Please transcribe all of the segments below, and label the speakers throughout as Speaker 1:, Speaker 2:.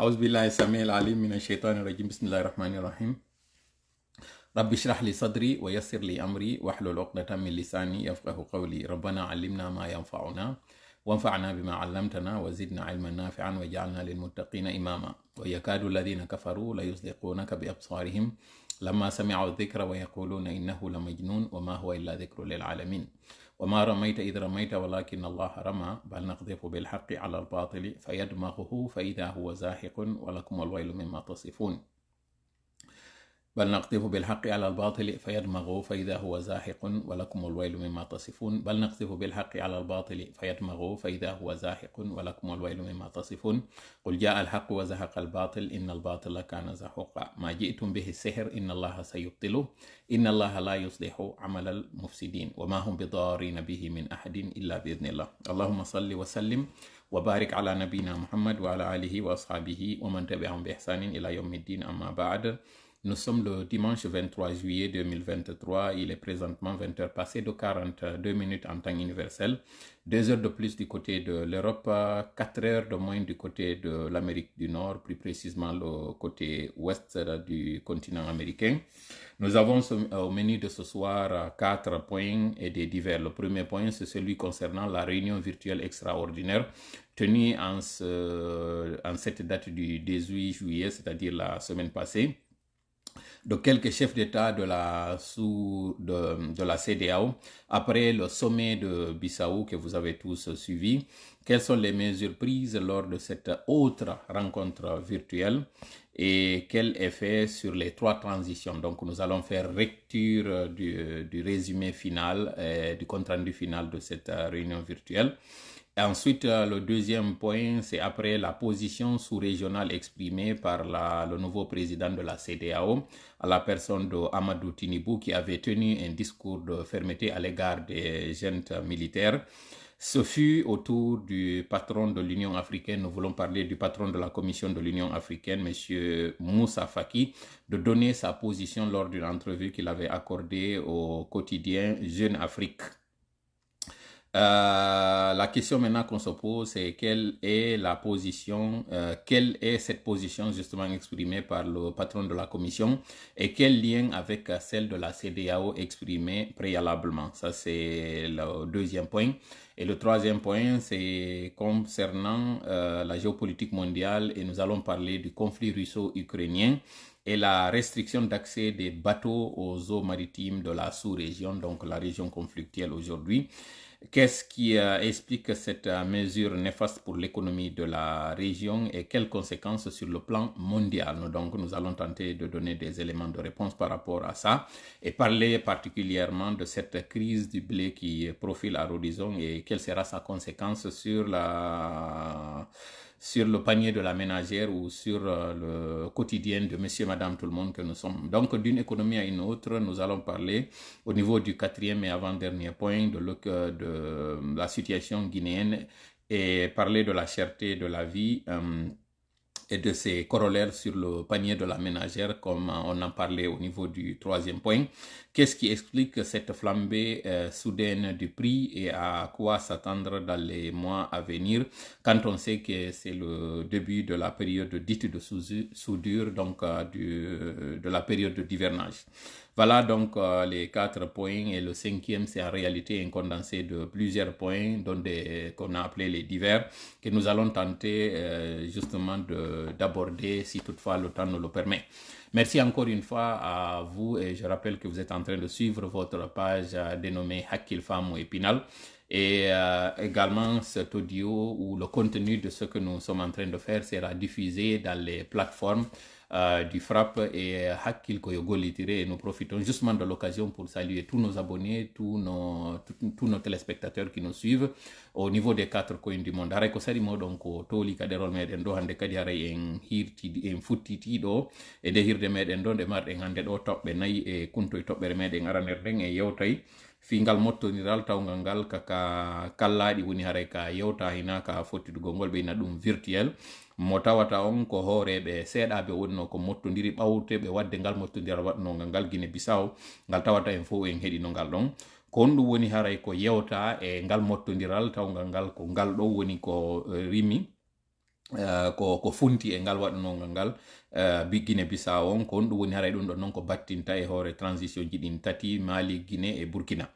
Speaker 1: أعوذ بالله السميع العليم من الشيطان الرجيم بسم الله الرحمن الرحيم رب اشرح لي صدري ويسر لي أمري واحلل عقدة من لساني يفقه قولي ربنا علمنا ما ينفعنا وانفعنا بما علمتنا وزدنا علما نافعا وجعلنا للمتقين إماما ويكاد الذين كفروا ليصدقونك بأبصارهم لما سمعوا الذكر ويقولون إنه لمجنون وما هو إلا ذكر للعالمين وما رميت إذ رميت ولكن الله رمى بل نقذف بالحق على الباطل فيدمغه فإذا هو زاحق ولكم الويل مما تصفون بل نقذف بالحق على الباطل فيدمغه فإذا هو زاحق ولكم الويل مما تصفون بل نقذف بالحق على الباطل فيدمغه فإذا هو زاحق ولكم الويل مما تصفون قل جاء الحق وزهق الباطل إن الباطل كان زهوقا ما جئتم به السحر إن الله سيبطله إن الله لا يصلح عمل المفسدين وما هم بضارين به من أحد إلا بإذن الله اللهم صل وسلم وبارك على نبينا محمد وعلى آله وأصحابه ومن تبعهم بإحسان إلى يوم الدين أما بعد Nous sommes le dimanche 23 juillet 2023. Il est présentement 20 heures passées de 42 minutes en temps universel. 2 heures de plus du côté de l'Europe, 4 heures de moins du côté de l'Amérique du Nord, plus précisément le côté ouest du continent américain. Nous avons euh, au menu de ce soir 4 euh, points et des divers. Le premier point, c'est celui concernant la réunion virtuelle extraordinaire tenue en, en cette date du 18 juillet, c'est-à-dire la semaine passée de quelques chefs d'État de la, sous, de, de la CDAO après le sommet de Bissau que vous avez tous suivi. Quelles sont les mesures prises lors de cette autre rencontre virtuelle et quel effet sur les trois transitions Donc nous allons faire lecture du, du résumé final, et du compte-rendu final de cette réunion virtuelle. Ensuite, euh, le deuxième point, c'est après la position sous-régionale exprimée par le nouveau président de la CDAO, à la personne de Amadou Tinibou, qui avait tenu un discours de fermeté à l'égard des jeunes militaires. Ce fut autour du patron de l'Union africaine, nous voulons parler du patron de la Commission de l'Union africaine, M. Moussa Faki, de donner sa position lors d'une entrevue qu'il avait accordée au quotidien Jeune Afrique. Euh, la question maintenant qu'on se pose, c'est quelle est la position, euh, quelle est cette position justement exprimée par le patron de la commission et quel lien avec celle de la CDAO exprimée préalablement. Ça, c'est le deuxième point. Et le troisième point, c'est concernant euh, la géopolitique mondiale et nous allons parler du conflit russo-ukrainien et la restriction d'accès des bateaux aux eaux maritimes de la sous-région, donc la région conflictuelle aujourd'hui. Qu'est-ce qui euh, explique cette euh, mesure néfaste pour l'économie de la région et quelles conséquences sur le plan mondial Donc, nous allons tenter de donner des éléments de réponse par rapport à ça et parler particulièrement de cette crise du blé qui profile à l'horizon et quelle sera sa conséquence sur la sur le panier de la ménagère ou sur euh, le quotidien de monsieur, madame, tout le monde que nous sommes. Donc, d'une économie à une autre, nous allons parler au niveau du quatrième et avant-dernier point de, euh, de, la situation guinéenne et parler de la cherté de la vie. Euh, et de ses corollaires sur le panier de la ménagère, comme on en parlait au niveau du troisième point. Qu'est-ce qui explique cette flambée euh, soudaine du prix et à quoi s'attendre dans les mois à venir quand on sait que c'est le début de la période dite de soudure, donc euh, du, de la période d'hivernage voilà donc euh, les quatre points et le cinquième, c'est en réalité un condensé de plusieurs points qu'on a appelé les divers que nous allons tenter euh, justement d'aborder si toutefois le temps nous le permet. Merci encore une fois à vous et je rappelle que vous êtes en train de suivre votre page euh, dénommée Hakil Femme ou Épinal et également cet audio où le contenu de ce que nous sommes en train de faire sera diffusé dans les plateformes euh, du FRAP et euh, Hakil Koyogo Litiré. Et nous profitons justement de l'occasion pour saluer tous nos abonnés, tous nos, tous nos téléspectateurs qui nous suivent au niveau des quatre coins du monde. Aray ko sari moɗon ko toli kaderol meɗen ɗo hande kadi aray en hirti en futtitiɗo e dehirde meɗen de mar marɗen hande ɗo toɓɓe nayyi e kuntoye toɓɓere meɗen aranere nden e yewtoy fingal mottodiral tawgal ngal kaka kallaɗi woni hare ka yewta hina ka fottidugo ngol na ɗum virtuel mo tawata on ko hooreɓe seeɗaɓe woninoo ko mottodiri ɓawteɓe wadde ngal mottodiral waɗnonga ngal guine bisaw ngal tawata en fof en heɗino ngal ɗon ko on ɗum woni haray ko yewta e ngal mottodiral tawgal ngal ko ngal ɗo woni ko e, rimi e, ko ko funti e ngal waɗanonga ngal e, bi guine bisa on ko on ɗum woni haray ɗum ɗon noon ko battinta e hoore transition ji ɗin tati mali guine e burkina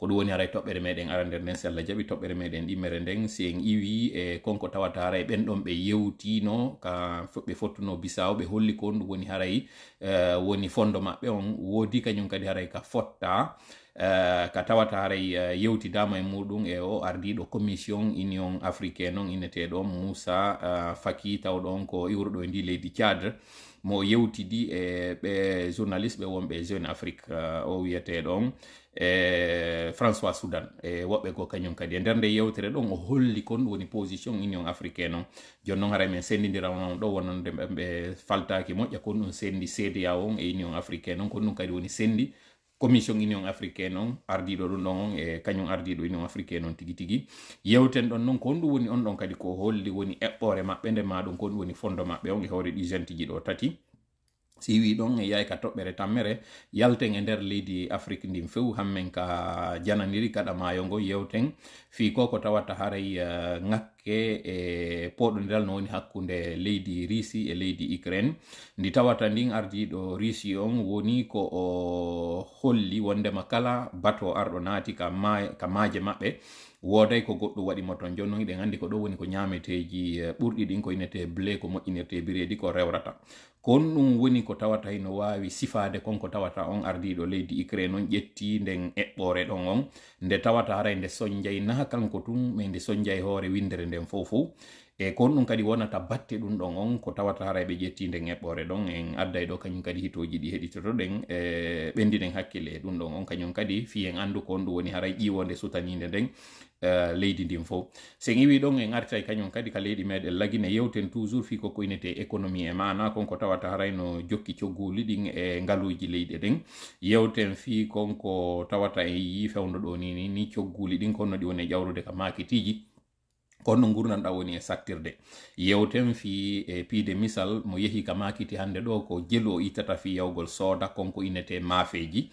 Speaker 1: ko ɗum woni haray toɓɓere meɗen ara nder nden si allah jaɓi toɓɓere meɗen ɗimmere nden si en iwi e konko tawata haray ɓen ɗon ɓe yewtino ka ɓe fottuno bisaw ɓe holli ko on ɗum woni haray eh, woni fondo maɓɓe on woodi kañum kadi haray ka fotta Uh, ka tawata haray uh, yewtidama e muɗum e o ardiɗo commission union africain on ineteɗo moussa uh, faki tawɗoon ko iwruɗo e ndi leydi thiad mo yewtidi e eh, ɓe journaliste ɓe wonɓe jeune afrique uh, o wiyeteɗon uh, e françois soudan e woɓɓe go kañum kadi e nder nde yewtere ɗon o holli kon woni position union africaine on joni noon hara men sendidira ɗo wonande ɓe faltaki moƴƴa kon ɗum sendi cda on e union africaine on kon ɗum kadi woni sendi commission union africaine on ardiɗo ɗum ɗon on e kañum ardiɗo union africaine on tigi tigi yewten ɗon noon kon ɗum woni on ɗon kadi ko holli woni eɓɓore maɓɓe nde ma ɗum kon woni fondo maɓɓe on e hoore ɗi jenti ɗo tati si wi ɗon e yay ka toɓɓere tammere yalten e nder leydi afrique ndin few hammen ka jananiri gaɗa maayo ngo yewten fii ko ko tawata haray ngakke e poɗodiral no woni hakkunde leydi risi e leydi ukraine ndi tawata ndin ardiɗo risi on woni ko o holli wondema kala bato arɗo naati ka maaje maɓɓe wooday ko goɗɗo waɗi moton joni noon eɗen anndi ko ɗo woni ko ñaameteeji eh, ɓurɗi ɗin ko inete ble ko moƴƴinete bireedi ko rewrata kon ɗum woni ko tawata e no waawi sifaade kon ko tawata on ardiiɗo leydi ukraine on ƴetti nden eɓɓoore ɗon on nde tawata haray nde soñjay naa kanko tun ma nde soñjay hoore windere nden fof fof e kon ɗum kadi wonata batte ɗum ɗon on ko tawata haray ɓe ƴetti nden eɓɓore ɗon en adday ɗo kañum kadi hitoji ɗi heɗitotoɗen e ɓendiɗen hakkille e ɗum ɗon on kañum kadi fi en andu ko on ɗum woni haray ƴiwonde sutanide nden Uh, leydi ndin fof so ŋiwi ɗon en artay kañum kadi ka leydi meɗen lagine yewten toujours fi koko inete économie e mana konko tawata harayno jokki coggoli ɗin e ngaluji leydi ɗen yewten fi konko tawata en yi fewno ɗo nini ni cogguli ɗin konno ɗi woni ƴawrude ka makitiji konno gurnanɗa woni e sattirde yewten fi e eh, piide misal mo yehi ka makiti hannde ɗo ko jelu o ittata fi yawgol sooda konko inete mafeji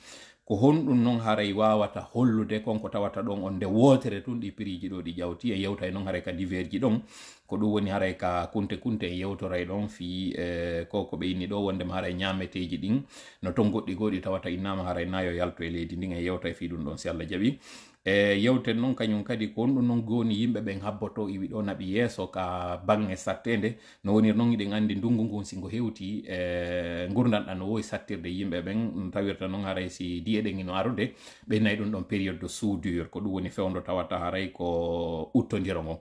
Speaker 1: ko honɗum noon haray wawata hollude konko tawata ɗon on nde wotere tun ɗi piriji ɗo ɗi jawti e yewta e noon haray ka ji ɗon ko ɗum woni haray ka kunte kunte en yewtoray ɗon fi e, ko ko ɓe inni ɗo wondema haray ñameteji ɗin no ton goɗɗi goɗi tawata innama haray nayo yalto e leydi ndin en yewta e fi ɗum ɗon si allah jaaɓi e yewten noon kañum kadi ko honɗum noon gooni yimɓe ɓen habboto iwi e ɗo naɓi yeeso ka bange sattede no wonir noon iɗen anndi ndunngu ngun si heewti e gurdan ɗan no woowi sattirde yimɓe ɓen tawirta noon haray si die ɗen ino arude ɓennayi ɗum ɗon période de soudure ko ɗum woni fewndo tawata haray ko uttodiro ngon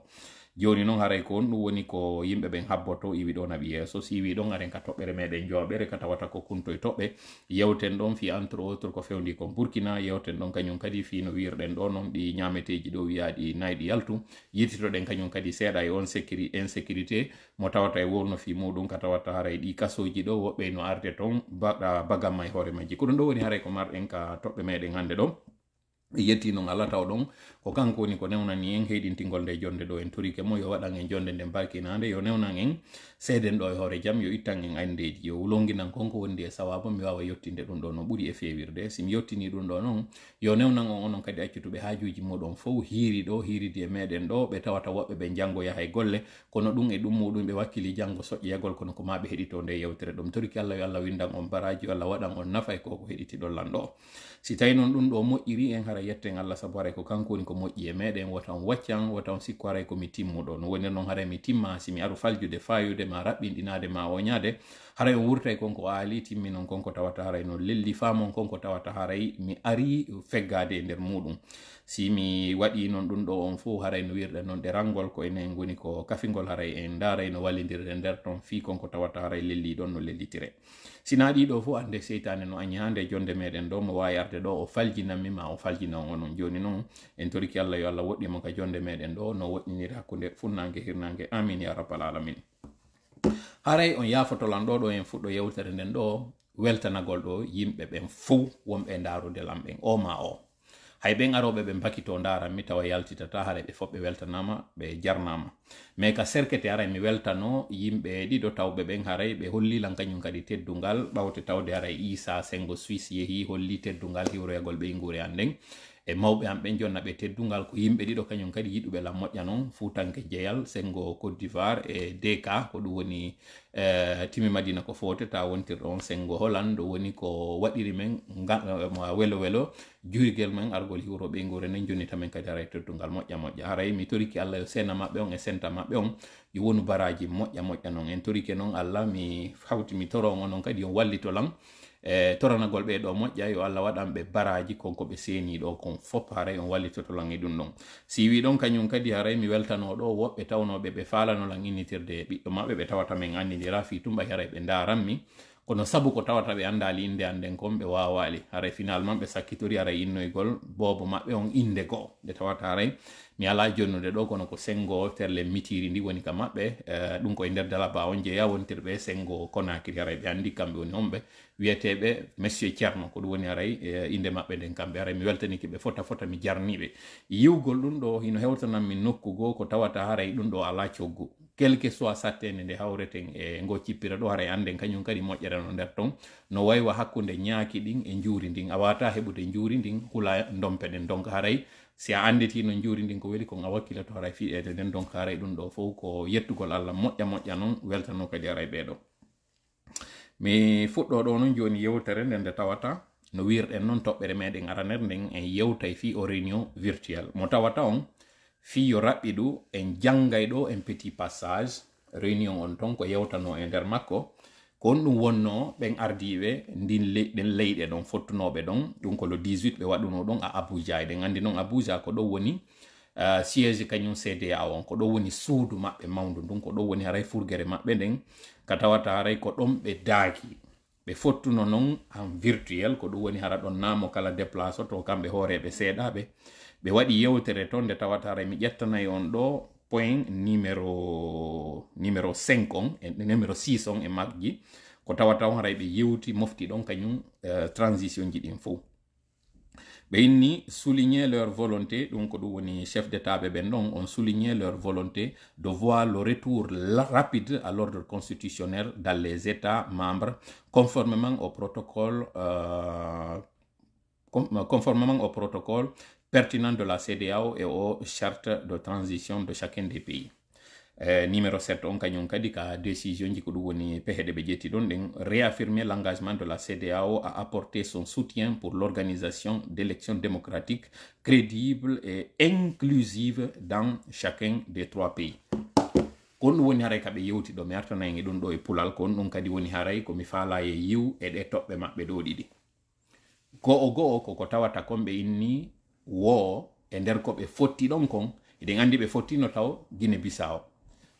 Speaker 1: joni non haray ko on ɗum woni ko yimɓe ɓen habboto iwi ɗo naɓi yeeso si iwi ɗon aren ka toɓɓere meɗen joɓere ka tawata ko kuntoye toɓɓe yewten ɗon fi entre autres ko fewndi ko burkina yewten ɗon kañum kadi fi no wirɗen ɗo non ɗi ñameteji ɗo wiya ɗi nayyi yaltu yittitoɗen kañum kadi seeɗa e on sécuri insécurité mo tawata e wonno fi muɗum ka tawata haray ɗi kasoji ɗo woɓɓe no arde toon baga may e hoore majji ko ɗum ɗo woni haray ko marɗen ka toɓɓe meɗen hannde ɗon yetti non ala taw don ko kanko woni ko ni en tingol nde jonde ɗo en torike mo yo waɗan en jonde barki bakinande yo newnan en seden do e jam yo ittan en andeji yo nan konko wondi e sawaba mi wawa yottinde ɗum do no buri e fewirde simi yottini ɗum do non yo newnan ngon onon kadi accituɓe hajuji muɗon fo hiri ɗo hiri e meɗen ɗo ɓe tawata woɓɓe ɓe jango yaha e golle kono ɗum e ɗum muɗum ɓe wakkili janggo gol kono ko maɓe heɗito nde yewtere ɗum toriki allah yo allah windan on baraji yo allah waɗan on nafa e koko heɗitiɗollan lando si tawi noon ɗum ɗo moƴƴiri en hara yetten allah sabu haray ko kanko woni ko moƴƴi e meɗen on waccan wotan sikku haray ko mi timmuɗo no woni noon haray mi timma si mi aru faljude fayude ma raɓɓinɗinade ma woñade haray on wurtay konko aali timmi noon konko tawata haray no lelli famon konko tawata haray mi ari feggade e nder muɗum si mi waɗi noon ɗum ɗo on fuu haray no wirɗen noon ɗeralngol ko enen goni ko kafigol haray en daaray no wallidirde nder ton fi konko tawata haray lelli ɗon no lellitire sina ɗiɗo fo ande seytane no añi hande jonde meɗen ɗo mo wawi arde ɗo o faljinanmi ma o faljina onon joni noon en toriki allah yo allah woɗɗima ka jonde meɗen ɗo no woɗɗiniri hakkunde funnange hirnange amin ya rabbal alamin haray on yafotolan ɗo ɗo en fuɗɗo yewtere nden ɗo weltanagol ɗo yimɓe ɓen fuu wonɓe darudel lamɓen o ma o hay ɓen aroɓe ɓe bakito ndara mi tawa yaltitata haɗa ɓe fof ɓe weltanama ɓe jarnama mais ka serkete aray mi weltano yimɓe ɗiɗo tawɓe ɓen haray ɓe hollilan kañum kadi teddungal ɓawte tawde haray isa sengo suisse yeehi holli teddungal hiwroyagol ɓe nguure an nden e mawɓe am ɓe jonna ɓe teddungal ko yimɓe ɗiɗo kañum kadi yiɗuɓe lam moƴƴa noon fuutanke jeyal sengo côte d'ivoire e dk ko ɗum woni e, timi madina ko ta wontirɗo on sengo hollande woni ko waɗiri men welo welo juurguel men argol hiwroɓe ngure nen jonnita men kadi aray teddungal moƴƴa moƴƴa aray mi toriki allah yo sena maɓɓe on e senta maɓɓe on yo wonu baraji moƴƴa moƴƴa noon en torike noon allah mi hawti mi toro on noon kadi yo wallito lan e toranagol ɓe ɗo moƴƴa yo allah waɗan ɓe baraji konko ɓe seni ɗo kon fop haray on wallitotolan e ɗum ɗon si wi ɗon kañum kadi haray mi weltano ɗo woɓɓe tawnoɓe ɓe falanolan innitirde ɓiɗɗo maɓɓe ɓe tawata min annidira fi tumba e haray ɓe daranmi kono sabu ko tawata ɓe andali inde anden kon ɓe wawali haray finalement ɓe sakkitori haray innoygol bobo maɓɓe on inde go'o ɓe tawata haray mi ala jonnude ɗo kono ko sengo terle mitiri ndi woni ka maɓɓe eh, ɗum ko e nder dalaba on jeeya wontir ɓe sengo konakiri aray ɓe anndi kamɓe woni on wiyeteɓe monsieur ceerno ko ɗum woni aray eh, inde maɓɓe nden kamɓe aray mi weltaniki ɓe fota fota mi jarniɓe yiwgol ɗum ɗo hino hewtanan min nokku ko tawata haray ɗum ɗo ala coggu quelque soit sattende nde hawreten e ngo cippira ɗo haray anden kañum kadi moƴƴere no nder ton no waywa hakkunde ñaaki ɗin e njuuri ndin a wata heɓude njuuri ndin hula dompe ɗen donc haray si a anditino juuri ndin ko weli ko nga wakkila to haray fi'ede nden donc haray ɗum ɗo fof ko yettugol allah moƴƴa moƴƴa noon weltanno kadi haray ɓeeɗo mi fuɗɗo ɗo noon joni yewtere nde nde tawata no wirɗen noon toɓɓere meɗen araner nden en yewtay fi o réunion virtuel mo tawata on fi yo raɓɓiɗu en janngay ɗo en petit passage réunion on ton ko yewtano e nder makko on ɗum wonno ɓen ardiɓe ndin ɗen leyɗe ɗon fottunoɓe ɗon ɗum ko le 18 ɓe waɗuno ɗon a abuja eɗen andi non abuja ko ɗo woni siége kañum cda on ko ɗo woni suudu maɓɓe mawdu ndun ko ɗo woni haray furguere maɓɓe nden ka tawata haray ko ɗon ɓe daaki ɓe fottuno non en virtuel ko ɗum woni hara ɗon namo kala déplace to kamɓe hooreɓe seeɗaɓe ɓe waɗi yewtere to nde tawata haray mi ƴettanayi on ɗo point numéro numéro 5 on numéro 6 on e makji ko tawa taw haray yewti mofti don kanyum euh, transition ji ɗin fof ɓe souligner leur volonté donc do woni chef on souligner leur volonté de voir le retour rapide à l'ordre constitutionnel dans les états membres conformément au protocole euh, conformément au protocole pertinents de la CDAO et aux chartes de transition de chacun des pays euh, numéro 7 on a kadi ka décision ji woni de réaffirmer l'engagement de la cdao à apporter son soutien pour l'organisation d'élections démocratiques crédibles et inclusives dans chacun des trois pays kon a woni haray kaɓe yewti ɗo mi artanayi e ɗum ɗo e pulal kon ɗum kadi woni haray komi fala e yiw e ɗe toɓɓe maɓɓe ɗo ɗiɗi go'o go'o koko tawata kon inni wo e nder ko ɓe fotti ɗon kon eɗen andi ɓe fottino taw guine bisa o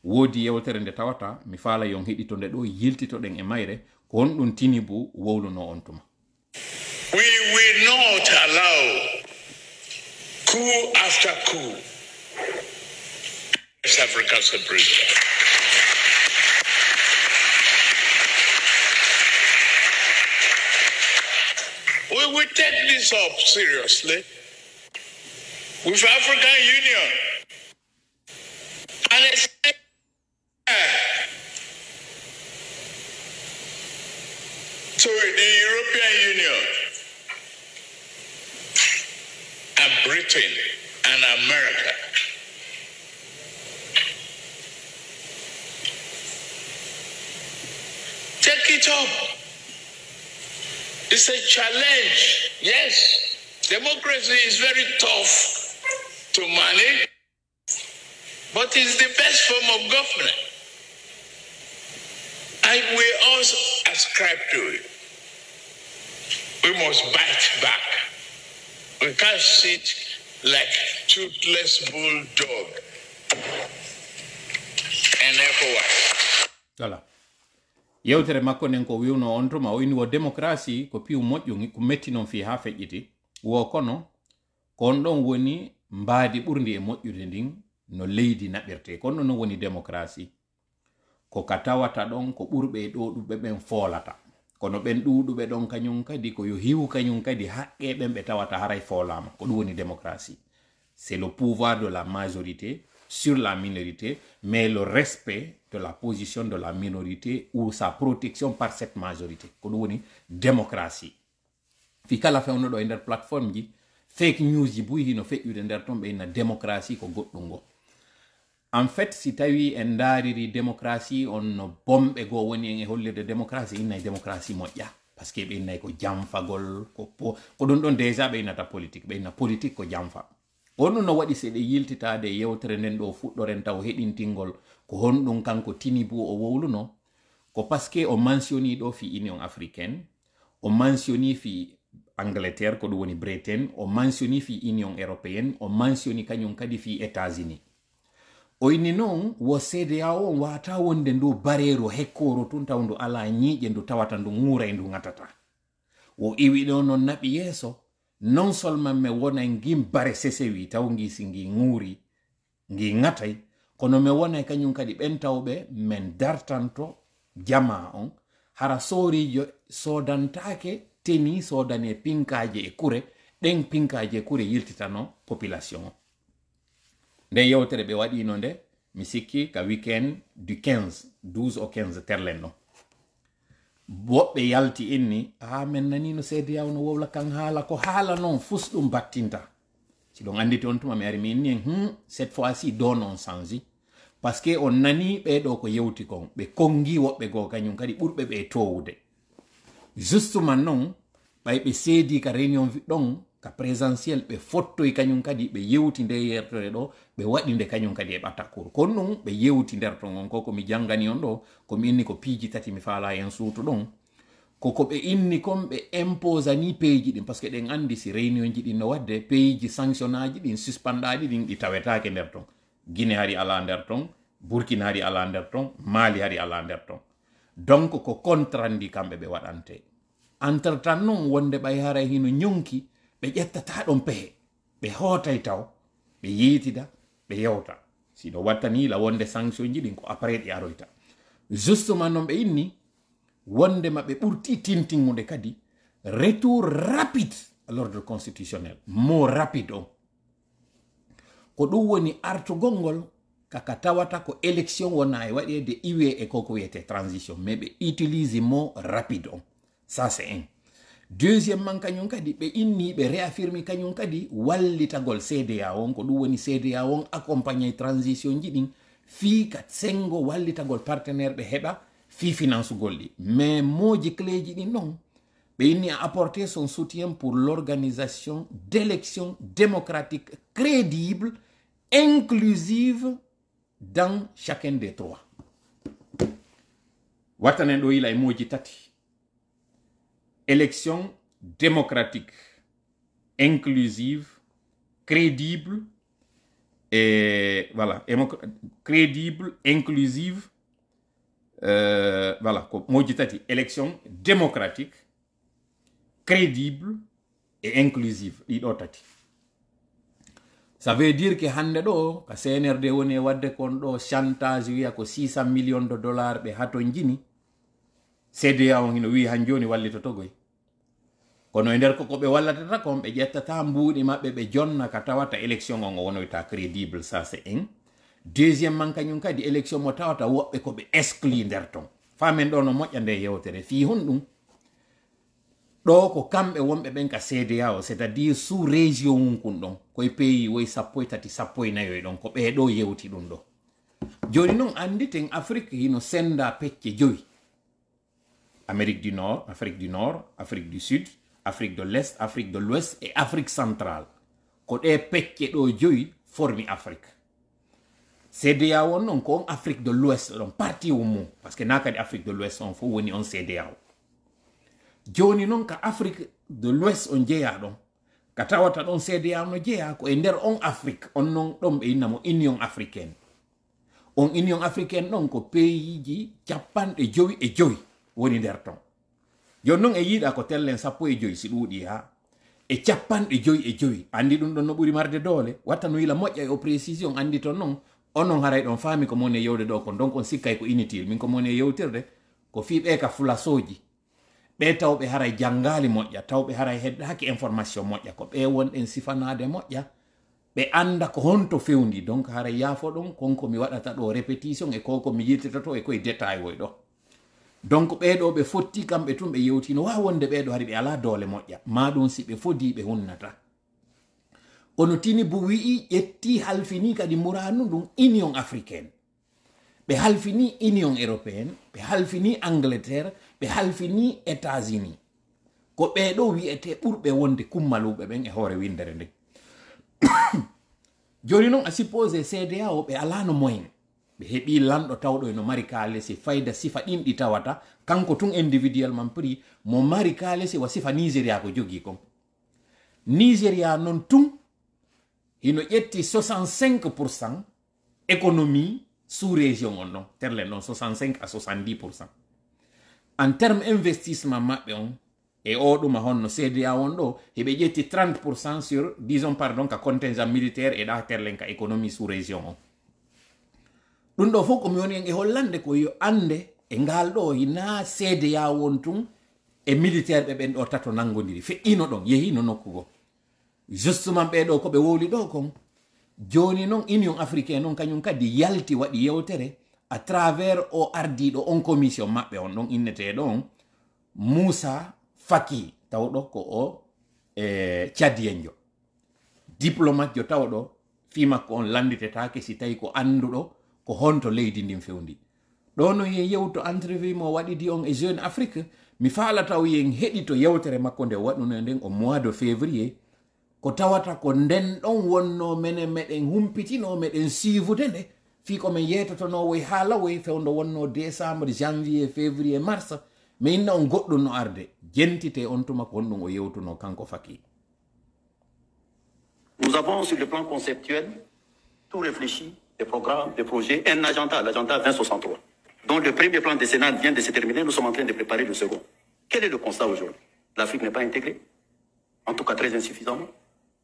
Speaker 1: woodi yewtere nde tawata mi faala yon heɗito nde ɗo yiltitoɗen e mayre ko honɗum tini bo wowluno on tuma we will not allow coup after
Speaker 2: coup West Africa separation.
Speaker 1: We will take this up seriously. with African Union. And it's
Speaker 3: to the European
Speaker 1: Union and Britain and America. Take it up. It's a challenge. Yes, democracy is very tough to money, but it's the best form of government. And we also ascribe to it. We must bite back. We can't sit like toothless bulldog. And therefore what? Voilà. yewtere makko nden ko wiwno on tuma o inni wo démocratie ko piw moƴƴugi ko metti noon fii haa feƴƴiti wo kono ko on ɗon woni mbaadi ɓurndi e moƴƴude ndin no leydi naɓirte kono no woni démocratie ko ka tawata ɗon ko ɓurɓe e ɗo ɗuɓɓe ɓen foolata kono ɓen ɗuɗuɓe ɗon kañum kadi ko yo hiwu kañum kadi haqqe ɓen ɓe tawata haray foolama ko ɗum woni démocratie c'est le pouvoir de la majorité sur la minorité mais le respect de la position de la minorité ou sa protection par cette majorité ko ɗum woni démocratie fi kala fewno e nder plateforme ji fake news ji buyi hino feƴƴude nder toon ɓe hinna démocratie ko goɗɗum ngo en fait si tawi en daariri démocratie on no bomɓe goo woni en e hollirde démocratie innayi démocratie moƴƴa par ce que ɓe innayi ko jamfagol ko po ko ɗum ɗon déjà ɓe innata politique ɓe inna politique ko jamfa on ɗum no waɗi se ɗe yiltitade yewtere nden ɗo fuɗɗoren taw heɗintingol ko honɗum kanko tini bo o wowluno ko par ce que o mentionni ɗo fi union africaine o mentionni fi angleterre ko ɗum woni britain o mansioni fi union européenne o mansioni kañum kadi fi états-unis o oyni noon wo cda o wata wonde ndu bareero hekkoro tun taw ndu ala ñiiƴe ndu tawata ndu ŋuura e ndu ŋatata wo iwi ɗo noon naɓi yeeso non seulement mi wonay ngin bare sesewi taw ngi si ngi ŋuuri ngi ŋatay kono mi wonay kañum kadi ɓentawɓe min dartanto jama on hara soorijo sodantake teni sodane pinkaje e kure ɗen pinkaje e kure yiltitano population o nden yewtere ɓe waɗino nde mi sikki ka weekend du 15 12 o 15 terlen ɗo woɓɓe yalti inni a ah, min nanino seede yawno wowla kan haala ko haala noon fus ɗum battinta si ɗon anditi on tuma mi ari mi inni hum cette fois si don on changi par ce que on nani ɓeɗo ko yewti kon ɓe kongi woɓɓe go kañum kadi ɓurɓe ɓe towude justuman non ɓay ɓe seedi ka réunion ɗon ka présentiel ɓe fottoy kañum kadi ɓe yewti er nde yertore ɗo ɓe waɗi nde kañum kadi e ɓattakour kono noon ɓe yewti nder ton on ko komi janngani on ɗo komi inni ko piiji tati mi faala hen suutu ɗon koko ɓe inni kon ɓe imposa ni peeji ɗin par ce que ɗen anndi si réunion ji ɗin no wadde peeji sanction aji ɗin suspanɗaɗi ɗin ɗi tawetake nder ton guine hari ala nder ton burkina hari ala nder ton mali hari ala nder ton donc ko contrat ndi kamɓe ɓe waɗante entre non wonde ɓay hara hino ñonki ɓe ƴettata ɗon pehe ɓe hootay taw ɓe yeetida ɓe yewta siɗo wattani la wonde sanction ji ɗin ko après ɗi aroyta justement non ɓe inni wonde ma ɓe ɓurti tintingude kadi retour rapide à l'ordre constitutionnel mo rapide on ko ɗum woni artugol ngol kakata wata ko élection wona e waɗede iwe e koko wiyete transition mais ɓe utilise mo rapide on ça c'est un deuxièmement kañum kadi ɓe inni ɓe réaffirmi kañum kadi wallitagol cda on ko ɗum woni cda on accompagné transition ji fi fii ka sengo wallitagol partenaire ɓe heɓa fii finance golɗi mais moji cléji ɗin non. ɓe inni a apporté son soutien pour l'organisation d'élection démocratique crédible inclusive dans chacun des trois il Election élection démocratique inclusive crédible et voilà crédible inclusive euh, voilà élection démocratique crédible et inclusive ça veut dire que hannde ɗo ka cnr de woni e wadde kon ɗo chantage wiya ko 600 million de dollars ɓe hato jini cda o ino wi han joni wallitotogoy kono e nder koko ɓe wallatata kon ɓe ƴettata mbuuɗi maɓɓe ɓe jonna ka tawata élection o o wonoyta crédible ça c'est un deuxiéme man kañum kadi élection mo tawata woɓɓe ko ɓe exclu nder ton famen ɗo no moƴƴa nde yewtere fi hon ɗum ɗo ko kamɓe wonɓe ɓen ka seedeya o c'est à dire sous région munkun ɗon koye pays woye sappo e tati sappo e nayo e ɗon ko ɓeeɗo yewti ɗum ɗo joni noon anditen afrique hino senda pecce joyi amérique du nord afrique du nord afrique du sud afrique de l'est afrique de l'ouest et afrique centrale ko ɗe pecce ɗo joyi formi afrique cda on noon ko on afrique de l'ouest ɗon parti o mum par ce que na kadi afrique de l'ouest on fof woni on cda o joni non ka afrique de l'ouest on jeeya ɗon ka tawata ɗon seedeyam no jeeya ko e nder on afrique on noon ɗon ɓe innamo union africaine on union africaine ɗon ko pays ji capanɗe jowi e jowi woni nder ton joni non e yiiɗa ko tellen sappo e joyi si ɗuuɗi ha e capanɗe joyi e joyi andi ɗum ɗon no ɓuri marde doole watta no yila moƴƴa e o précision andi ton noon onon haray ɗon faami ko moni e yewde ɗo kon donc on sikkay ko initil min ko moni e yewtirde ko fiɓe ka flasoji ɓe tawɓe haray janngali moƴƴa tawɓe haray heddaki information moƴƴa ko ɓe wonɗen sifanade moƴƴa ɓe annda ko honto fewndi donc haray yaafo ɗon konko mi waɗata ɗo répétition e koko mi yirtata to e koye détail woy ɗo donc ɓeɗo ɓe fotti kamɓe tun ɓe yewtino wawi wonde ɓeɗo hari ɓe ala doole moƴƴa ma ɗum si ɓe fodi ɓe hunnata kono tini bo wi'i ƴetti halfini kadi muranu ɗum union africaine ɓe halfini union européenne ɓe halfini angleterre ɓe halfini états e unis ko ɓeɗo wi'ete ɓurɓe wonde kummaluɓe ɓen e hoore windere nde joni noon a suppose cda o ɓe alano moyen ɓe heeɓi lanɗo tawɗo eno mari kalesi fayda sifa ɗinɗi tawata kanko tun individuel man pri mo mari kalesi wa sifa nigéria ko jogi kon nigéria noon tun hino ƴetti 65 pourcent économie sous région on non terle non 65 à 70 pourcent en terme investissement maɓɓe on e o ɗuma honno cda on ɗo heɓe ƴetti 30 pourcent sur disons pardon ka contingent militaire e ɗa terlen économie sous région on ɗum ɗo fof komi woni en e hollande ko yo ande e ngal ɗo cda won tun e militaire ɓe ɓen ɗo tato nangodiri feƴƴino ɗon yehino nokku go justement ɓeɗo koɓe wowli ɗo kon joni noon union africaine on kañum kadi yalti waɗi yewtere a travers o ardiɗo on commission maɓɓe on ɗon inneteɗon moussa faki tawɗo ko o e cadiyenjo diplomate jo tawɗo fi makko on landitetake si tawi ko anduɗo ko honto leydi ndin fewndi ɗo no ye yewto entrevue mo waɗidi on e jeune afrique mi falataw yen heɗi to yewtere makko nde waɗuno e nden o mois de février ko tawata ko nden ɗon wonno mene meɗen humpitino meɗen suivude nde décembre janvier février mars nous
Speaker 3: avons sur le plan conceptuel tout réfléchi des programmes des projets un agenda l'agenda 2063 dont le premier plan décennal vient de se terminer nous sommes en train de préparer le second quel est le constat aujourd'hui l'afrique n'est pas intégrée en tout cas très insuffisamment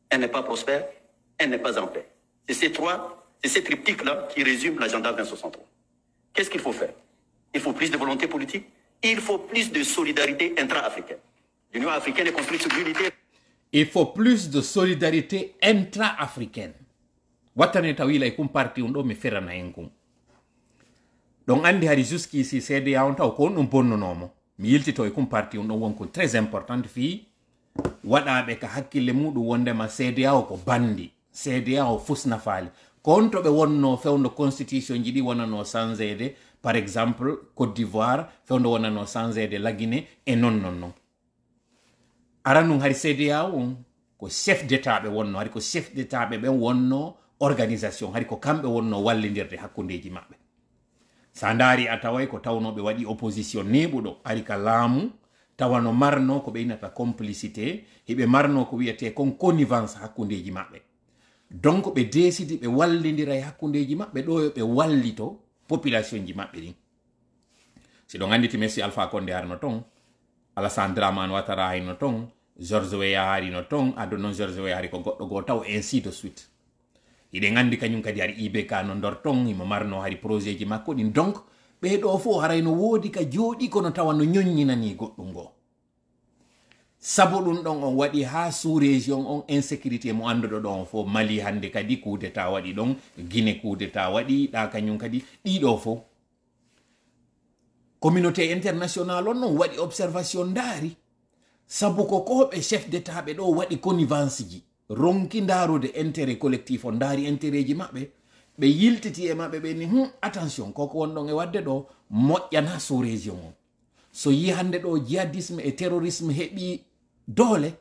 Speaker 3: elle n'est pas prospère elle n'est pas en paix c'est ces trois c'est ce triptyque-là qui résume l'agenda 2063. Qu'est-ce qu'il faut faire Il faut plus de volonté politique, il faut plus de solidarité intra-africaine. L'Union africaine est
Speaker 1: construite sur l'unité. Il faut plus de solidarité intra-africaine. wattane taw yila e parti on ɗo mi ferana en kum ɗon andi hari jusqu'ici cda on taw ko on ɗum nomo. mi yiltito e kum parti on ɗon wonko très important fi waɗaɓe ka mudu ma cda ko konto ɓe wonno fewndo constitution ji ɗi wonano chansede par exemple côte d'ivoire fewndo wonano chansede laguine e non non non aran ɗum hari cda on ko chef d' état ɓe wonno hari ko chef d' état ɓe ɓen wonno organisation hari ko kamɓe wonno wallidirde hakkundeji maɓɓe sa ndaari a taway ko tawnoɓe waɗi opposition neɓuɗo ari ka laamu tawa no marno ko ɓe inata complicité heɓe marno ko wiyete kon connivance hakkundeji maɓɓe donc ɓe décidi ɓe wallidira e hakkundeji maɓɓe ɗo yo ɓe wallito population ji maɓɓe ɗin siɗon annditi messi alpha conde harno ton alassane draman watara hayno ton george weya hari ton ado ah, non george weya hari ko goɗɗo goo taw ainsi de suite iɗen anndi kañum kadi hari ibk no ndor ton imo marno hari projet ji makko ɗin donc ɓeɗo fo harayno wodi ka jooɗi kono tawa no ñoññinani goɗɗum ngoo sabu ɗum ɗon on waɗi ha sous région on insécurité mo anduɗo ɗo on fof mali hande kadi kudeta waɗi ɗon guine kudeta waɗi ɗa kañum kadi ɗiɗo fof communauté international on non waɗi observation daari sabu ko koɓe chef d' état ɓe ɗo waɗi connivance ji ronki ndarude intérêt collectif o daari intérêt ji maɓɓe ɓe yiltiti e maɓɓe ɓeni hum attention koko wonɗon e wadde ɗo moƴƴana sous région on so yi hande ɗo jihadisme e terrorisme heɓi doole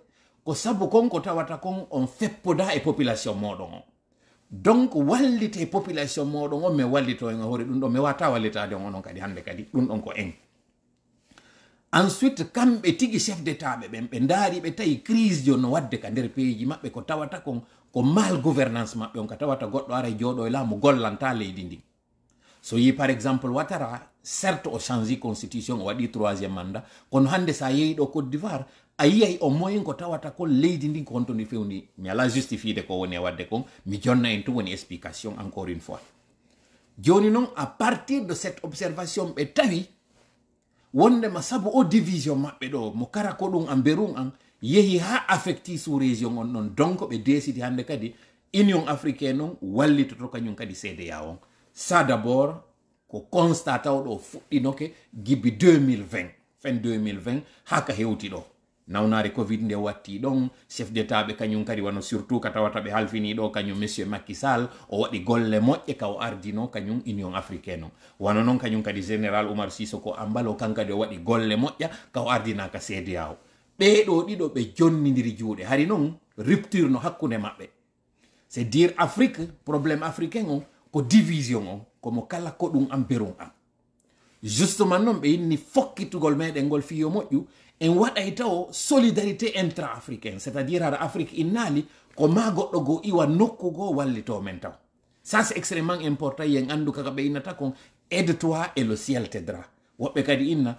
Speaker 1: ko sabu kon ko tawata kon on feppoda e population moɗon o donc wallite e population moɗon o mi wallito en hoore ɗum ɗo mi wata wallitade on onon kadi hande kadi ɗum ɗon ko en ensuite kamɓe tigi chef d' état ɓe ɓen ɓe daari ɓe tawi crise jo no wadde ka nder peyji maɓɓe ko tawata kon ko mal gouvernance maɓɓe on ka tawata goɗɗo ara e jooɗo e laamu gollanta leydi ndi so yi par exemple watara certes o changi constitution o waɗi troisiéme mandat kono hande sa yeyiɗo côte d'ivoire ayi ay o moyen ko tawata ko leydi ndi ko honto ni fewni mi ala de ko woni e wadde kon mi jonna en tum woni explication encore une fois joni non à partir de cette observation ɓe tawi wondema sabu o division mabbe do mo kara ko dum am berum an yehi ha affecti sous région on non donc be décidé hande kadi union africaine wallito to kañum kadi cda on ça d'abord, ko constat do ɗo fuɗɗinoke gibi 2020 fin 2020 haka hewti do nawnare covid nde watti ɗon chef d'état ɓe kañum kadi wano surtout ka tawata ɓe halfiniɗo kañum monsieur makky o waɗi golle moƴƴe ka o ardino kañum union africaine o wano noon kañum kadi général oumar sisoko ambalo kankadi o waɗi golle moƴƴa ka o ardina ka cda o ɓeɗo ɗiɗo ɓe jonnidiri juuɗe hari noon rupture no hakkunde maɓɓe c'est dire afrique probléme africain o ko division o komo kala ko am berum am justement noon ɓe yinni fokkitugol meɗen ngol fiyo moƴƴu en waɗay taw solidarité intra africain c'est à dire ara afrique innaali ko ma goɗɗo goo iwa nokku goo wallito men taw ça c'est extrêmement important yen anndu kaka ɓeynata kon aide toi et le ciel tedra woɓɓe kadi inna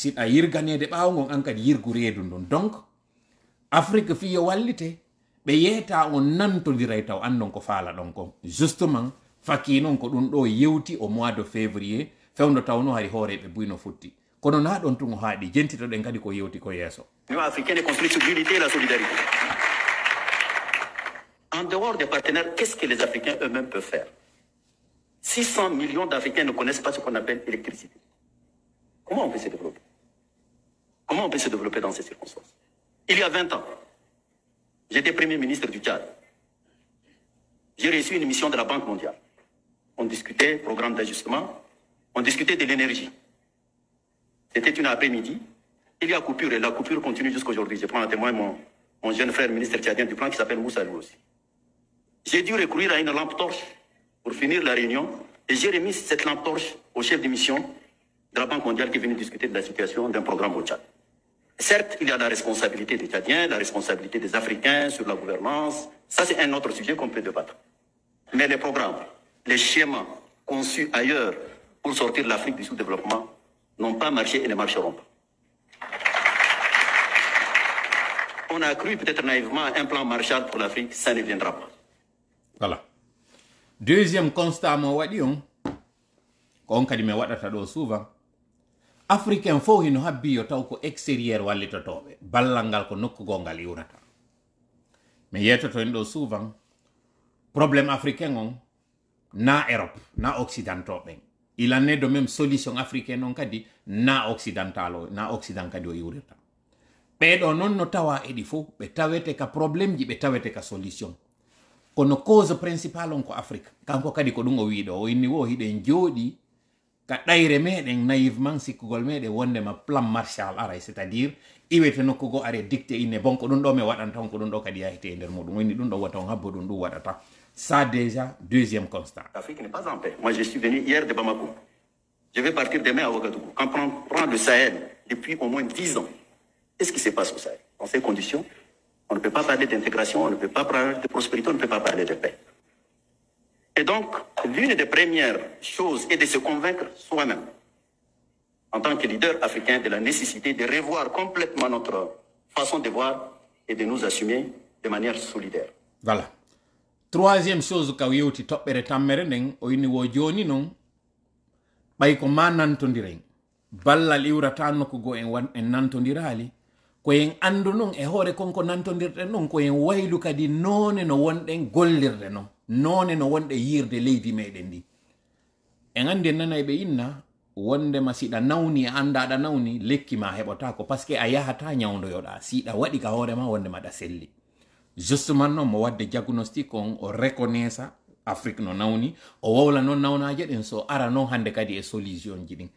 Speaker 1: siɗa yirganede ɓaawgon an kadi yirgu reedu ndun donc afrique fi yo wallite ɓe yeeta on nantodiray taw anndon ko faala ɗon kon justement fakki noon ko ɗum ɗo yewti au mois de février fewndo tawno hari hooreɓe buyno futti l'unité
Speaker 3: et la solidarité en dehors des partenaires qu'est ce que les africains eux mêmes peuvent faire 600 millions d'africains ne connaissent pas ce qu'on appelle électricité comment on peut se développer comment on peut se développer dans ces circonstances il y a 20 ans j'étais premier ministre du Tchad j'ai reçu une mission de la Banque mondiale on discutait programme d'ajustement on discutait de l'énergie c'était une après-midi. Il y a coupure et la coupure continue jusqu'à aujourd'hui. Je prends en témoin mon, jeune frère ministre tchadien du plan qui s'appelle Moussa aussi. J'ai dû recourir à une lampe torche pour finir la réunion et j'ai remis cette lampe torche au chef de mission de la Banque mondiale qui est venu discuter de la situation d'un programme au Tchad. Certes, il y a la responsabilité des Tchadiens, la responsabilité des Africains sur la gouvernance. Ça, c'est un autre sujet qu'on peut débattre. Mais les programmes, les schémas conçus ailleurs pour sortir l'Afrique du sous-développement n'ont pas marché et ne marcheront pas. On a cru peut-être naïvement un plan Marshall pour l'Afrique, ça ne viendra pas.
Speaker 1: Voilà. Deuxième constat moi, je on a dit, mais je ɗo souvent africain fof hino habbi yo taw ko extérieur wallitotoɓe ballal ngal ko nokku gongal iwnata mi yetoto en ɗo souvent problème africain on na europe na occidentaux ɓen il en est de même solution africaine on kadi na occidental na occident kadi o iwrirta ɓeɗo non no tawa eɗi fo ɓe tawete ka probléme ji ɓe tawete ka solution kono cause principal on ko afrique kanko kadi ko ɗum o wiɗo o inni wo hiɗen jooɗi ka ɗayre meɗen naïvement sikkugol meɗen wondema plan marshal aray c'est à dire iwete nokkugo go are dicté inne bon ko ɗum ɗo mi waɗanta on ko ɗum ɗo kadi yahite e nder muɗum inni ɗum ɗo wata on habbo ɗum ɗum waɗata Ça déjà, deuxième constat. L'Afrique n'est pas
Speaker 3: en paix. Moi, je suis venu hier de Bamako. Je vais partir demain à Ouagadougou. Quand on prend le Sahel depuis au moins dix ans, qu'est-ce qui se passe au Sahel Dans ces conditions, on ne peut pas parler d'intégration, on ne peut pas parler de prospérité, on ne peut pas parler de paix. Et donc, l'une des premières choses est de se convaincre soi-même, en tant que leader africain, de la nécessité de revoir complètement notre façon de voir et de nous assumer de manière solidaire.
Speaker 1: Voilà. troisiéme chose kaw yewti toɓɓere tammere nden o yini wo joni noon ɓay ko ma nantodiren ballal iwrata nokkugo en en nantodirali koyen andu noon e hoore konko nantodirɗen noon koyen waylu kadi none no wonɗen gollirde noon none no wonɗe yirde leydi meɗen e ndi en andi en nanayɓe inna wondema siɗa nawni a andaɗa nawni lekki ma heɓotako par ce que a yahata ñawdoyoɗa siɗa waɗi ka hoorema wondema ɗa selli justement noon mo wadde diagnostique on o reconnaissa afrique no nawni o wawla noon nawnaje ɗen so ara non hande kadi e solution ji ɗin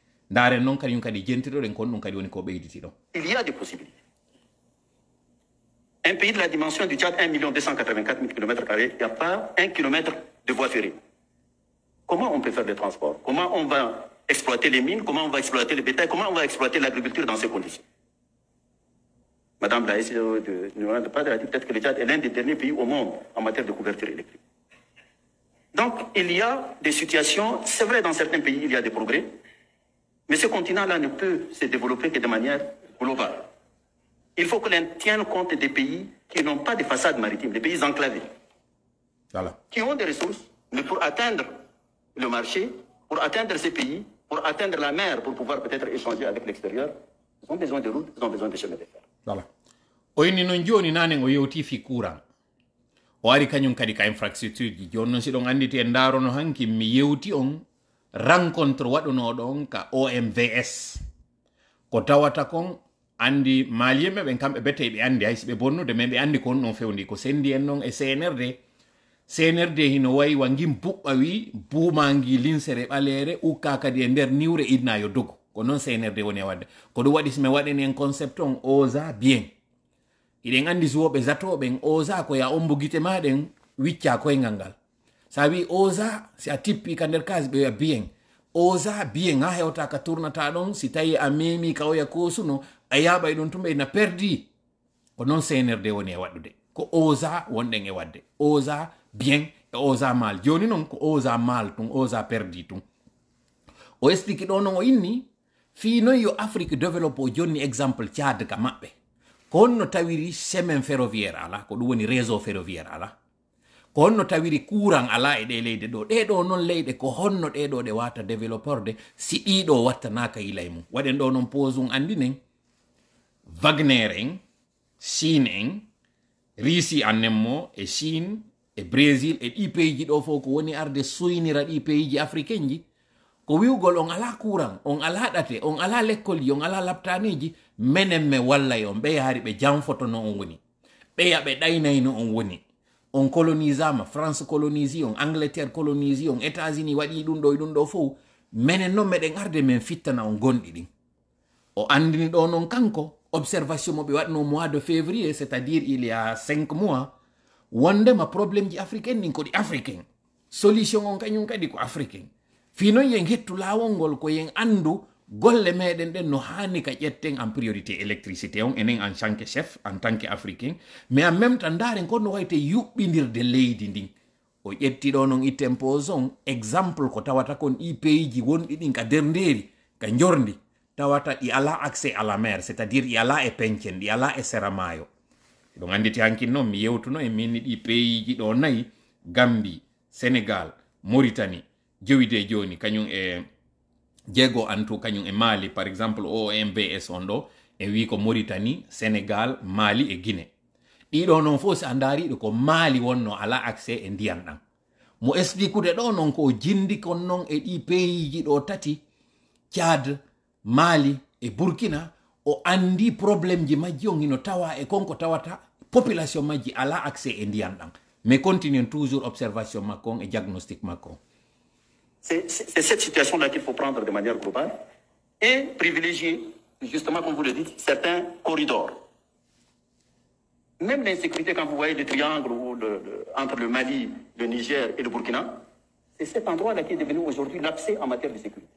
Speaker 1: non kadi kañum kadi den kon non kadi woni ko beyditi ɗon
Speaker 3: il y a des possibilités un pays de la dimension du Tchad, 1 million 284 000 km, il n'y a pas un kilomètre de voie ferrée. Comment on peut faire des transports Comment on va exploiter les mines Comment on va exploiter le bétail Comment on va exploiter l'agriculture dans ces conditions Madame la SCO de Padre a dit peut-être que l'État est l'un des derniers pays au monde en matière de couverture électrique. Donc, il y a des situations, c'est vrai, dans certains pays, il y a des progrès, mais ce continent-là ne peut se développer que de manière globale. Il faut que l'on tienne compte des pays qui n'ont pas de façade maritime, des pays enclavés, qui ont des ressources, mais pour atteindre le marché, pour atteindre ces pays, pour atteindre la mer, pour pouvoir peut-être échanger avec l'extérieur, ils ont besoin de routes, ils ont besoin de chemins de fer.
Speaker 1: dala oyni non joni nane o yewti fi courant o ari kañum kadi ka infrastructure ji joni si ɗon anditi en darono hanki mi yewti on rencontre waɗunoɗon ka omvs ko tawata kon andi maliyemɓe ɓen kamɓe bete ɓe andi haysi ɓe bonnude mais ɓe andi ko honɗon fewndi ko sendi en non e cnrd cnrd hino wayi wa ngin buɓɓa wi bumangi linsere ɓalere ukka kadi e nder niwre inna yo dogo ko noon cnrd woni e wadde ko ɗum waɗi somi waɗani en concept on osa bien iɗen andi suwoɓe zatoɓen osa ko ya ombo guite maɗen wicca koyngal ngal sa wi osa si a tippi ka nder kas ɓe bien osa bien ha hewta ka tournata ɗon si tawi a memi kawoya kosuno a yaɓa e ɗon tumɓe na perdi ko noon cnrd woni e waɗɗude ko osa wonɗen e wadde osa bien e osa mal joni noon ko osa mal tun osa perdi tun o estiki ɗo noon o inni fi noy yo afrique développe o jonni exemple thiade ka maɓɓe ko honno tawiri chemin ferroviaire ala ko ɗum woni réseau ferroviaire ala ko honno tawiri kuran ala e ɗe leyde ɗo ɗeɗo noon leyɗe ko honno ɗeɗo ɗe wata développeur de si ɗiɗo wattanaka ilay mum waɗen ɗo noon pose um andinen wagner en chine en risi annenmo e chine e brésil e ɗi pays ji ɗo fof ko woni arde soyinira ɗi pays ji africain ji ko wiwgol on ala kuran on ala ɗate on ala lekkol on ala laptaniji menen me wallay on ɓe yahari ɓe janfoto no on woni ɓeya ɓe ɗaynay no on woni on colonisama france colonisi on angleterre colonisi on états unis waɗi ɗum ɗo e ɗum ɗo fof menen noon meɗen arde men fittana on gonɗi ɗin o andini ɗo non kanko observation mo ɓe waɗno mois de février c'est à dire il y a cinq mois wondema probléme ji africaine ɗin ko ɗi africain solution on kañum kadi ko africain fino noon yen hettu laawol ngol ko yen andu golle meɗen ɗen no hani ka ƴetten en priorité électricité on enen en tant chef en tant que africain mais en même temps ndaren kon no wayte yuɓɓidirde leydi ndin o ƴettiɗo noon itten pose on exemple ko tawata kon ɗi pays ji wonɗi ɗin ka nder nderi ka jorndi tawata ɗi ala accès à la mer c'est à dire ɗi ala e pencen ɗi ala e seramayo ɗon anditi hankin noon mi yewtuno e minni ɗi pays ji ɗo nayi gambi sénégal mauritanie jewide joni kañum e eh, jeego antu kañum e eh, mali par exemple ombs on ɗo e wi ko mauritanie sénégal mali e guinée ɗiɗo noon fof si a daariɗo ko maali wonno ala accès e ndiyan ɗan mo esdikude ɗo non ko jindi kon non e ɗi peyiji ɗo tati cad mali e burkina o andi probléme ji majji on hino tawa e konko tawata population majji ala accès e ndiyan ɗan mais continuen toujours observation makko e diagnostic makko
Speaker 3: C'est cette situation-là qu'il faut prendre de manière globale et privilégier, justement, comme vous le dites, certains corridors. Même l'insécurité, quand vous voyez le triangle entre le Mali, le Niger et le Burkina, c'est cet endroit-là qui est devenu aujourd'hui l'abcès en matière de sécurité.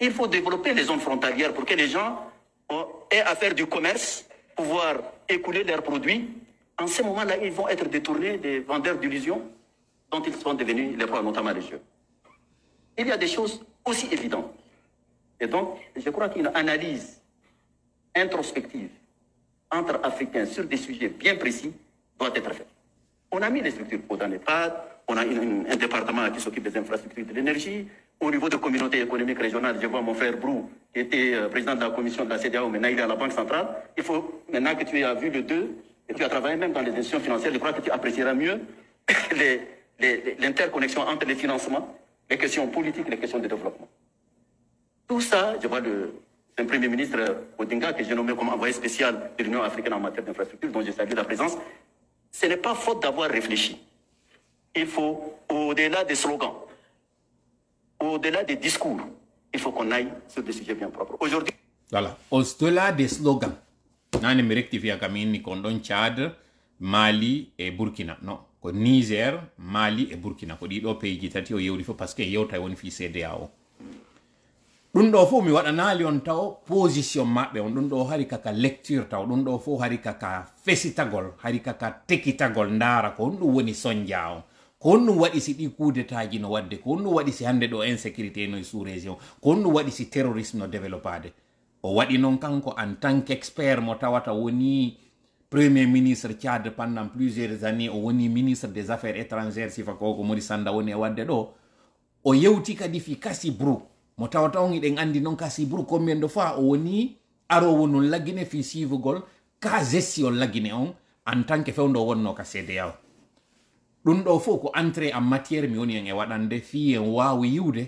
Speaker 3: Il faut développer les zones frontalières pour que les gens aient à faire du commerce, pouvoir écouler leurs produits. En ce moment-là, ils vont être détournés des vendeurs d'illusions dont ils sont devenus les proies, notamment les jeux il y a des choses aussi évidentes. Et donc, je crois qu'une analyse introspective entre Africains sur des sujets bien précis doit être faite. On a mis les structures pour dans les pattes, on a un département qui s'occupe des infrastructures de l'énergie. Au niveau de communautés économiques régionales, je vois mon frère Brou, qui était euh, président de la commission de la CDAO, maintenant il est à la Banque centrale. Il faut, maintenant que tu as vu le 2, et tu as travaillé même dans les institutions financières, je crois que tu apprécieras mieux l'interconnexion entre les financements les questions politiques, les questions de développement. Tout ça, je vois le Premier ministre Odinga, que j'ai nommé comme envoyé spécial de l'Union africaine en matière d'infrastructure, dont je salue la présence, ce n'est pas faute d'avoir réfléchi. Il faut, au-delà des slogans, au-delà des discours, il faut qu'on aille sur des sujets bien propres. Aujourd'hui.
Speaker 1: Voilà, au-delà des slogans. Tchad, Mali et Burkina. Non, ko niger mali e burkina ko ɗiɗo peyji tati o yewri fof par ce que yewta e woni fi cda o ɗum ɗo fof mi waɗanali on taw position maɓɓe on ɗum ɗo hari kaka lecture taw ɗum ɗo fof hari kaka fesitagol hari kaka tekitagol ndara ko honɗum woni soñdia o ko honɗum waɗi si ɗi kudetaji no wadde ko honɗum waɗi si hande ɗo insécurité no e sous région ko honɗum waɗi si terrorisme no développade o waɗi noon kanko en tant qu'expert mo tawata woni premier ministre thiade pendant plusieurs années o woni ministre des affaires étrangères sifa koko mori sanda woni e wadde ɗo o yewti kadi fi kasi brou mo tawa tawoiɗen andi noon kasi brou combien de fois o woni arowo non laggine fi sivugol ka gesti on laggine on en tant que fewdo wonno ka cdao ɗum ɗo fof ko entré en matiére mi woni en e waɗande fi en wawi yiwde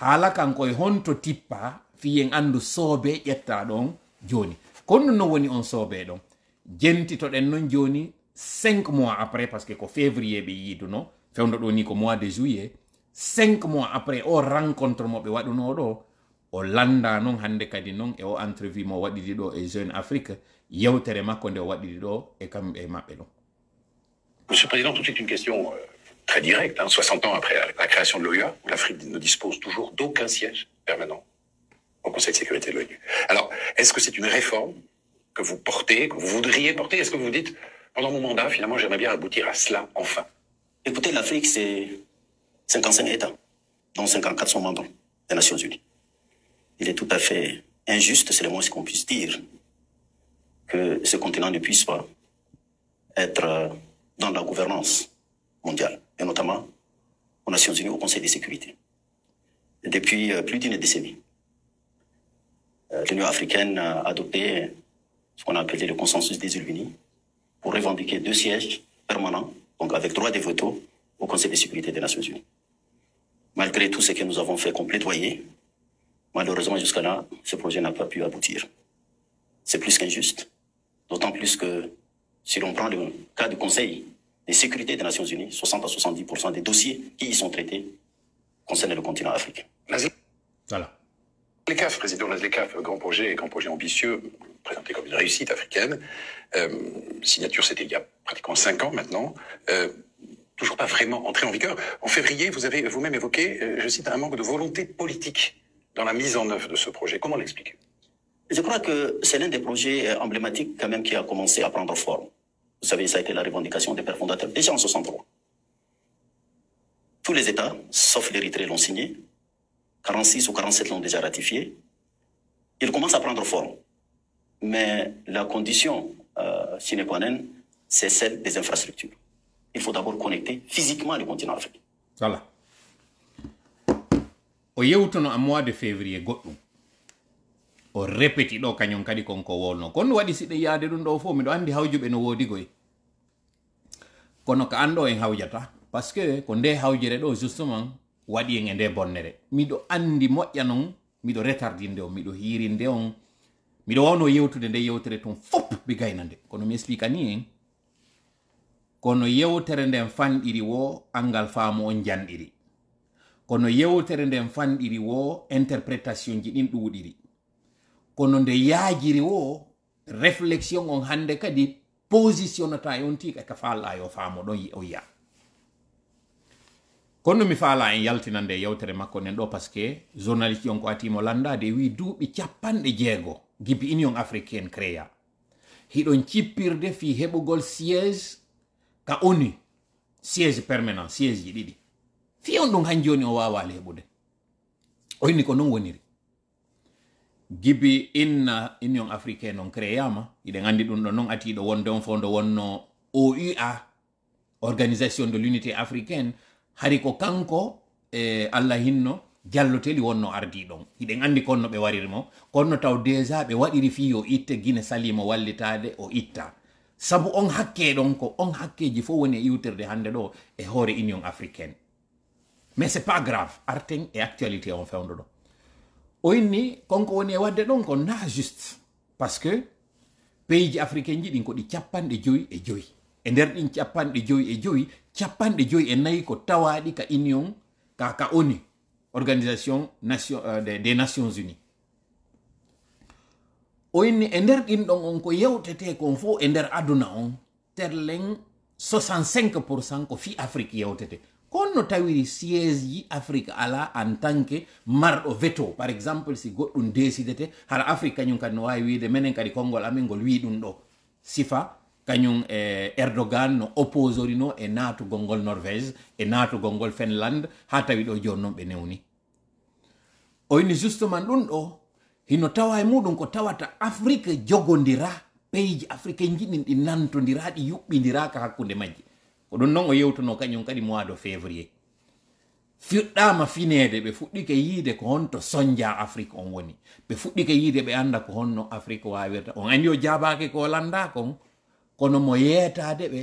Speaker 1: haala kanko e honto tippa fi en andu soobe ƴettaɗo on joni konɗu non woni on soobe ɗon den non joni 5 mois après parce que ko février ɓe y a eu ni ko mois de juillet 5 mois après o rencontre mo ɓe waɗuno ɗo o landa non hande kadi non e o entrevue mo waɗiɗi do e jeune afrique yewtere makko nde o waɗiɗi do e et e maɓɓe
Speaker 3: Monsieur le Président, tout de suite une question euh, très directe. Hein, 60 ans après la création de l'OIA, l'Afrique ne dispose toujours d'aucun siège permanent au Conseil de sécurité de l'ONU. Alors, est-ce que c'est une réforme que vous portez, que vous voudriez porter Est-ce que vous dites, pendant mon mandat, finalement, j'aimerais bien aboutir à cela, enfin Écoutez, l'Afrique, c'est 55 États, dont 54 sont membres des Nations Unies. Il est tout à fait injuste, c'est le moins qu'on puisse dire, que ce continent ne puisse pas être euh, dans la gouvernance mondiale, et notamment aux Nations Unies, au Conseil de sécurité. Depuis euh, plus d'une décennie, euh, l'Union africaine a adopté ce qu'on a appelé le consensus des Etats-Unis, pour revendiquer deux sièges permanents, donc avec droit de veto, au Conseil de sécurité des Nations Unies. Malgré tout ce que nous avons fait comme malheureusement jusqu'à là, ce projet n'a pas pu aboutir. C'est plus qu'injuste, d'autant plus que si l'on prend le cas du Conseil de sécurité des Nations Unies, 60 à 70 des dossiers qui y sont traités concernent le continent africain. Voilà. Les président grand projet, grand projet ambitieux, Présenté comme une réussite africaine. Euh, signature, c'était il y a pratiquement cinq ans maintenant. Euh, toujours pas vraiment entré en vigueur. En février, vous avez vous-même évoqué, euh, je cite, un manque de volonté politique dans la mise en œuvre de ce projet. Comment l'expliquer Je crois que c'est l'un des projets emblématiques quand même qui a commencé à prendre forme. Vous savez, ça a été la revendication des pères fondateurs déjà en 63. Tous les États, sauf l'Érythrée, l'ont signé. 46 ou 47 l'ont déjà ratifié. Il commence à prendre forme. Mais la condition euh, sine qua non, c'est celle des infrastructures. Il faut d'abord connecter physiquement le continent
Speaker 1: africain. Voilà. o yewtuno a mois de février goɗɗum o répéti do kanyon kadi kon ko wolno Kon wadi siɗe yaade ɗum ɗo fof do andi hawjube no wodi goy. kono ka ando en hawjata parce que ko nde hawjere do justement wadi en e nde bonnere andi anndi moƴƴa non miɗo retardinde mi do hirinde on miɗo wano yewtude nde yewtere ton fop ɓe gayna kono mi explique ni en kono yewtere nden fanɗiri wo angal faamu on janɗiri kono yewtere nden fanɗiri wo interprétation ji ɗin ɗuɗiri kono nde yaajiri wo réflexion on hande kadi positionnata on tika ka faalla yo faamo ɗon o yiya kono mi faala en yaltinande yewtere makko nden ɗo par ce que journaliste on ko atimo landade wi duuɓi capanɗe jeegoo gibi union africaine crea hiɗon cippirde fi heɓugol siége ka onu siége permanent siége ji ɗiɗi fi on ɗum han joni o wawali heɓude oyni ko non woniri gibi inna union africaine on créama iɗen andi ɗum ɗo non atiɗo wonde on fondo wonno oua organisation de l'unité africaine hari ko kanko e eh, allah hinno jalloteli wonno ardi ɗon hiɗen andi konno no ɓe waririmo konno taw déjà ɓe waɗiri fi yo itte guine salimo wallitade o itta sabu on hakke ɗon ko on hakkeji fo woni e iwtirde hande ɗo e hoore union africaine mais c'est pas grave arten e actualité on fewndo ɗo o inni konko woni e wadde ɗon ko na juste parce que pays ji africain ji ɗin ko ɗi capanɗe joyi e joyi e nder ɗin capanɗe joyi e joyi capanɗe joyi e nayyi ko tawaɗi ka union ka ka onu organisation nation, euh, des, des nations Unies. o inni e don on ko yewtete kon fo e nder aduna on terlen 65 ko fi afrique yewtete kon no tawiri siége yi afrique ala en tant que au veto par exemple si goɗɗum décidete hara afrique kanyun kadi no wawi wiide menen kadi Congo amin ngol wi ɗum do. sifa kanyun e erdogan no opposorino e natu ngol Norvège e natugol ngol finlande ha tawi ɗo joni noon ɓe newni o oyni justement ɗum ɗo hino tawa e muɗum ko tawata afrique jogodira peyji afrique ji ɗin ɗi nantodira ɗi yuɓɓidiraka hakkunde majji ko ɗum noon o yewtuno kañum kadi mois de février fiɗɗama finede ɓe fuɗɗike yiide ko honto soñia afrique on woni ɓe fuɗɗike yiide ɓe anda ko honno afrique wawirta on andi o jabake ko landa kon kono mo yeetade ɓe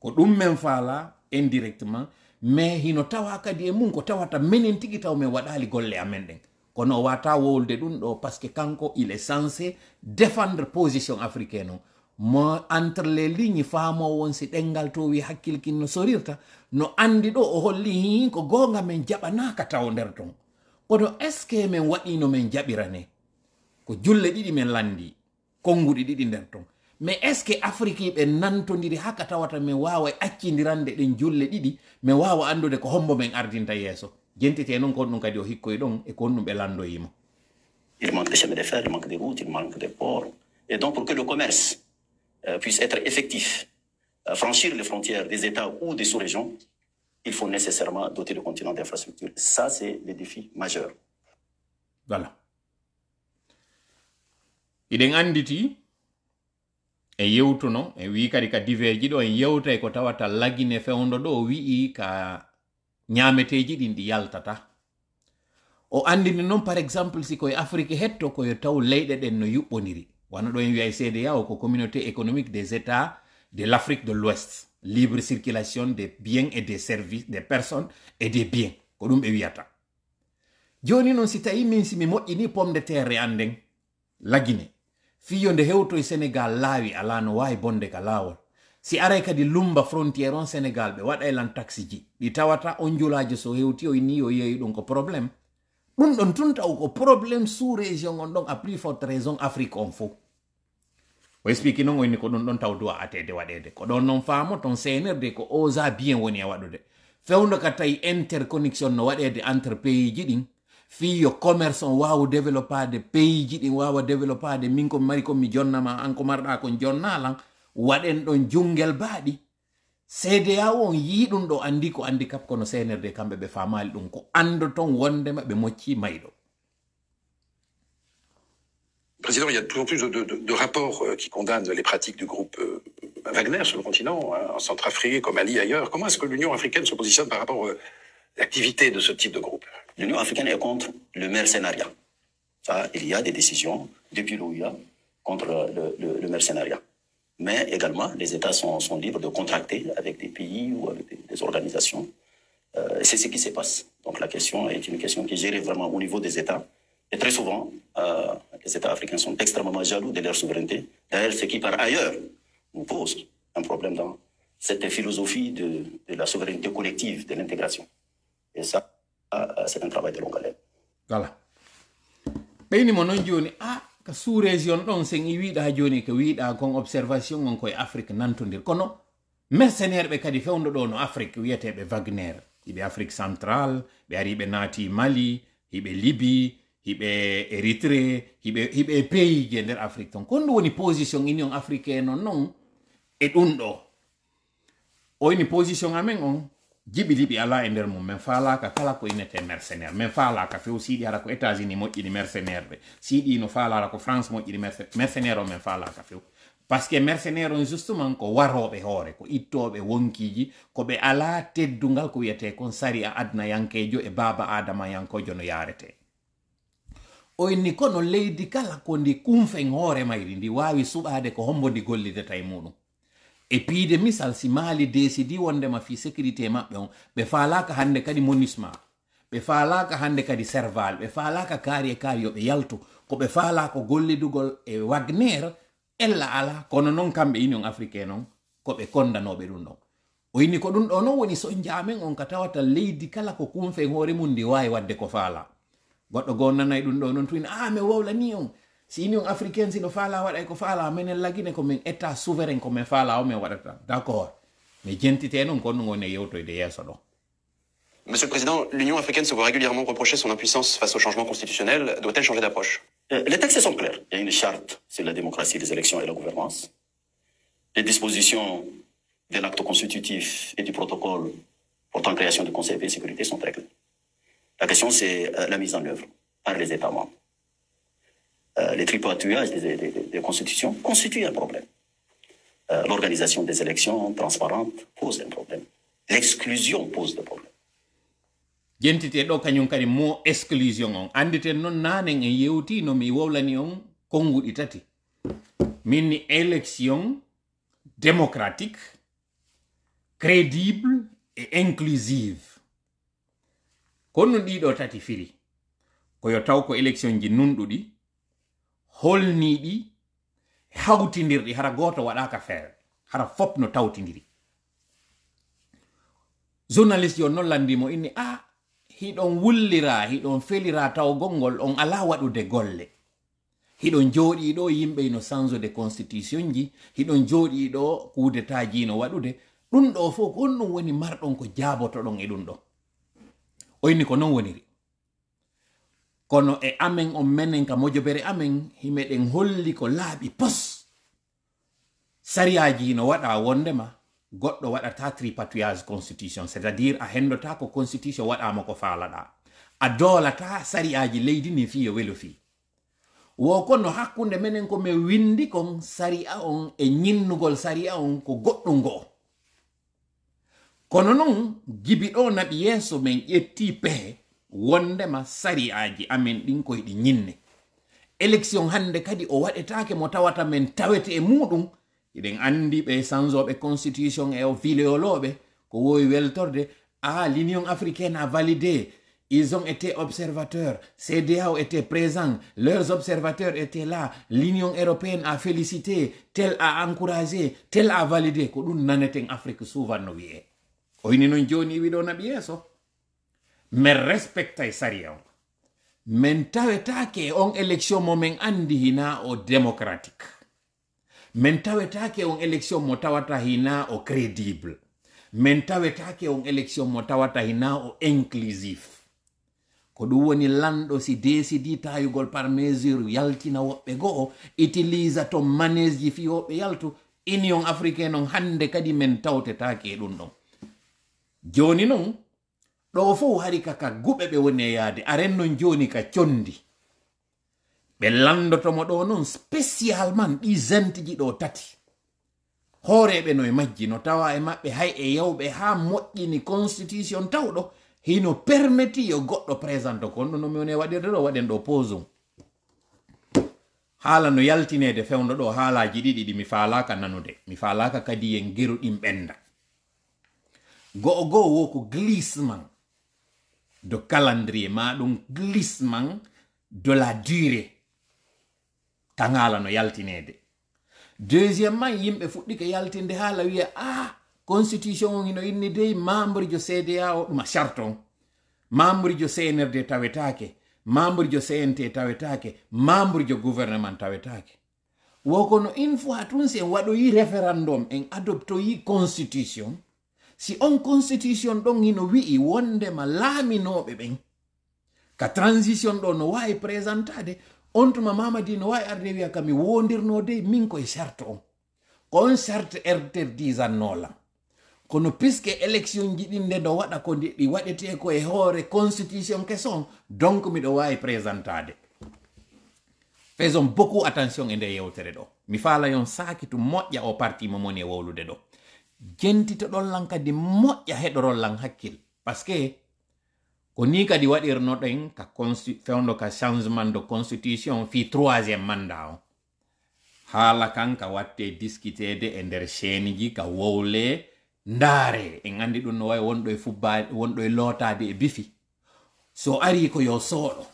Speaker 1: ko ɗum men faala indirectement mais hino tawa kadi e mum ko tawata minen tigi taw min waɗali golle amen ɗen kono wata wolde ɗum ɗo par ce que kanko il est censé défendre position africaine o mo entre les lignes faamo won si ɗenngal to wi hakkilkin no sorirta no andi ɗo o holli hin ko gonga men jaɓanaka taw nder ton kono est ce que min waɗino min jaɓirane ko julle ɗiɗi min landi konnguɗi ɗiɗi nder ton mais est ce que afrique ɓe nantodiri haka tawata min wawa e accidirande ɗen julle ɗiɗi min wawa andude ko hombo men ardinta yeeso jentete noon kadi o e
Speaker 3: il manque des chemins de fer il manque des routes il manque des ports et donc pour que le commerce euh, puisse être effectif euh, franchir les frontières des états ou des sous-régions il faut nécessairement doter le continent d'infrastructures ça c'est le défi majeur
Speaker 1: voilà iɗen anditi e yewtuno e wi kadi ka diverji do en yewta e ko tawata lagine fewdo do wi'i ka ñaameteeji ɗi ndi yaltata o andini noon par exemple si koye afrique hetto koyo taw leyɗe ɗen no yuɓɓoniri wano ɗo en wiya cda o ko communauté économique des états de l' afrique de l'ouest libre circulation des biens et des services des personnes et des biens ko ɗum ɓe wiyata joni noon si tawi min simi moƴƴini pomme de terre an nden lagine fiyo nde hewto e sénégal laawi ala no wawi bonde ka laawol si aray kadi lumba frontiére on sénégal ɓe waɗa e lan taxi ji ɗi tawata on julaji so hewti oyni o yeeyi ɗum ko probléme ɗum ɗon tun taw ko probléme sous région on ɗon a plus forte raison afrique on fo o expliqui non oyni ko ɗum ɗon taw duwa atede waɗede ko ɗon noon faamo ton seenirde ko osa bien woni e waɗude fewdo ka tawi interconnexion no waɗede entre pays ji ɗin fii yo commerce on waawa développade pays ji ɗin waawa développade min komi mari komi jonnama an ko marɗa kon jonnalan Président, il y a de
Speaker 3: plus en plus de, rapports euh, qui condamnent les pratiques du groupe euh, Wagner sur le continent, hein, en Centrafrique, comme Mali, ailleurs. Comment est-ce que l'Union africaine se positionne par rapport à euh, l'activité de ce type de groupe L'Union africaine est contre le mercenariat. Ça, il y a des décisions depuis l'OIA contre le mercenariat mais également les États sont, libres de contracter avec des pays ou avec des, organisations. Euh, c'est ce qui se passe. Donc la question est une question qui est gérée vraiment au niveau des États. Et très souvent, euh, les États africains sont extrêmement jaloux de leur souveraineté. D'ailleurs, ce qui par ailleurs nous pose un problème dans cette philosophie de, la souveraineté collective, de l'intégration. Et ça, euh, c'est un travail de longue haleine.
Speaker 1: Voilà. Mais il y a ka sous région ɗon sen wiɗa joni ko wiɗa kon observation on koye afrique nantodir kono mercenaire ɓe kadi fewndo ɗo no afrique wiyeteɓe wagner hiɓe afrique centrale ɓe ari ɓe naati mali hiɓe liby hiɓe érytré hiɓe hiɓe pays je nder afrique ton kon woni position union africaine on non e ɗum ɗo oyni position amen on jiɓiɗiɓi ala e nder mum min falaka kala ko inete mercenaire min falaka few siiɗi hara ko états unis moƴƴini mercenaire ɓe siiɗi no falara ko france moƴƴini mercenaire o min falaka few par ce que mercenaire on justement ko waroɓe hoore ko ittoɓe wonkiji ko ɓe ala teddungal ko wiyete kon sari a adna yankejo e baba adama yankojo no yarete ni kono leydi kala ko ndi kumfen hoore mayri ndi wawi suɓade ko hombo ndi gollideta e muɗum epidémisal si mali décidi wondema fi sécurité mabɓe on ɓe falaka hande kadi monisement ɓe falaka hande kadi serval ɓe falaka kaari e kaari yo ɓe yalto ko ɓe falako gollidugol e wagner ella ala kono noon kamɓe union africain on ko ɓe kondanoɓe ɗum ɗon o yini ko ɗum ɗo non woni soñjamen on ka tawata leydi kala ko kumfe hoore mum ndi wawi wadde ko fala goɗɗo gonnanayi ɗum ɗo non tuni a ah, min wawla ni on si Monsieur
Speaker 3: le Président, l'Union africaine se voit régulièrement reprocher son impuissance face au changement constitutionnel. Doit-elle changer d'approche euh, Les textes sont clairs. Il y a une charte sur la démocratie, les élections et la gouvernance. Les dispositions de l'acte constitutif et du protocole portant création du Conseil de sécurité sont claires. La question, c'est euh, la mise en œuvre par les États membres. Euh, les tripatouillages des, des, constitutions constituent un problème. Euh, l'organisation des élections transparentes pose un problème. L'exclusion pose le problème.
Speaker 1: exclusion on anditen noon nanen yewti no mi élection démocratique crédible et inclusive élection holniɗi hawtidirɗi hara goto waɗaka feere hara fop no tawtidiri journaliste yo non landimo inni a ah, hiɗon wullira hiɗon felira taw gongol on ala waɗude golle hiɗon jooɗi ɗo yimɓe no change de constitution ji hiɗon jooɗi ɗo kuude tajino waɗude ɗum ɗo fo gonɗum woni marɗon ko jaboto ɗon e ɗum ɗo oyni ko non woniri kono e amen on menen ka mojobere amen himeɗen holli ko laaɓi pos sariyaji no waɗa wondema goɗɗo waɗata tripatouillage constitution c'est à dire a hendota ko constitution waɗama ko faalaɗa a doolata sariyaji leydi ni fi yo welo fi wo kono hakkunde menen ko min windi kon sari'a on e ñinnugol sari'a on ko goɗɗum ngoo kono noon gibi ɗo naɓi yeeso min ƴetti pehe sari sari'aji amen ɗin koye ɗi ñinne élection hande kadi o waɗetake mo tawata men tawete e muɗum eɗen andi ɓe sanjoɓe constitution e o fileyoloɓe ko wowi weltorde ah l'union africaine a validé ils ont été observateurs cdao était présent leurs observateurs étaient là l'union européenne a félicité tel a encouragé tel a validé ko ɗum naneten afrique souvent no o yini noon joni iwiɗo min respectay sariya o min tawetake e on élection mo men andi hina o démocratique min tawetake e on élection mo tawata hina o crédible min tawetake e on élection mo tawata hina o inclusif ko ɗum woni lanɗo si desidi tayugol par mesure yaltina woɓɓe go'o utilisa to manege ji fi woɓɓe yaltu union africaine on hande kadi min tawtetake e ɗum ɗon joni noon ɗo fuu hari kaka guɓe ɓe woni e yahde aren non joni ka condi ɓe landotomo ɗo non spécial man ɗi zente ji ɗo tati hooreɓe no e majji no tawa e maɓɓe hay e yawɓe haa moƴƴini constitution tawɗo hino permeti yo goɗɗo présente kon ɗo nomi woni e waɗirde ɗo waɗen ɗo posum haala no yaltinede fewdo ɗo haalaji ɗiɗi ɗi mi faalaka nanude mi faalaka kadi yen geru ɗin ɓenda go'o goo wo ko glisement de calendrier ma ɗum glissement de la durée ka ngala no yaltinede deuxièmement yimɓe fuɗɗi ka yaltinde haala wiya a ah, constitution on hino inni dey membre jo cda o ɗuma charton membre jo cnrd tawetake membre jo cnt tawetake membre jo gouvernement tawetake wo kono une fois tun si en waɗoyi référendum en adoptoyi constitution si on constitution ɗon ino wi'i wondema laaminoɓe ɓen ka transition ɗo no wawi présentade on tuma mamadi no wawi arde wiya kam mi wondirno dey min koye charte on kon charte interdisannola kono piske élection ji ɗi nde no waɗa ko ndi ɗi waɗete ko e hoore constitution keson donc miɗo wawi présentade faison beaucoup attention e nde yewtere ɗo mi fala yon sakitu moƴƴa o parti mo e wowlude ɗo gentito kadi moƴƴa heɗorollan hakkil paske ko ni kadi waɗirnoɗen ka fewdo ka changement de constitution fi troisiéme manda o haala kan ka watte diskitede e nder cheniji ka wowle ndaare en andi ɗum no wawi wonɗo e fubba wonɗo e e bifi so ari ko yo sooɗo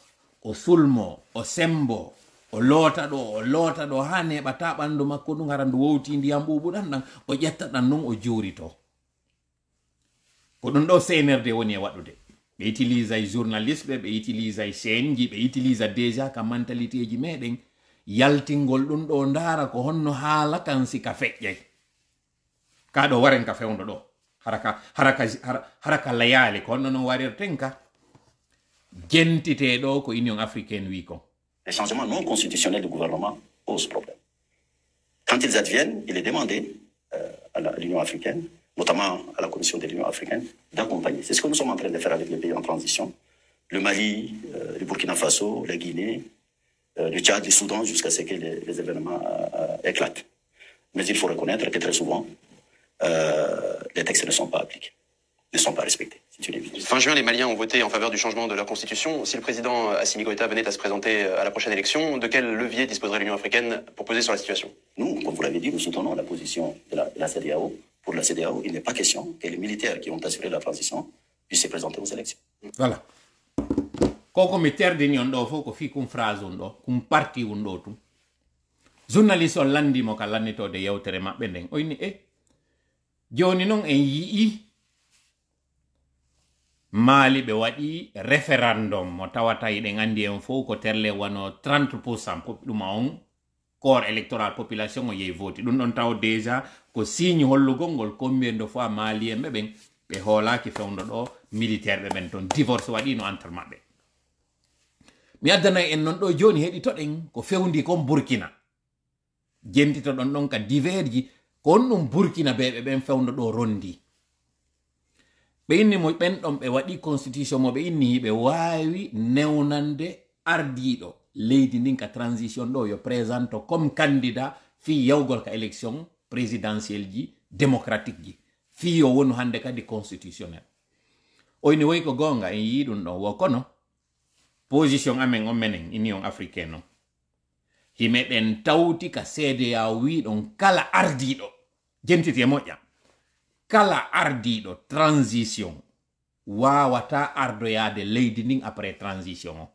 Speaker 1: o sulmo o sembo o loota ɗo o loota ɗo ha neɓata ɓandu makko ɗum hara ndu wowti ndiyam ɓuɓuɗan ɗan o ƴettaɗan non o juuri to ko ɗum ɗo senerde woni e waɗude ɓe utilise e journaliste ɓe ɓe utilise e chaine ji ɓe utilise déjà ka mentalité ji meɗen yaltingol ɗum ɗo ndaara ko honno haala kan sika feƴƴay ka ɗo waren ka fewdo ɗo hara ka layali ko honno non warirten ka gentite ɗo ko union africaine wi kon Les
Speaker 3: changements non constitutionnels du gouvernement
Speaker 1: posent problème. Quand ils adviennent, il est demandé
Speaker 3: euh, à l'Union africaine, notamment à la Commission de l'Union africaine, d'accompagner. C'est ce que nous sommes en train de faire avec les pays en transition. Le Mali, euh, le Burkina Faso, la Guinée, euh, le Tchad, le Soudan, jusqu'à ce que les, les événements éclatent. Mais il faut reconnaître que très souvent, les textes ne sont pas appliqués ne sont pas respectés Fin juin, les Maliens ont voté en faveur du changement de leur constitution. Si le président Assimi Goïta venait à se présenter euh, à la prochaine élection, de quel levier disposerait l'Union africaine pour poser sur la situation Nous, comme vous l'avez dit, nous soutenons la position de la, CDAO. Pour la CDAO, il n'est pas question que les militaires qui ont assuré la transition puissent se présenter
Speaker 1: aux élections. Voilà. Quand on ko fi kum phrase kum parti journaliste landimo ka eh? joni en maali ɓe waɗi référendum mo tawata yiɗen anndi en fof ko terle wano 30 pourcent pop ɗuma on corps électoral population o yehi voti ɗum ɗon taw déjà ko signe hollugol ngol kombiendo fof a maali en ɓe ɓen ɓe hoolaaki fewndo ɗo militaire ɓe ɓen toon divorce waɗino entre maɓɓe mi addanay en noon ɗo jooni heɗitoɗen ko fewndi kon burkina jentito ɗon ɗon ka divers ji ko on ɗum burkina beeɓe ɓen fewndo ɗo rondi ɓe inni mo ɓenɗon ɓe waɗi constitution mo ɓe inni ɓe wawi newnande ardiɗo leydi ndin ka transition ɗo yo présente comme candidat fi yawgol ka élection présidentiel ji démocratique ji fi yo wonu hande kadi constitutionnel oyni woyi ko gonga en yi ɗum ɗon wo kono position amen on menen union africain non himeɓen tawti ka cdaw wiɗon kala ardiɗo jentiti e moƴƴam kala ardiɗo transition wawata ardoyade leydi ndin après transition o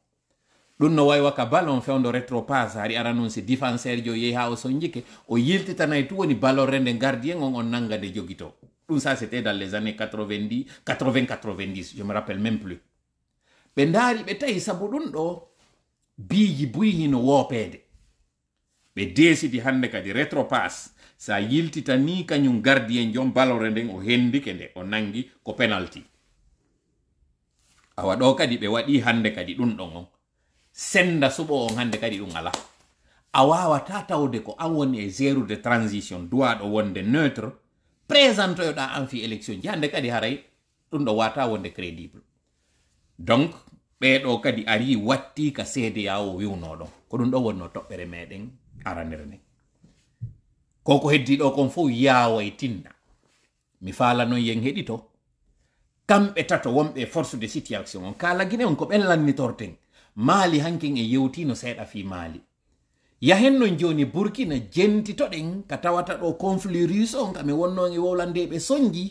Speaker 1: ɗum no waywa ka ballon fewdo rétropas hari ara noon si défenseur jo yehi ha o soñjike o yiltitanayi tu woni ballonre nde gardien on on nanga nde jogito ɗum ça c'était dans les années 90 80 90 je me rappelle même plus ɓe ndaari ɓe tawi sabu ɗum ɗo biiji buyi hino woopede ɓe desidi hande kadi rétropas sa yiltitani kañum gardien jom balore nden o hendike nde o nangi ko penalty awa ɗo kadi ɓe waɗi hande kadi ɗum ɗon on senda suɓo on hande kadi ɗum ala a wawata tawde ko an woni e zéro de transition duwaɗo wonde neutre présentoyoɗa an fi élection ji hande kadi haray ɗum ɗo wata wonde crédible donc ɓeɗo kadi ari watti ka seedeya o wiwnoɗon ko ɗum ɗo wonno toɓɓere meɗen aranere nden koko heddiɗo kon fo yaway tinna mi fala non yen heɗito kamɓe tato wonɓe force de situation on kala guine on ko ɓellannitorten maali hankin e yewtino seeɗa fi maali yahennon joni burkina jentitoɗen ka tawata ɗo conflit russe on kami wonnon e wowlande ɓe soñji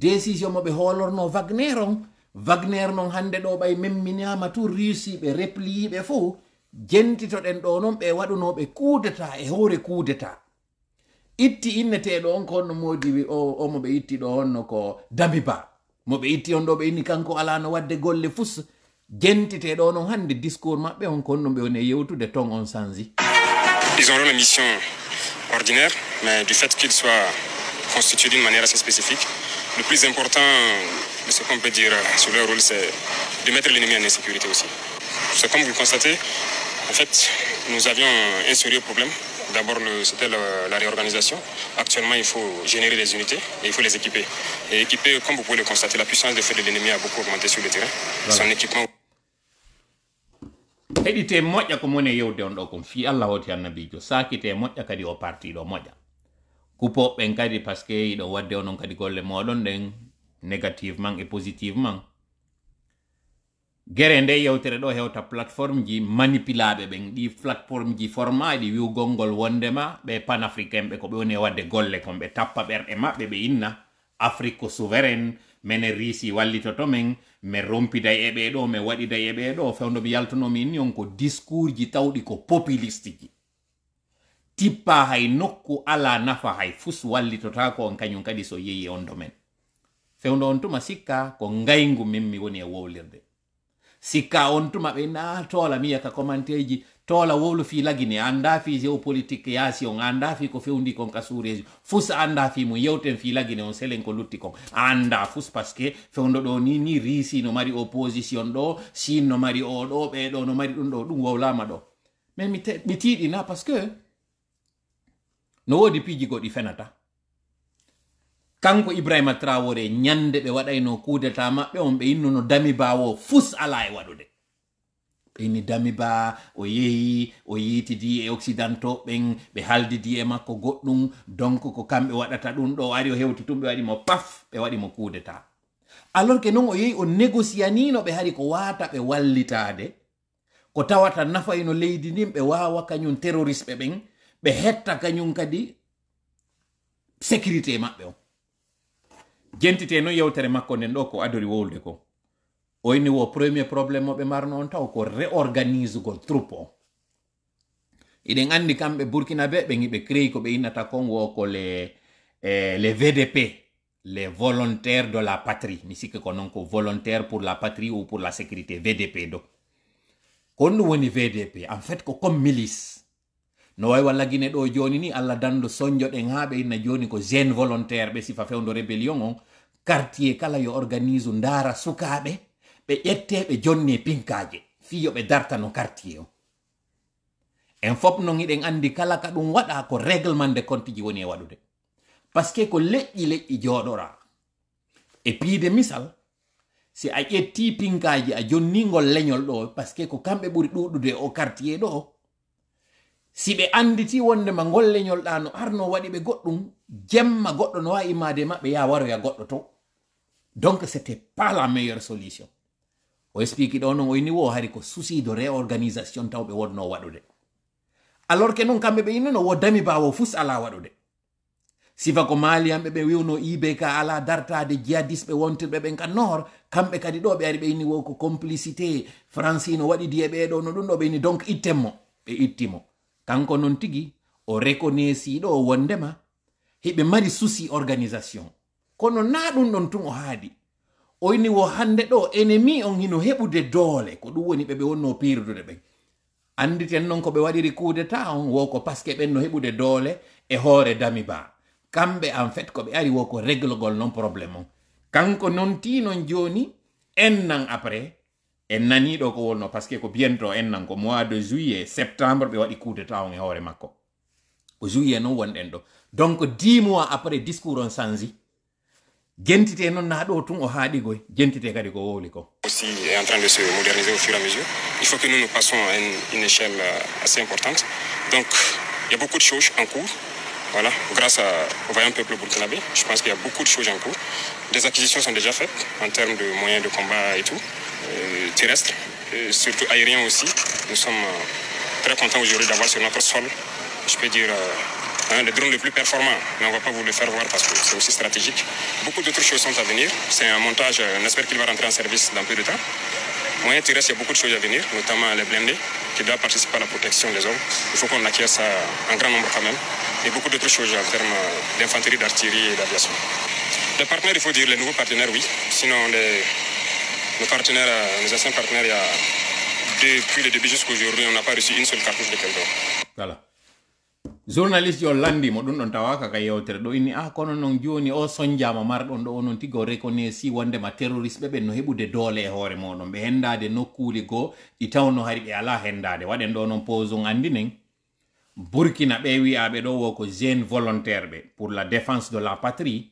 Speaker 1: décision mo ɓe holorno wagner on wagner non hande ɗo ɓay memminama tu russiɓe repliyiɓe fo jentitoɗen ɗo non ɓe waɗunoɓe kudeta e hoore kudeta ils ont une mission
Speaker 4: ordinaire mais du fait qu'ils soient constitués d'une manière assez spécifique le plus important de ce qu'on peut dire sur leur rôle c'est de mettre l'ennemi en insécurité aussi c'est comme vous le constatez en fait nous avions un sérieux problème D'abord, c'était la, réorganisation. Actuellement, il faut générer des unités et il faut les équiper. Et équiper, comme vous pouvez le constater, la puissance de feu de l'ennemi a beaucoup augmenté
Speaker 1: sur le terrain. Son équipement. heɗite moƴƴa ko mone yewde on ɗo kon fi allah hoti annabijo sakite moƴƴa kadi o partiɗo moƴƴa kupoɓen kadi par que iɗo wadde onon kadi golle moɗon ɗen négativement et positivement gere nde yewtere ɗo hewta platform ji manipulaɓe ɓen ɗi platform ji forma ɗi wiwgolngol wondema ɓe panafricain ɓe ko ɓe woni wadde golle kon ɓe tappa ɓerɗe maɓɓe ɓe inna afrique souverain mene riisi wallitoto men mi rompiday e ɓe ɗo mi waɗiday e ɓe ɗo fewdo mi yaltunomi inni on ko discours ji tawɗi ko populiste ji tippa hay nokku ala nafa hay fus wallitotako on kañum kadi so yeyi e on domen fewdo on tuma sikka ko ngayngu min mi woni e wowlirde sika on tuma ɓe na toola mi y'aka commenteji toola wolu fi lagine anda fi géopolitique yasi on anda fi ko fewndi kon ka fus anda fi mum yewten fi lagine on selen ko lutti kon annda fus parce que fewndo ɗo ni ni risi no mari opposition ɗo sin no mari o ɗo ɓeɗo no mari ɗum ɗo ɗum wowlama ɗo mais mi tiiɗina parce que no woodi piiji go ɗi fenata kanko ibrahima trawore ñande ɓe waɗayno kudata maɓɓe on ɓe yinnono damiba o fus ala e waɗude ɓe yinni damiba o yehi o yitidi e occidentau ɓen ɓe haldidi e makko goɗɗum donc ko kamɓe waɗata ɗum ɗo o ari o hewti tun ɓe waɗimo paf ɓe waɗimo kudata alors que non o yehi o négocianino ɓe hari ko wata ɓe wallitade ko tawata nafayno e leydi ndin ɓe wawa kañum terroriste ɓen ɓe hetta kañum kadi sécurité maɓɓe on jentite noon yewtere makko nden ɗo ko adori wowlude ko oyni wo premier probléme o marno on taw ko réorganise gol troupe o eɗen andi kamɓe burkina be ɓe ɓe créi ko ɓe innata kon wo ko le eh, le vdp les volontaire de la patrie mi sikki ko noon ko volontaire pour la patrie ou pour la sécurité vdp do kon ɗum woni vdp en fait ko comme milice no wawi walla guine ɗo joni ni allah dandu soñjoɗen ha ɓe inna joni ko gene volontaire ɓe sifa fewdo rébellion on quartier kala yo organise dara sukaɓe ɓe ƴette ɓe jonne pinkaje fiyoɓe darta no quartier o en fop non iɗen andi kala ka ɗum waɗa ko réglement de compte ji woni e waɗude par ce que ko leƴƴi leƴƴi jooɗora e piide misal si a ƴetti pinkaji a jonnigol leñol ɗo par ce que ko kamɓe ɓuri ɗuɗude o quartier ɗo si ɓe anditi wondema golleñolɗa no arno waɗi ɓe goɗɗum jemma goɗɗo no wawi imade maɓɓe ya waroya goɗɗo to donc c' était pas la meilleure solution o expliqui ɗo non o yni wo hari ko souci de réorganisation taw ɓe wodno waɗude alors que non kamɓe ɓe yinnono wo dami bawo fus ala waɗude sifa ko maliyamɓe ɓe wiwno ibk ala dartade jiyadisɓe wontirɓe ɓen ka nor kamɓe kadi ɗo ɓe ari ɓe yini wo ko complicité francino waɗi diye ɓeɗo no ɗum ɗo ɓe yini donc ittenmo ɓe ittimo kanko non tigi o rekonesiɗo o wondema heɓe mari susi organisation kono na ɗum ɗon tun o haadi oyni wo hande ɗo enemi on hino heɓude doole ko ɗum woni ɓeɓe wonno pirdude ɓen anditen non ko ɓe waɗiri kudeta on wo ko paske ɓen no heɓude doole e hoore damiba kamɓe en fait ko ɓe ari wo ko réglegol non probléme on kanko non tinon joni en nan après en naniɗo ko wonno par que ko biyanto en nan ko mois de juillet septembre be waɗi coup de town e hoore makko ko juillet non wonden do donc dix mois après discours on Sanzi, jentité non na do tun o haadi go jentité kadi ko woli ko
Speaker 4: aussi est en train de se moderniser au fur et à mesure il faut que nous nous passons à une, une échelle euh, assez importante donc il y a beaucoup de choses en cours Voilà, grâce à, au vaillant peuple burkinabé, je pense qu'il y a beaucoup de choses en cours. Des acquisitions sont déjà faites en termes de moyens de combat et tout. Euh, terrestre, euh, surtout aérien aussi. Nous sommes euh, très contents aujourd'hui d'avoir sur notre sol, je peux dire, un des drones les plus performants. Mais on ne va pas vous le faire voir parce que c'est aussi stratégique. Beaucoup d'autres choses sont à venir. C'est un montage, on espère qu'il va rentrer en service dans peu de temps. Moyen terrestre, il y a beaucoup de choses à venir, notamment les blindés qui doivent participer à la protection des hommes. Il faut qu'on acquiert ça en grand nombre quand même. Et beaucoup d'autres choses en termes d'infanterie, d'artillerie et d'aviation. Les partenaires, il faut dire les nouveaux partenaires, oui. Sinon, les nos partenaires, nos anciens partenaires, il y a, depuis le début jusqu'à aujourd'hui, on n'a pas reçu une seule cartouche de
Speaker 1: quelqu'un. Voilà. journaliste yo landi mo dun don tawa kaka yewtere do inni ah kono non joni o soñdiama mardon do onon tigo reconnaissi wande ma terrorisme be no hebude dole e hoore moɗon ɓe hendade nokkuli goo ɗi e tawno hari ɓe ala hendade waden do non pose on andi nen burkina ɓe wiyaɓe do wo ko jeune volontaire be pour la défense de la patrie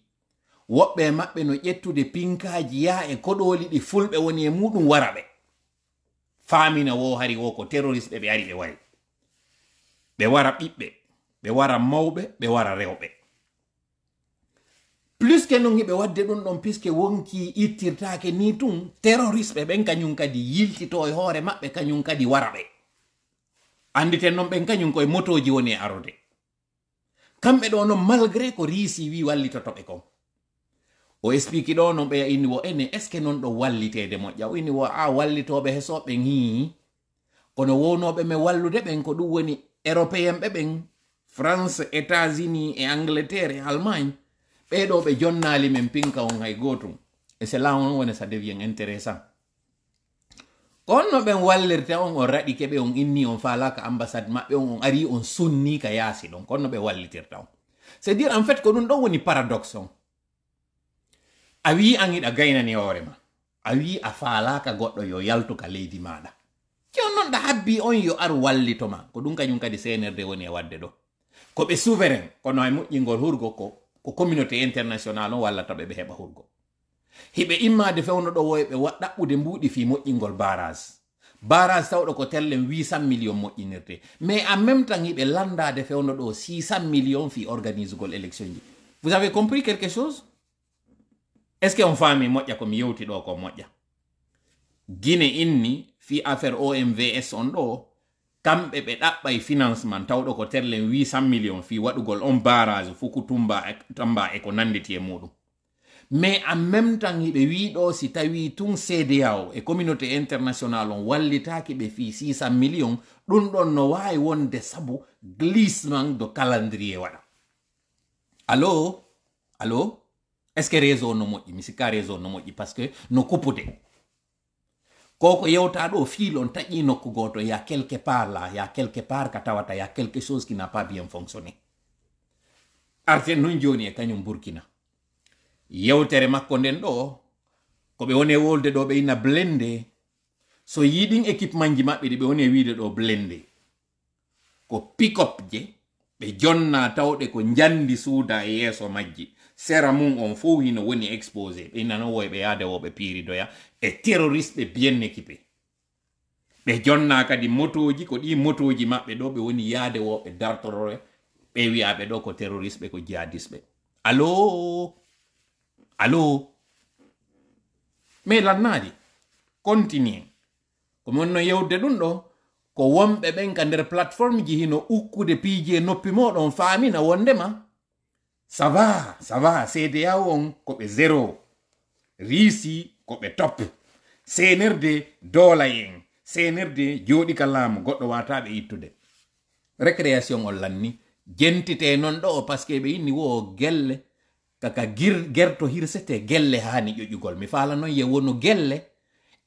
Speaker 1: woɓɓe maɓɓe no ƴettude pinkaji yaha e koɗoli ɗi fulɓe woni e muɗum wara ɓe faamina wo hari wo ko terroriste ɓe ɓe ari ɓe wari ɓe wara ɓiɓɓe ɓe wara mawɓe ɓe wara rewɓe plus non hiɓe wadde ɗum ɗon puisque wonki ittirtake ni tun terroriste ɓe ɓen kañum kadi yiltito e hoore maɓɓe kañum kadi wara ɓe anditen non ɓen kañum koye motoji woni e arode kamɓe ɗo noon malgré ko riisi wi wallitotoɓe kon o espiki ɗo no ɓeya inni wo ene est ce que non ɗo wallitede moƴƴa o inni wo a wallitoɓe hesoɓen hi kono wownoɓe me wallude ɓen ko ɗum woni européen ɓe ɓen france états unis e angleterre e allemagne ɓeɗo ɓe jonnali men pinka on hay gotum e cela on woni ça devient intéressant ko on no ɓen wallirta on on raɗi keɓe on inni on falaka ambassade maɓɓe on on ari on sunni ka yaasi ɗon ko on no ɓe wallitirta on c'est dire en fait ko ɗum ɗon woni paradoxe on a wi an iɗa gaynani hoore ma a wi a faalaka goɗɗo yo yaltu ka leydi maɗa kew noon ɗa habbi on yo ar wallito ma ko ɗum kañum kadi senerde woni e wadde ɗo ko ɓe souverain kono e moƴƴingol hurgo ko ko communauté international o wallata ɓe ɓe heɓa hurgo hiɓe immade fewno ɗo woyo e ɓe ɗaɓɓude mbuuɗi fi moƴƴingol barage barage tawɗo ko tellen 800 million moƴƴinirte mais en même temps hiɓe landade fewno ɗo 600 million fi organise gol élection ji vous avez compris quelque chose est ce que on faami moƴƴa ko mi yewti ɗo ko moƴƴa guine inni fi affaire omvs on ɗo kamɓe ɓe ɗaɓɓay financement tawɗo ko terlen 800 million fi waɗugol on barage fu ku tumba e, tamba e ko nanditi e muɗum mais en même temps hiɓe wiɗo si tawi tun cdao e communauté international on wallitaki ɓe fi 600 million ɗum ɗon no wawi wonde saabu glissement de calendrier waɗa allo allo est ce que réseau no moƴƴi mi sikka réseau no moƴƴi par ce que no kuppude koko ko yewta ɗo fiil on taƴƴi nokku ya quelque part là ya quelque part katawata ya quelque chose qui n'a pas bien fonctionné arte noon joni e kañum burkina yewtere makko nden do ko ɓe woni wolde do be ina blende so yiɗin équipement ji maɓɓe ɗi ɓe woni e wiide ɗo blende ko pick up je be jonna tawɗe ko njandi suuda yeso yeeso majji sera mum on fo hino woni exposé ɓe nanowo e ɓe yaade wo ɓe piridoya e terroriste ɓe biyenneki ɓe ɓe jonna kadi motoji ko ɗi motoji maɓɓe ɗo ɓe woni yaade wo ɓe dartorore ɓe wi'aɓe ɗo ko terroriste ɓe ko jihadisɓe allo allo mais lannaji continuen ko monno yewde ɗum ɗo ko wonɓe ɓen ka nder plateforme ji hino ukkude piijie noppi moɗon faamina wondema sava sava seede yawon ko ɓe zero risi ko ɓe top senirde doolay en senirde jooɗika laamu goɗɗo wataɓe ittude récréation o lanni jentite non ɗo par ce que ɓe yinni wo gelle kaka gir, gerto hirsete gelle hani ƴoƴugol mi fala non ye wono gelle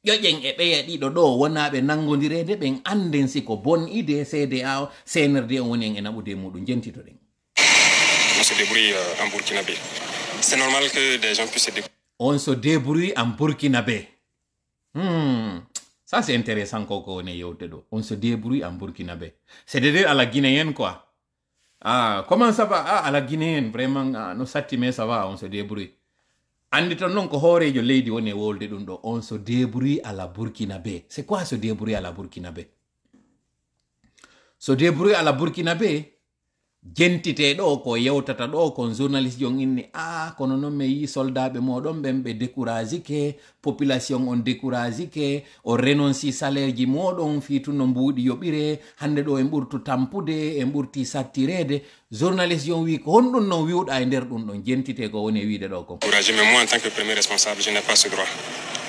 Speaker 1: ƴoƴen e ɓeya ɗiɗo ɗo wonaɓe nangodirede ɓen anden siko bon ide seede a senerde on woni en e naɓude e muɗum jentitoɗen
Speaker 4: on se débrouille euh, en burkinabé. C'est normal que des gens puissent se débrouiller.
Speaker 1: On se débrouille en burkinabé. Hmm. Ça, c'est intéressant, Coco On se débrouille en burkinabé. C'est-à-dire à la guinéenne, quoi. Ah, comment ça va? Ah, à la guinéenne, vraiment, ah, nos satimés, ça va, on se débrouille. on se débrouille à la burkina c'est quoi se débrouille à la burkina se Se à la burkina jentiteɗo ko yewtata ɗo kon journaliste jon inni a ah, kono noon mi yii soldaɓe moɗon ɓen ɓe découragé ke population on découragé ke o renonci salaire ji moɗon fi tuno mbuuɗi yoɓire hande ɗo en ɓurtu tampude en ɓurti sattirede journaliste yon wi ko honɗum noon e, e mais
Speaker 4: moi en tant que premier responsable je n'ai pas ce droit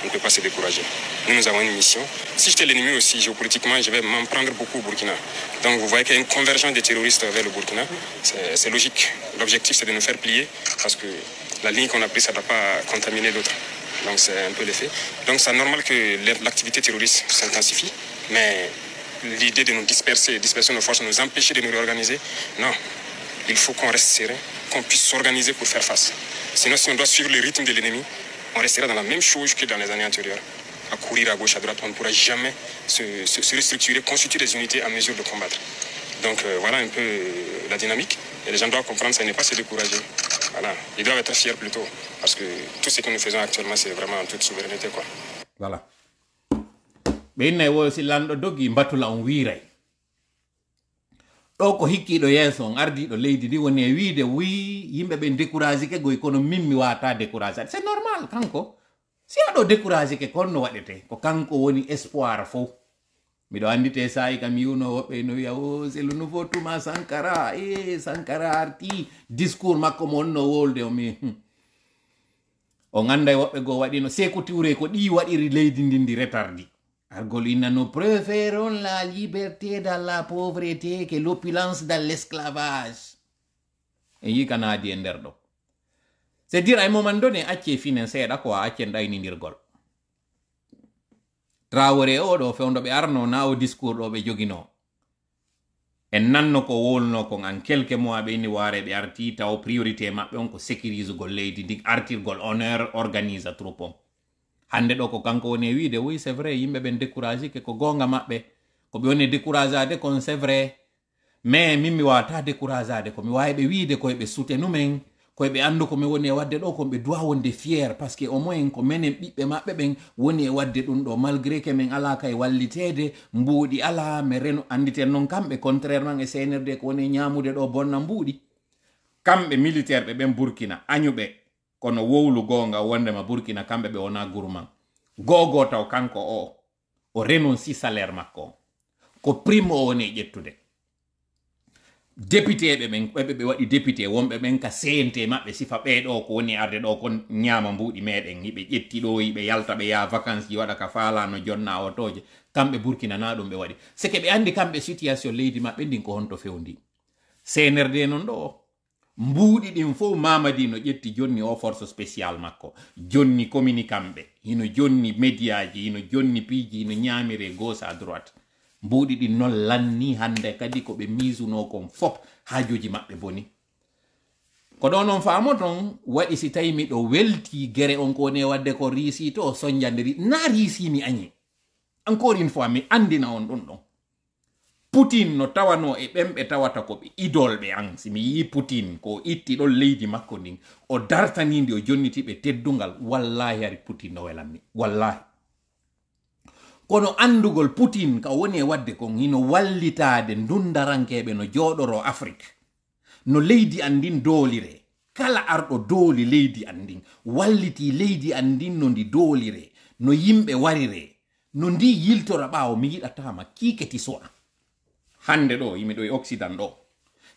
Speaker 4: on ne peut pas se décourager nous nous avons une mission si j'étais l'ennemi aussi géopolitiquement je vais m'en prendre beaucoup au Burkina donc vous voyez qu'il y a une convergence des terroristes vers le Burkina c'est logique l'objectif c'est de nous faire plier parce que la ligne qu'on a prise ça ne va pas contaminer l'autre donc c'est un peu l'effet donc c'est normal que l'activité terroriste s'intensifie mais l'idée de nous disperser, disperser nos forces, nous empêcher de nous réorganiser, non, il faut qu'on reste serein, qu'on puisse s'organiser pour faire face. Sinon, si on doit suivre le rythme de l'ennemi, on restera dans la même chose que dans les années antérieures. À courir à gauche, à droite, on ne pourra jamais se, restructurer, constituer des unités à mesure de combattre. Donc euh, voilà un peu euh, la dynamique. Et les gens doivent comprendre, ça n'est pas se décourager. Voilà. Ils doivent être fiers plutôt. Parce que tout ce que nous faisons actuellement, c'est vraiment en toute souveraineté. Quoi.
Speaker 1: Voilà. ɗo ko hikkiɗo yeeso on ardiɗo leydi ndi woni e wiide wi yimɓe ɓe découragé ke goy kono min mi wata découragé c' est normal kanko si aɗo découragé ke kon no waɗete ko kanko woni espoir fof miɗo andite sayi kam yiwno woɓɓe no wiya o oh, c'est le nouveau sankara e sankara arti discours makko mo wonno wolde omi o hmm. ganda e woɓɓe goo waɗino seko tiwre ko ɗi waɗiri leydi ndi ndi retardi Argolina nous préférons la liberté dans la pauvreté que l'opulence dans l'esclavage. E yi kana adi en nder ɗo c'est dire ay moment donné acce finen seeɗa ko a accen ɗaynidirgol trawore oɗo fewdo ɓe arno na o discours ɗo ɓe jogino en nanno ko wolno kon an quelque mois ɓe inni waare ɓe arti taw priorité maɓɓe on ko sécurisugol leydi ndi artirgol honneur organisa troupe on hande ɗo ko kanko woni e wiide oui c'est vrai yimɓe ɓen découragé ke ko gonga maɓɓe ko ɓe woni découragé ade kon c'est vrai mais min mi wawata découragé ade komi wawi ɓe wiide koye ɓe koyeɓe andu koye ɓe woni e wadde ɗo kon ɓe duwa wonde fier par ce que au moins ko menen ɓiɓɓe maɓɓe ɓen woni e wadde ɗum ɗo malgré que min ala kay wallitede mbuuɗi ala mi reno anditen noon kamɓe contrairement e seynirde ko woni e ñamude ɗo bonna mbuuɗi kamɓe militaire ɓe ɓen burkina añuɓe kono wowlu goonga ma burkina kamɓe ɓe wona gurma taw kanko o o renonsi salaire makko ko prime o woni e ƴettude député ɓe men ɓeɓe ɓe waɗi député wonɓe ɓen ka sente maɓɓe sifa ɓeɗo ko woni arde ɗo ko ñaama mbuɗi meɗen yiɓe ƴetti ɗo yiɓe yalta ɓe ya vacance ji waɗa ka falano jonna otoje kamɓe burkina na ɗum ɓe waɗi sike ɓe andi kamɓe situation leydi maɓɓe ndin ko honto fewndi senerde non ɗo mbuuɗi ɗin fof mamadi no ƴetti jonni o force spécial makko jonni commune kamɓe hino jonni média ji hino jonni piiji hino ñamire gauche à droite mbuuɗi ɗin noon lanni hande kadi ko ɓe misuno kon fop hajuji maɓɓe boni ko ɗo noon faamo ton waɗi si tawi miɗo welti gere on kowoni e wadde ko risi to soñjanderi na risimi añi encore une fois mi andina on ɗon ɗon putin no tawano e ɓen tawata ko ɓe idolɓe an simi yi putin ko ittiɗon leydi makko ndin o dartani o jonniti ɓe teddungal wallahi ari putin no welanmi wallahi kono andugol putin ka woni e wadde kon hino wallitade dundarankeɓe no joɗoro afrique no leydi an ndin kala arɗo dooli leydi an ndin walliti leydi an ndin no ndi doolire no yimɓe warire no ndi yiltora ɓaawo mi yiɗatama kiiketi so an hande ɗo yimi ɗo e occident ɗo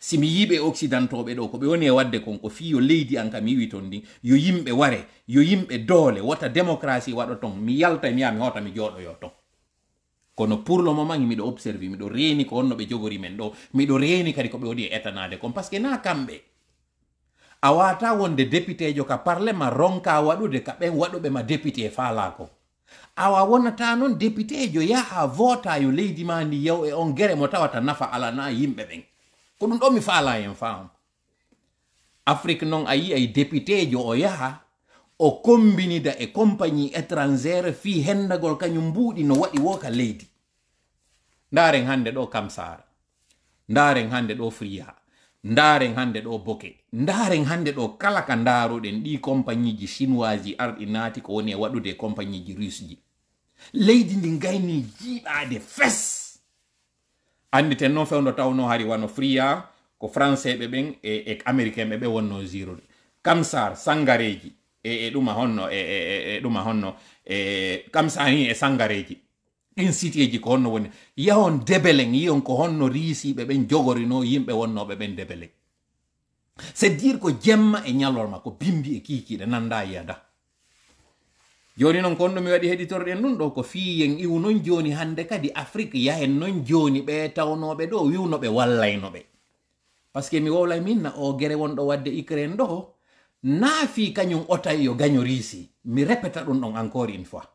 Speaker 1: simi yiɓe occidentoɓe ɗo ko ɓe woni e wadde kon ko fi yo leydi an kam yiwi ton ndin yo yimɓe ware yo yimɓe doole wota démocratie waɗa ton mi yalta mi yaha mi hota mi jooɗoyo ton kono pour le moment miɗo observe miɗo reeni ko onno ɓe jogori men ɗo miɗo reeni kadi ko ɓe waɗi e etanade kon par ce que na kamɓe a wata wonde député jo ka parlement ronka waɗude ka ɓen waɗuɓe ma député faalako awa wonata noon députéjo yaha votayo leydi ma ndi yew e on gere mo tawata nafa alana yimɓe ɓen ko ɗum ɗon mi faala hen faam afrique noon a yi'ay députéjo o yaha o kombinida e compagnie étrangére fi hendagol kañum mbuuɗi no waɗi woka leydi ndaren hannde ɗo kamsara ndaren hannde ɗo friya ndaren hannde ɗo boke ndaren hannde ɗo kala ka ndaruɗen ɗi compagnie ji chinois ji arɗi naati ko woni e waɗude compagnie ji russe ji leydi ndi ngayni jiiɓaade fes annditen noon fewndo tawno hari wano friya ko français ɓe ɓen e, e américain ɓe ɓe wonno zirude kamsar sangareji e e ɗuma honno e e ɗuma e, e, honno e hi e sangareji ɗin sitieji ko honno woni yahon debelen yiyon ko honno riisiiɓe ɓen jogorino yimɓe wonnoɓe ɓen debelen c'est dire ko jemma e ñalorma ko bimbi e kiikiiɗe nanda yiyada joni noon kon ɗumi waɗi heɗitorɗen ɗum ɗo ko fiiyen iwu noon joni hande kadi afrique yahen noon joni ɓe tawnoɓe ɗo wiwnoɓe wallaynoɓe par ce que mi wowla minna o gere wonɗo wadde ucraine ɗo naafi kañum otay yo gaño risi mi répéta ɗum ɗon encore une fois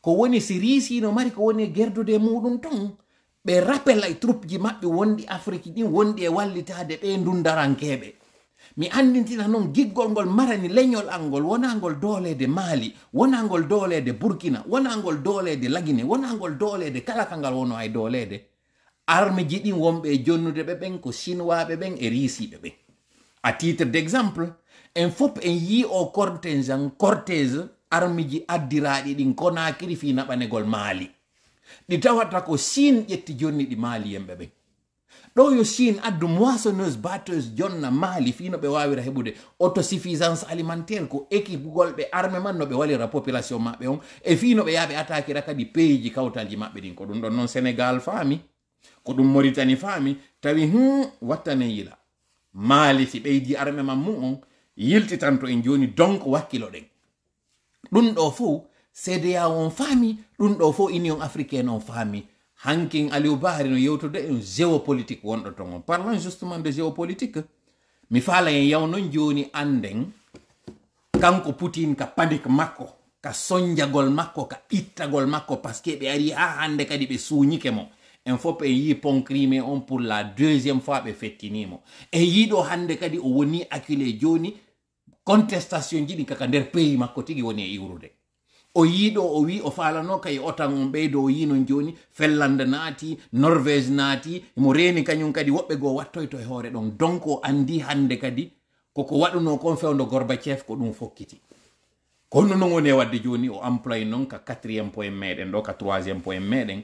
Speaker 1: ko woni si risino mari ko woni e gerdude muɗum ton ɓe rappela e troupe ji maɓɓe wonɗi afrique ɗin wonɗi e wallitade ɓe ndundarankeɓe mi andintina noon giggol ngol marani leñol al ngol wona ngol maali wona ngol burkina wona ngol lagine wona ngol dooleede kala ka ngal wono hay doolede arme ji ɗin wonɓe e jonnude ɓe ɓen ko chinoisɓe ɓen e risiɓe ɓen a titre d' exemple en fof en yi o cortége an cortége armeji addiraɗi ɗin konakiri fi naɓanegol maali ɗi tawata ko sin ƴetti jonni ɗi maali yemɓe ɓen ɗo yo chine addu moissonneuse batteuse jonna mali fino ɓe wawira heɓude autosuffisance alimentaire ko équipe golɓe arme man no ɓe walira population maɓɓe on e fino ɓe yaaɓe attaquera kadi pays ji kawtalji maɓɓe ɗin ko ɗum ɗon noon sénégal faami ko ɗum maritani faami tawi hum wattane yila maali si ɓeydi arme man mum on yilti tan to en joni donc wakkilo ɗen ɗum ɗo fo cda on faami ɗum ɗo fo union africaine on faami hankin aliou bahari no yewtude en géopolitique wonɗo ton on parlant justement de géopolitique mi faala en yaw noon joni anden kanko poutine ka panik makko ka soñjagol makko ka ittagol makko par ce que ɓe ari ha hande kadi ɓe suñike mo en fof en yi pont crimé on pour la deuxiéme fois ɓe fettinimo en yiɗo hande kadi o woni acculé joni contestation jiɗi kaka nder pays makko tigi woni e iwrude o yiiɗo o wi o falano kay otan on ɓeydo o yinon joni fellande naati norvége naati mo reni kañum kadi woɓɓe goo wattoyto e hoore ɗon donc o andi hande kadi koko waɗuno kon fewdo gorbathef ko ɗum fokkiti ko non woni e wadde joni o employe noon ka quatriéme point meɗen ɗo ka troisiéme point meɗen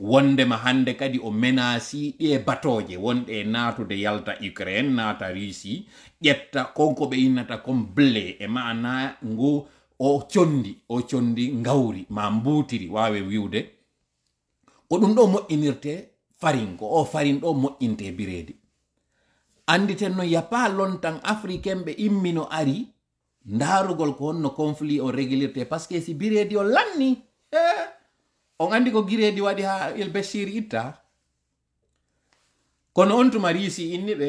Speaker 1: wondema hande kadi o menasi ɗi e batoje wonɗe e natude yalta ukraine naata russie ƴetta konko ɓe innata kon blé e maana ngu o condi o condi gawri ma mbutiri wawi wiwde ko ɗum ɗo moƴƴinirte farin ko o farin ɗo moƴƴinte bireedi anditen no yapa lontan africain ɓe immino ari ndarugol ko honno conflit on régilirte par ce que si bireedi o lanni eh, on andi ko gireedi waɗi ha il bessiri itta kono on tuma risi inni ɓe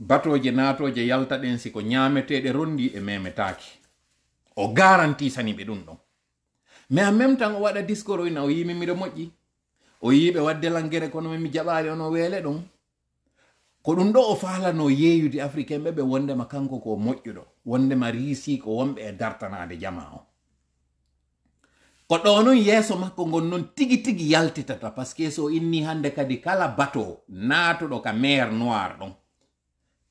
Speaker 1: batoje naatoje yalta ɗen siko ñameteɗe rondi e memetaki o garanti saniɓe ɗum ɗon mais en même temps o waɗa discour ina o yimi miɗo moƴƴi o yiɓe wadde langere kono mi mi jaɓali ono weele ɗon ko ɗum ɗo o falano yeeyude africain ɓe ɓe wondema kanko ko moƴƴuɗo wondema risi ko wonɓe e dartanade jama o ko ɗo non yeeso makko gon noon tigi tigi yaltitata par ce que so inni hande kadi kala bateau naatuɗo ka maire noir ɗon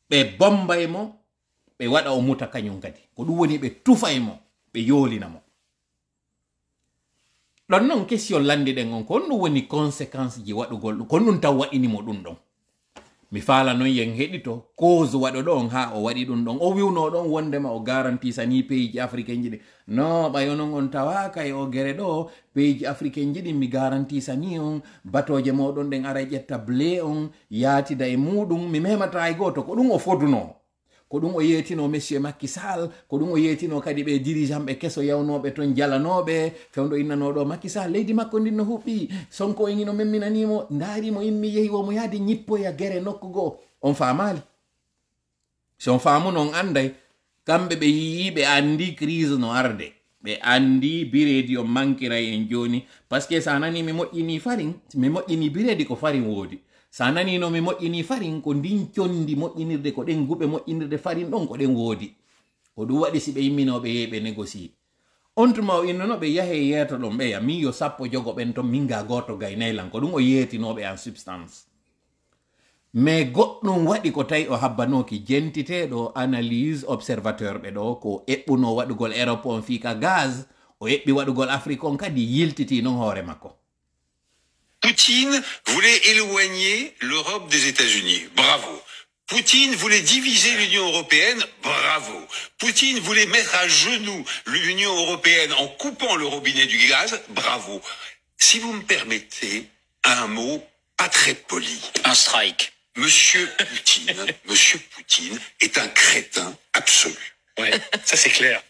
Speaker 1: ɓe bombay e mo ɓe waɗa o muta kañum kadi ko ɗum woni ɓe tufa e mo ɓe yolina mo ɗon noon question landi ɗen on kon honɗum woni conséquence ji waɗugol ɗum kon ɗum taw waɗinimo ɗum ɗon mi fala non yen to cause waɗo ɗon ha o waɗi ɗum ɗon o wiwno ɗon wondema o garantisani peyji africain ji ɗi no ɓayo non on tawaka e o gere ɗo peyji africain ji ɗin mi garantisani on batoje moɗon ɗen ara ƴetta ble on yaatida e muɗum mi memata e goto ko ɗum o foduno ko ɗum o yeytino monsieur makky sall ko ɗum o yeytino kadi ɓe dirigeant ɓe keso yawnoɓe toon jalanoɓe fewdo innanoɗo makky sall leydi makko ndin no huɓɓi sonko en ino memminanimo ndaarimo immi yehi womo yaadi ñippoya gere nokku goo on famali si on famuno on anday kamɓe ɓe yii ɓe andi crise no arde ɓe andi biredi on mankiray en joni par ce que sa nani mi moƴƴini farin mi moƴƴini biredi ko farin woodi sa nani no mi moƴƴini farin ko ndin condi moƴƴinirde ko ɗen guɓe moƴƴinirde farin ɗon ko ɗen woodi o ɗum waɗi si ɓe yimminoɓe yehi ɓe négocie on tuma o innono ɓe yahe yeeto ɗon ɓeya min yo sappo jogo ɓen ton min ga goto gaynaylan ko ɗum o yeetinoɓe en substance mais goɗɗum waɗi ko tawi o habbanoki jentiteɗo analyse observateur ɓe ɗo ko eɓɓuno waɗugol europe on fiika gaz o eɓɓi waɗugol afrique on kadi yiltiti noon hoore makko
Speaker 2: Poutine voulait éloigner l'Europe des États-Unis. Bravo. Poutine voulait diviser l'Union européenne, bravo. Poutine voulait mettre à genoux l'Union européenne en coupant le robinet du gaz, bravo. Si vous me permettez, un mot pas très poli. Un strike. Monsieur Poutine, Monsieur Poutine est un crétin absolu. Ouais, ça c'est clair.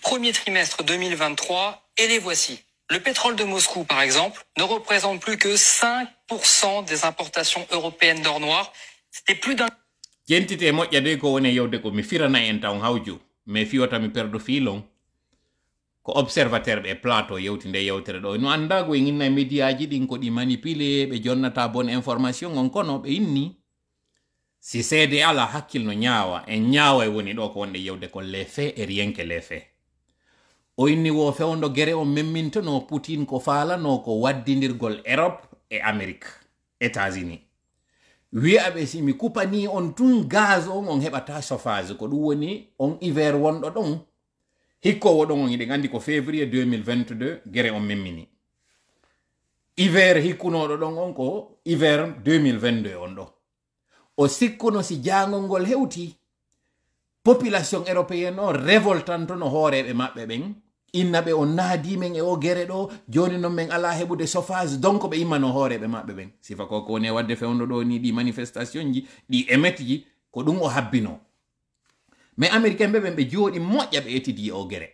Speaker 2: Premier trimestre 2023, et les voici. Le pétrole de Moscou, par exemple, ne représente plus que 5% des importations européennes d'or noir. C'était plus d'un...
Speaker 1: yentite moƴƴade ko woni e yawde ko mi firana en taw hawju mais fiyota mi perdo filon ko observateur ɗe plateau yewti nde yewtere ɗo no annda ko e ginna média ji ɗin ko di manipulé be jonnata bonne information on kono be inni si seede ala hakil no ñaawa en ñaawa e woni do ko wonde yawde ko les faits et rien que les faits o inni wo fewndo gere o no putin ko faalano ko waddidirgol europe e amérique états-unis wi'a ɓe si mi kupani on tun gaz on on heɓata chauffage ko ɗum woni on hiver wonɗo ɗon hikkowo ɗon on iɗen andi ko février 2022 gere on memmini hiver hikkunoɗo ɗon on ko hiver 2022 on ɗo o sikkuno si jangol ngol hewti population européenne o on no hooreɓe maɓɓe ɓen inna ɓe on naadimen e o gere ɗo joni non min ala heɓude sophage donc ɓe immano hooreɓe maɓɓe ɓen sifa koko woni wadde fewno ɗo ni ɗi manifestation ji ɗi emet ji ko ɗum o habbino mais américain ɓe ɓen ɓe jooɗi moƴƴa ɓe ettidi e o gere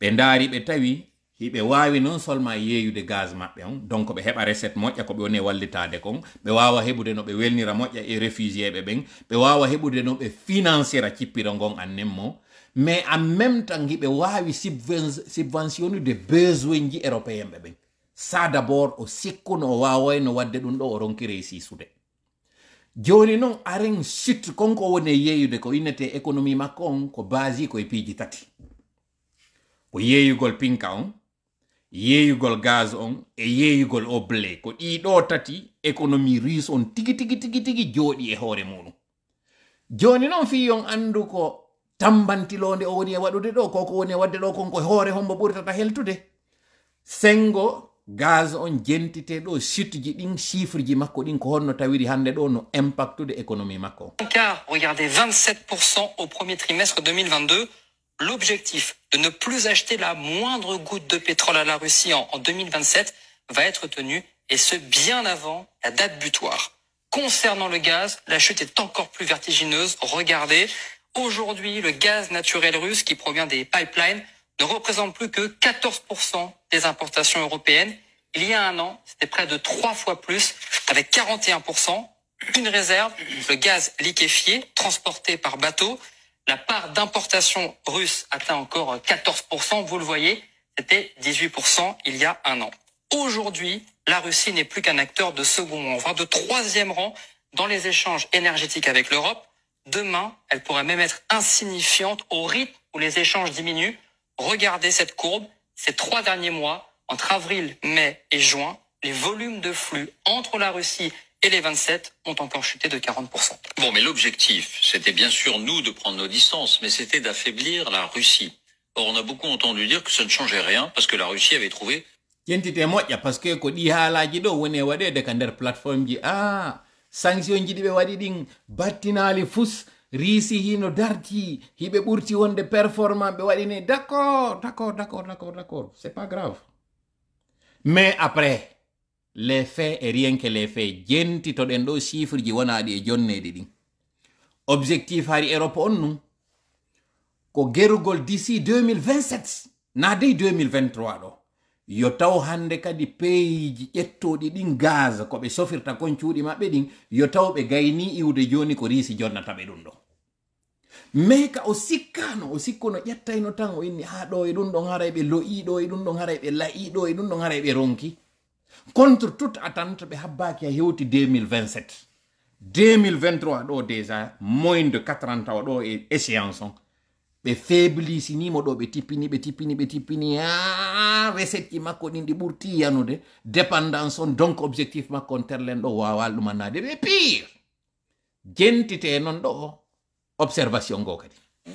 Speaker 1: ɓe ndaari ɓe tawi hiɓe wawi non seulement yeeyude gaz maɓɓe on donc ɓe heɓa recet moƴƴa ko ɓe woni e wallitade kon ɓe wawa heɓude no ɓe welnira moƴƴa e refugié ɓe ɓen ɓe wawa heɓude no ɓe financira cippira gon annen mo mais en même temps hiɓe wawi subventionnude de besoin ji européen ɓe ɓen ça d' abord o sikkuno o wawayno wadde ɗum ɗo o ronki reysisude joni non aren sut konko woni e yeyude ko innete économie makko on ko basi koye piiji tati ko yeyugol pinka on yeyugol gaz on e yeyugol oblé blé ko ɗiɗo tati économie russe on tigi tigi tigi tigi jooɗi e hore muɗum joni non fi yon andu ko
Speaker 2: regardez 27% au premier trimestre 2022 l'objectif de ne plus acheter la moindre goutte de pétrole à la Russie en 2027 va être tenu et ce bien avant la date butoir concernant le gaz la chute est encore plus vertigineuse regardez Aujourd'hui, le gaz naturel russe qui provient des pipelines ne représente plus que 14% des importations européennes. Il y a un an, c'était près de trois fois plus, avec 41%. Une réserve, le gaz liquéfié, transporté par bateau. La part d'importation russe atteint encore 14%. Vous le voyez, c'était 18% il y a un an. Aujourd'hui, la Russie n'est plus qu'un acteur de second, voire de troisième rang dans les échanges énergétiques avec l'Europe. Demain, elle pourrait même être insignifiante au rythme où les échanges diminuent. Regardez cette courbe. Ces trois derniers mois, entre avril, mai et juin, les volumes de flux entre la Russie et les 27 ont encore chuté de 40%. Bon, mais l'objectif, c'était bien sûr nous de prendre nos distances, mais c'était d'affaiblir la Russie. Or, on a beaucoup entendu dire que ça ne changeait rien parce que la Russie avait trouvé
Speaker 1: sanction ji ɗi ɓe waɗi ɗin battinali fus riisi hino darti hiɓe ɓurti wonde performant ɓe waɗini d'accord d'accord d'accord d'accord d'accord c'est pas grave mais après les faits et rien que les faits jentitoɗen ɗo chiffre ji wonaɗi e jonneɗi ɗin objectif hari europe on nu ko gerugol d'ici 2027 na dey 2023 ɗo yo taw hande kadi peyji ƴettoɗi ɗin gaz ko ɓe sofirta kon cuuɗi maɓɓe ɗin yo taw ɓe gayni iwde joni ko risi jonnata ɓe ɗum ɗo mais ka o sikkano o sikkuno ƴettayno tan o inni ha ɗo e ɗum ɗon haray ɓe loƴiɗo e ɗum ɗon haray ɓe laƴiɗo e ɗum ɗon haray ɓe ronki contre tout attente ɓe habbaki ha hewti 2027 2023 ɗo déjà moins de 40 ans o ɗo e échéance on ɓe feblisinimo ɗo ɓe tipini, ɓe tipini ɓe tipini ha recette ji makko ɗin ɗi ɓurti yanude dépendance on donc objectif makko on terlen ɗo wawal ɗumannade pire jentite non ɗo observation go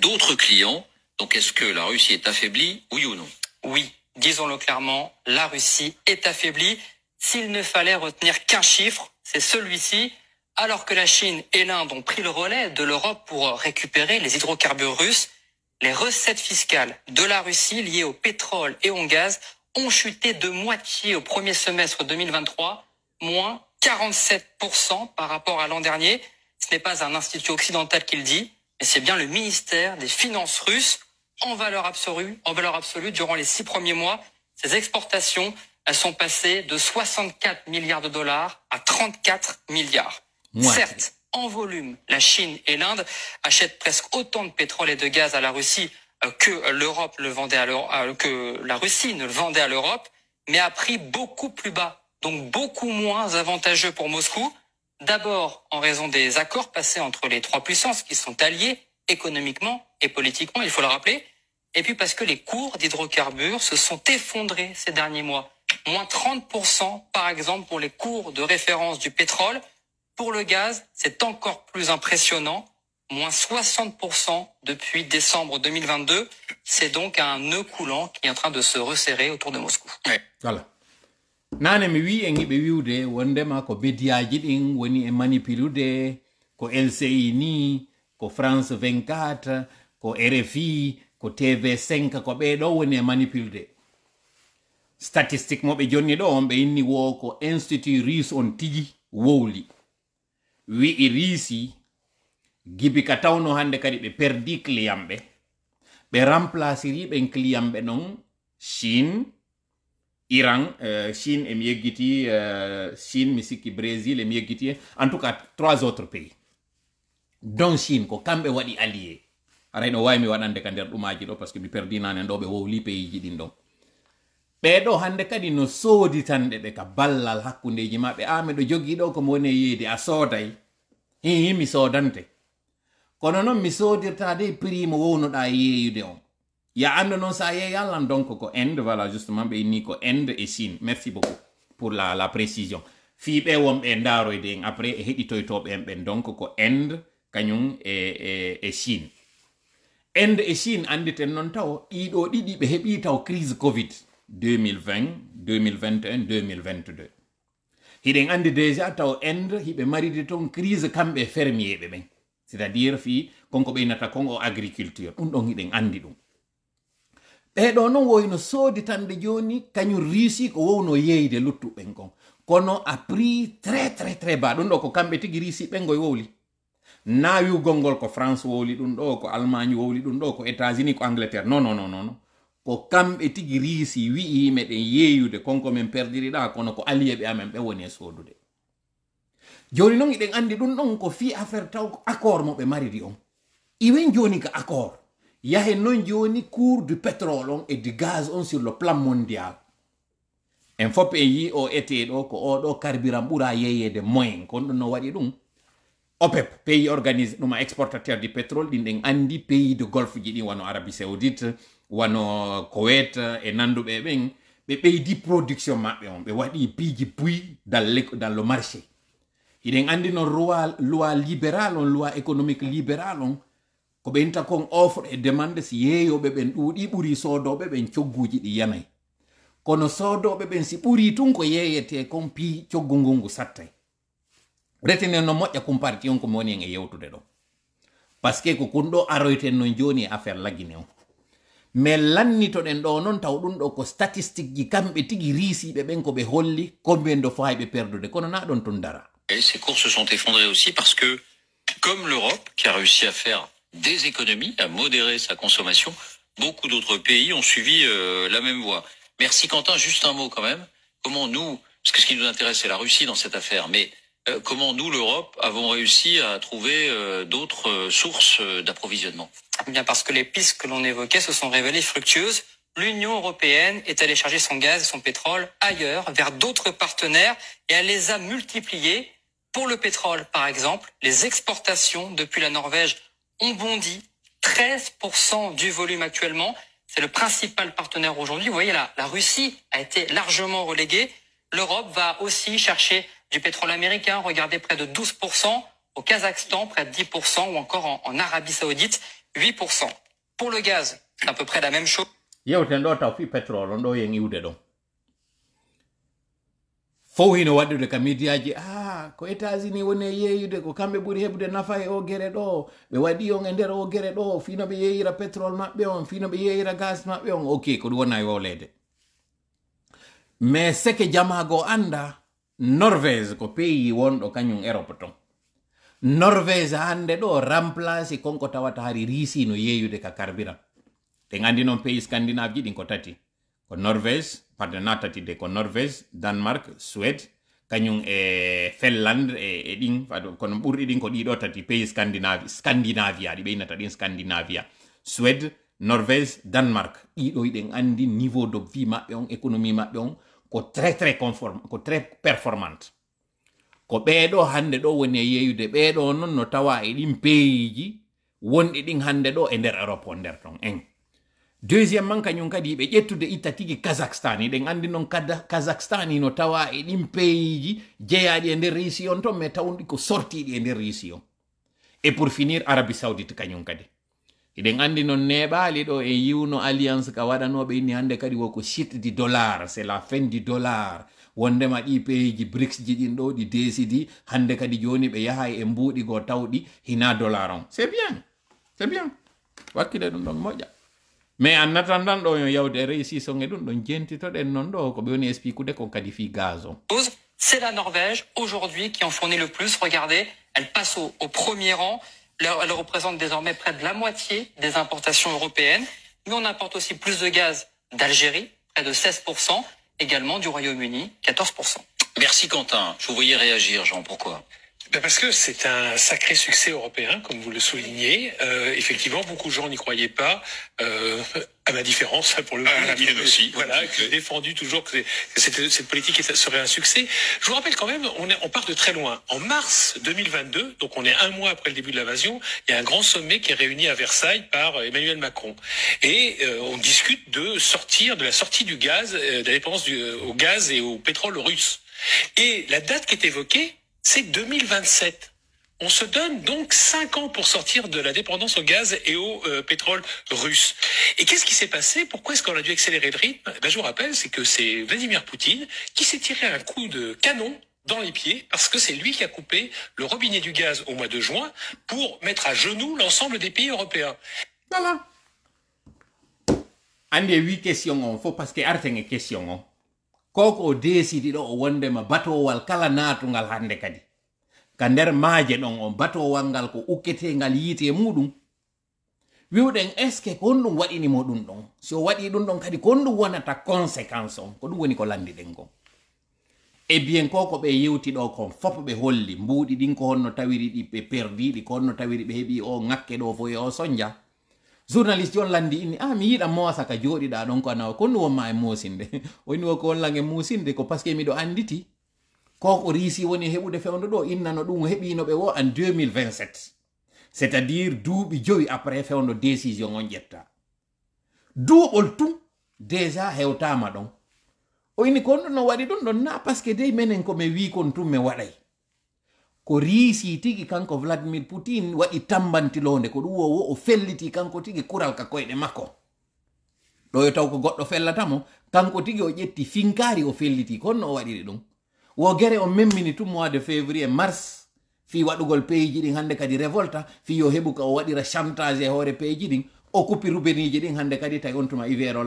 Speaker 2: d'autres clients donc est ce que la russie est affaiblie oui ou non oui disons-le clairement la russie est affaiblie s'il ne fallait retenir qu'un chiffre c'est celui-ci alors que la chine et l'inde ont pris le relais de l'europe pour récupérer les hydrocarbures russes les recettes fiscales de la Russie liées au pétrole et au gaz ont chuté de moitié au premier semestre 2023, moins 47% par rapport à l'an dernier. Ce n'est pas un institut occidental qui le dit, mais c'est bien le ministère des Finances russe en valeur absolue. En valeur absolue, durant les six premiers mois, ces exportations sont passées de 64 milliards de dollars à 34 milliards. Certes, en volume. La Chine et l'Inde achètent presque autant de pétrole et de gaz à la Russie euh, que l'Europe le vendait à euh, que la Russie ne le vendait à l'Europe, mais à prix beaucoup plus bas, donc beaucoup moins avantageux pour Moscou. D'abord en raison des accords passés entre les trois puissances qui sont alliées économiquement et politiquement, il faut le rappeler, et puis parce que les cours d'hydrocarbures se sont effondrés ces derniers mois. Moins 30% par exemple pour les cours de référence du pétrole, pour le gaz, c'est encore plus impressionnant, moins 60% depuis décembre 2022. C'est donc un nœud coulant qui est en train de se resserrer autour de Moscou.
Speaker 1: Ouais. Voilà. nane mi wi en iɓe wiwde wondema ko médiaji ɗin woni e manipilude ko lci ni ko france 24 ko rfi ko tv5 ko ɓeɗo woni e Statistiquement, statistique mo ɓe jonni ɗo on ɓe inni wo ko institut on tigi wowli wi'i riisi gibi ka tawno hannde kadi ɓe perdi client ɓe ɓe remplaciri ɓen client ɓe non chine iran chin eh, chine emi yeggiti uh, eh, chine mi sikki brésil emi yeggiti en tout cas trois autres pays don chin ko kamɓe waɗi allié arayno no mi waɗande ka nder ɗumaji ɗo par ce que mi perdinane ɗo ɓe wowli pays ji ɗin ɗon ɓeɗo hande kadi no sooditanɗe ɓe ka ballal hakkundeji maɓɓe a miɗo jogii ɗo komo woni e a sooday hii mi sodante kono noon mi sodirta de prix mo wownoɗa yeeyude on ya anda noon sa yeeyalan donc ko inde voilà justement ɓe inni ko inde et chine merci beaucoup pour la, la précision fiɓe wonɓe daroyde en après e heɗitoytoɓe en ɓen donc ko inde kañum e, e, e chine End e chine anditen noon taw ɗiɗo ɗiɗi ɓe heeɓi taw crise covid 2020 2021 2022 hiɗen andi déjà taw inde hiɓe maride toon crise kamɓe fermier ɓe ɓen c'est à dire fi konko ɓeynata kon o agriculture ɗum ɗon hiɗen andi ɗum ɓeɗo eh, noon woyno tande joni kañum riusi ko wowno yeyde luttuɓen kon kono a prix très très très bas ɗum ɗo ko kamɓe tigi ɓen goye wowli na ngol ko france wowli ɗum ɗo ko allemagne wowli ɗum ɗo ko états unis ko angleterre non non non non ko kamɓe tigi riisi wi'i meɗen yeyude konko min perdiriɗa kono ko aliyeɓe amen ɓe woni e sodude joni noon eɗen andi ɗum ɗon ko fi affaire taw ko accord mo ɓe mariri on iwen joni ko accord yahe non joni cour du pétrole on et du gaz on sur le plan mondial en fop en yi o eteɗo ko oɗo carburant ɓura yeyede moyen kon ɗum no waɗi ɗum opep pays organise ɗuma exportateur du pétrole ɗin ɗen andi pays de golfe ji ɗin wano arabie saoudite wano kowet e nanduɓe ɓen ɓe ɓeydi production maɓɓe on ɓe waɗi piiji puy dans le marché hiɗen anndi no loi libéral on loi économique libéral on ko ɓeynta kon offre e demande si yeeyoɓe ɓen ɗuuɗi ɓuri soodoɓe ɓen cogguuji ɗi yanayi kono soodoɓe ɓen si ɓuri tun ko yeeyete kon pii coggu ngun ngu sattay retenen no moƴƴa comparti on ko mi woni en e yewtude ɗon par ce que ko kun ɗo aroyten non jooni e affaire lagine on mais lannitoɗen ɗo noon taw ɗum ɗo ko statistique tigi ko combien de fois kono na
Speaker 2: ces cours se sont effondrés aussi parce que comme l'Europe qui a réussi à faire des économies, à modérer sa consommation, beaucoup d'autres pays ont suivi euh, la même voie. Merci Quentin, juste un mot quand même. Comment nous, parce que ce qui nous intéresse c'est la Russie dans cette affaire, mais euh, comment nous, l'Europe, avons réussi à trouver euh, d'autres sources d'approvisionnement eh bien parce que les pistes que l'on évoquait se sont révélées fructueuses. L'Union européenne est allée charger son gaz et son pétrole ailleurs, vers d'autres partenaires, et elle les a multipliés. Pour le pétrole, par exemple, les exportations depuis la Norvège ont bondi 13% du volume actuellement. C'est le principal partenaire aujourd'hui. Vous voyez, la, la Russie a été largement reléguée. L'Europe va aussi chercher du pétrole américain, regardez près de 12%, au Kazakhstan près de 10% ou encore en Arabie saoudite. 8%. Pour le gaz, c'est à peu près la même chose.
Speaker 1: yewtendo taw fi pétrole on ɗo yen iwde ɗon fof hino waɗude ka midiyaji a ah, ko etazi ni wone e yeeyude ko kamɓe buri heɓude de nafai o gere do, ɓe waɗi on e nder o gere ɗo fino ɓe petrol ma maɓɓe on fino ɓe yeeyira gas maɓɓe on ok ko ɗum wona e wowlede Me seke jamago anda Norvez ko pays wonɗo kanyung eropotong. ton norvége hannde ɗo remplace konko tawata hari riisi no ka carburan ɗe nganndi noon pays scandinave ji ɗin ko tati ko norvége pardon na tati de ko norvége danemark suede kañum e eh, finland e ɗin kono ɓurɗi ɗin ko ɗiɗo tati pays scandinavia scandinavia ɗi ɓeynata ɗin scandinavia suede norvége danemark ɗiɗo iɗen andi niveau de vie maɓɓe on économie maɓɓe on ko très très conforme ko très performante ko ɓeeɗo hannde ɗo woni e yeyude ɓeeɗo noon no tawa e ɗin peeyiji wonɗi ɗin hannde ɗo e nder europe o nder ton en man kañum kadi ɓe ƴettude itta tigi kazakhstan eɗen anndi noon kazakhstan no tawa e ɗin peyiji jeyaaɗi e nder risi on ton mais tawɗi ko sortiɗi e nder risi on e pour finir arabi saudite kañum kadi eɗen anndi noon neɓaali ɗo e yiwno alliance ka waɗanoɓe inni hannde kadi woko chute du dollar c'est la fin du dollar wondema ɗi brics ji hande kadi joni ɓe yaha e go hina dollar c'est bien c'est bien wakkile ɗum ɗon moƴƴa mais en attendant il ɗo yo yawde réussites qui sont ɗum ɗon jentitoɗen non ɗo ko ɓe woni kadi fi gaz
Speaker 2: C'est la Norvège aujourd'hui qui en fournit le plus. Regardez, elle passe au, premier rang. Elle représente désormais près de la moitié des importations européennes. Nous, on importe aussi plus de gaz d'Algérie, près de 16%, également du Royaume-Uni, 14%. Merci Quentin. Je vous voyais réagir, Jean. Pourquoi ben, parce que c'est un sacré succès européen, comme vous le soulignez. Euh, effectivement, beaucoup de gens n'y croyaient pas. Euh, à ma différence, hein, pour le coup, ah, aussi. Voilà, que j'ai défendu toujours que, cette, cette politique serait un succès. Je vous rappelle quand même, on, est, on part de très loin. En mars 2022, donc on est un mois après le début de l'invasion, il y a un grand sommet qui est réuni à Versailles par euh, Emmanuel Macron. Et euh, on discute de sortir, de la sortie du gaz, de la dépendance au gaz et au pétrole russe. Et la date qui est évoquée, c'est 2027. On se donne donc 5 ans pour sortir de la dépendance au gaz et au euh, pétrole russe. Et qu'est-ce qui s'est passé Pourquoi est-ce qu'on a dû accélérer le rythme eh ben, Je vous rappelle, c'est que c'est Vladimir Poutine qui s'est tiré un coup de canon dans les pieds parce que c'est lui qui a coupé le robinet du gaz au mois de juin pour mettre à genoux l'ensemble des pays européens. Voilà.
Speaker 1: des huit questions, hein. faut parce que question. Hein. ko ko o desiɗi ɗo o wondema batowal kala naatugal hande kadi ka nder maaje ɗon on batowal ngal ko ukketengal yiite muɗum wiwɗen est ce que ko honɗum waɗinimo ɗum ɗon si o waɗi ɗum ɗon kadi ko honɗum wonata conséquence on ko ɗum woni ko landiɗen gon e eh biyen ko ko ɓe yewti ɗo kon fop ɓe holli mbuuɗi ɗin ko honno tawiri ɗi ɓe perdiɗi ko honno tawiri ɓe heeɓi o ŋakke ɗo fo e o soñdia journaliste on landi inni ah mi yiɗa moosa ka joɗiɗa ɗon ko anawa ko ɗum wonma e moosinde woni wo ko wonlan e moosinde ko par ce que miɗo anditi ko ko risi woni heɓude fewndo ɗo innano ɗum heɓinoɓe wo en 2027 c'est à dire duuɓi joyi après fewndo décision on ƴetta duuɓol tum déjà hewtama ɗon o inni ko ɗum no waɗi ɗum ɗon na par ce que dey menen komi wi kon tum mi waɗay ko risi tigi kanko vladimir putin waɗi tambantilonde ko ɗum wowo o felliti kanko tigi kural ka koyɗe makko ɗo yo taw ko goɗɗo fellatamo kanko tigi o ƴetti finkaari o felliti konno o waɗiri ɗum gere o memmini tu mois de février mars fi waɗugol peeji ɗin hannde kadi révolta fi yo heɓu ka o waɗira chantage e hoore peeji ɗin o kuppi rubeniji ɗin hannde kadi tawi on tuma hiver o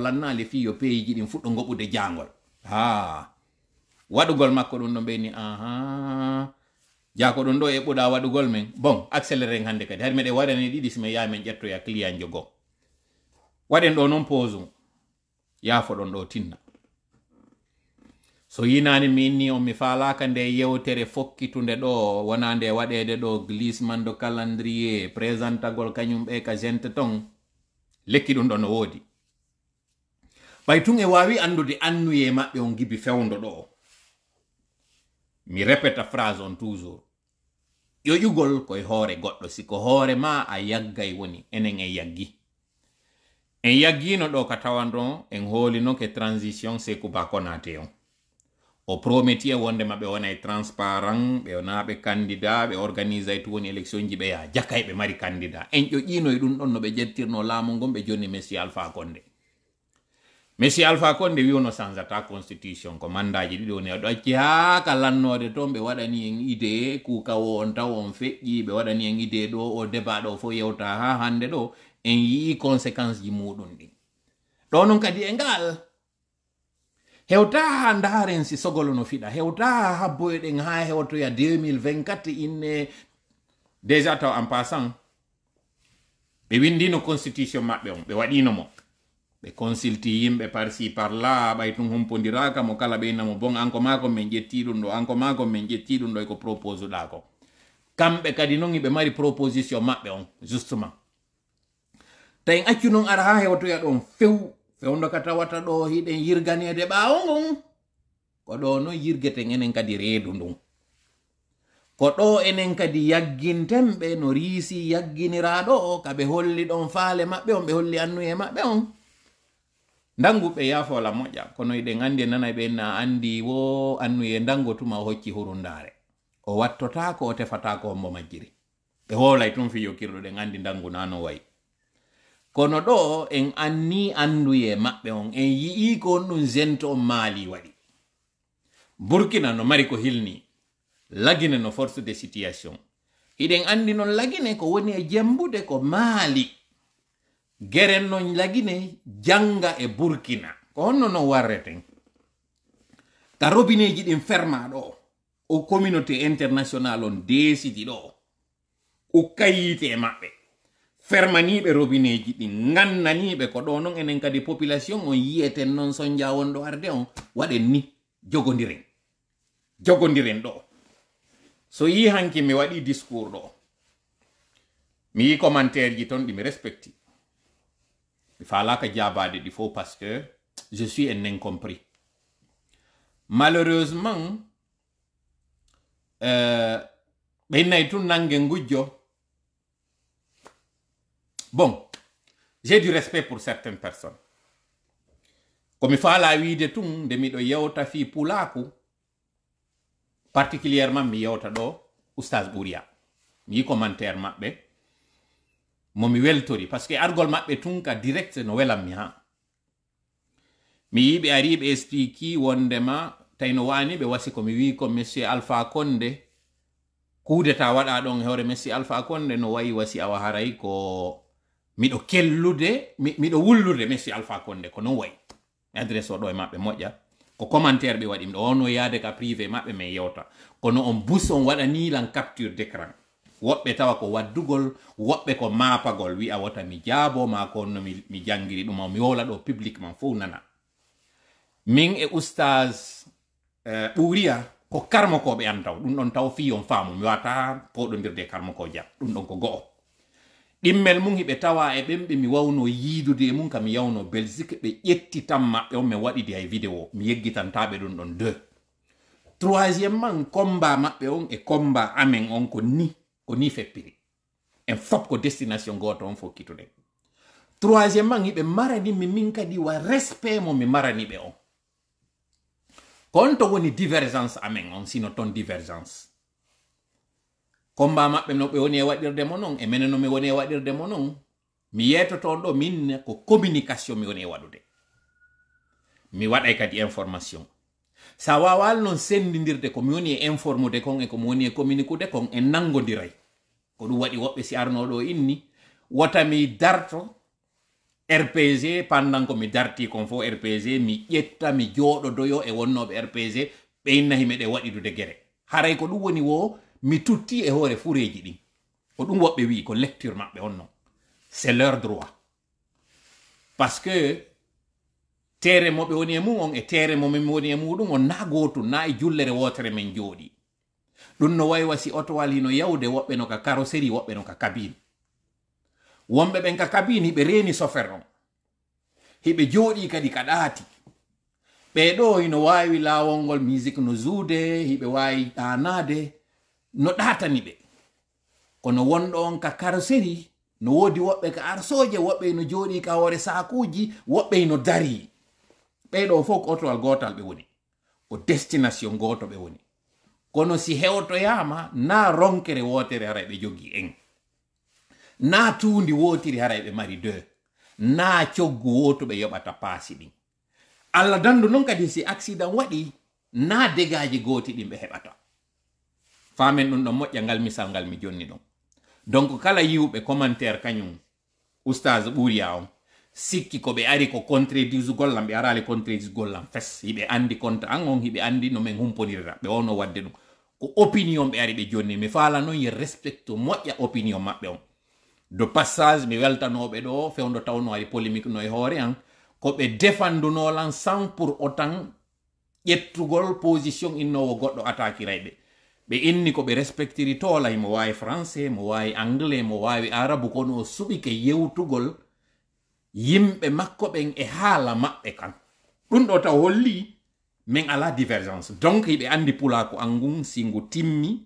Speaker 1: fi yo peeji ɗin fuɗɗo goɓude jaangol ha waɗugol makko ɗum no mbeni aha jako ɗon ɗo e ɓuɗa waɗugol men bon accéléré hande kadi hari meɗen waɗani ɗiɗi so min yaha min ƴettoya e client jo goo waɗen ɗo noon pose yaafo ɗon ɗo tinna so yinani mi inni on mi falaka nde yewtere fokkitunde ɗo wona nde waɗede ɗo glissement de calendrier présentagol kañum ɓe ka gente ton lekki ɗum ɗo no woodi ɓay tun e wawi andude annuye maɓɓe on gibi fewdo ɗo o mi répéta phrase on toujours yoƴugol koye eh, hoore goɗɗo siko hoore ma a yaggay woni enen en yaggi en yaggino ɗo ka tawanɗo en hoolino ke transition seku bakonate on o prometi e wonde maɓe wona e transparent ɓe wona ɓe ɓe organise e to woni élection ji ɓe ya jakay ɓe mari kandida en ƴoƴino e ɗum ɗon no ɓe jettirno laamu ngon ɓe jonni messi alpha konde misi alpha konde wiwno sans ta constitution ko mandaji ɗiɗo ni aɗo acci haa ka lannode toon ɓe waɗani en idée kukawo on taw on feƴƴi ɓe waɗani en idée ɗo o débat ɗo fo yewta ha hande ɗo en yii conséquence ji muɗum ɗin ɗo non kadi e ngal hewta ha ndaaren si sogolo no fiɗa hewta ha habboyoɗen ha hewtoya 2024 inne déjà taw en passant ɓe windino constitution maɓɓe on ɓe waɗinomo mo ɓe consulti yimɓe par si par la ɓay tun humpodiraka mo kala ɓeynamo bon anko makon min ƴetti ɗum ɗo anko makon min ƴetti ɗum ɗo e ko propose ɗa ko kamɓe kadi non iɓe mari proposition maɓɓe on justement tawi accu non ara ha hewtoya ɗon few fewdo ka tawata ɗo hiɗen yirganede ɓawo ngon ko ɗo non yirgueten enen kadi reedu ndun ko ɗo enen kadi yagguintenɓe no riisi yagguiniraɗo o kaɓe holli ɗon faale maɓɓe on ɓe holli annu e maɓɓe on ndangu ɓe yaafola moƴƴa kono eɗen anndi e nana ɓen na andi wo annuye ndango tuma o hocci hurundaare o wattotako o tefatako ombo majjiri ɓe howlay tun fijo kirɗo ɗen anndi ndangu nano wayi kono ɗo en anni anduye maɓɓe on en yi'i ko on ɗum zento on maali waɗi burkina no mari ko hilni lagine no force de situation iɗen anndi non lagine ko woni e jembude ko maali geren no lagine janga e burkina ko honno non warreten ta robineji ɗin ferma ɗo o communauté international on desidi ɗo o kayite e maɓɓe fermaniɓe robineji ɗi gannaniɓe ko ɗo non enen kadi population on yiyeten noon sonja wonɗo arde on waɗen ni jogodiren jogodiren ɗo so yi hanki mi waɗi discours ɗo mi yi commentaire ji ton ɗi mi respecti falaka jabade ɗi fof parce que je suis un incompris malheureusement ɓe euh, ben, nayi tun nangue gujjo bon j'ai du respect pour certaines personnes Comme il de faala wiide tun nde fille pour fi pulaku particulièrement mi yewta ɗo oustage ɓuriya mi ma be. ben. mo mi weltori pasque argol maɓɓe tun ka direct no welanmi ha mi yi ɓe ari wondema tawino wani ɓe wasi ko mi wi ko monsieur alpha konde kudeta waɗa ɗon hewre monsieur alpha konde no wayi wasi awa haray ko miɗo kellude miɗo wullude monsieur alpha konde ko non wayi adresse oɗo e maɓɓe moƴƴa ko commentaire ɓe waɗi miɗo wawno yaade ka privé maɓɓe min yewta kono on bus on waɗanilan capture d'écran woɓɓe tawa ko waddugol woɓɓe ko maapagol wi'a wota mi jaabo ma ko no mi jangiri ɗum o mi wola ɗo public man fo nana min e oustage eh, ɓuuriya uh, ko karmakoɓe an taw ɗum ɗon taw fi on faamu mi wata poɗodirde e karmako jam ɗum ɗon ko go'o ɗimmel mum hiɓe tawa e ɓenɓe mi wawno yiidude e mum kam mi yawno belgique ɓe ƴetti tan maɓɓe on mi waɗidi hay vidéo mi yeggitantaɓe ɗum ɗon deux troisiéme man comba maɓɓe on e comba amen on ko ni fait feppiri en fop ko destination goto on fo min kadi wa respect mo mi be on kon to woni divergence amen on sino ton divergence combat maɓɓe no ɓe woni e waɗirde mo non e menen no mi woni e waɗirde mo non mi min ko communication mi woni e waɗude mi waɗay kadi information so a wawal noon sendidirde komi woni e informude kon e komi woni e communiqude kon en nangodiray ko ɗum waɗi woɓɓe si arnoɗo inni wotami darto rpg pandan komi darti kon fo rpg mi ƴetta mi jooɗo doyo e wonnoɓe rpg ɓe innahimeɗe waɗidude gere haray ko ɗum woni wo mi tutti e hoore fureji ɗin ko ɗum woɓɓe wi ko lecture maɓɓe on non c'est leur droit par ce que tere mo moɓe woni e mum on e tere mo min woni e muɗum on na gotu na e jullere wotere min jooɗi ɗum no waywa si otowal hino yawde woɓɓe no ka karoseri woɓɓe no ka kabine wonɓe ɓen ka kabine hiɓe reni sofer on hiɓe jooɗi kadi ka ɗaati ɓeɗo hino wawi lawol ngol musique no zuude hiɓe wawi ɗanade no ɗatani ɓe kono wonɗo on ka karoseri no wodi woɓɓe ka arsoje woɓɓe no jooɗi ka hoore sakuji woɓɓe no dari ɓeɗo fof ko otowal gotal ɓe woni ko destination goto ɓe woni kono si hewtoyama na ronkere wotere haray jogi en na tuundi wotiri haraɓe mari deux na coggu woto yoɓata paasi ɗin allah dandu non kadi si accident waɗi na degaji goti ɗin ɓe heɓata famen ɗum ɗon moƴƴa ngal misal ngal mi jonni ɗon donc kala yiwɓe commentaire kañum oustage ɓuriya on sikki ko ɓe ari ko contredise gollam ɓe arali contredise gollam fes yiɓe andi compte an on hiɓe andi nomin humponirira ɓe wonno wadde ɗum ko opinion ɓe ari ɓe jonni mi fala noon yo respecte moƴƴa opinion maɓɓe on de passage mi weltanoɓe ɗo fewdo tawno ari polémique no e hoore an ko ɓe defandunolan sans pour autant ƴettugol position innowo goɗɗo attaquirayɓe ɓe inni ko ɓe respectiri toolay mo wawi français mo wawi anglais mo wawi arabu kono o suɓike yewtugol yimɓe makko ɓen e haala maɓɓe kan ɗum ɗo taw holli min ala divergence donc hiɓe andi pulako angun si ngu timmi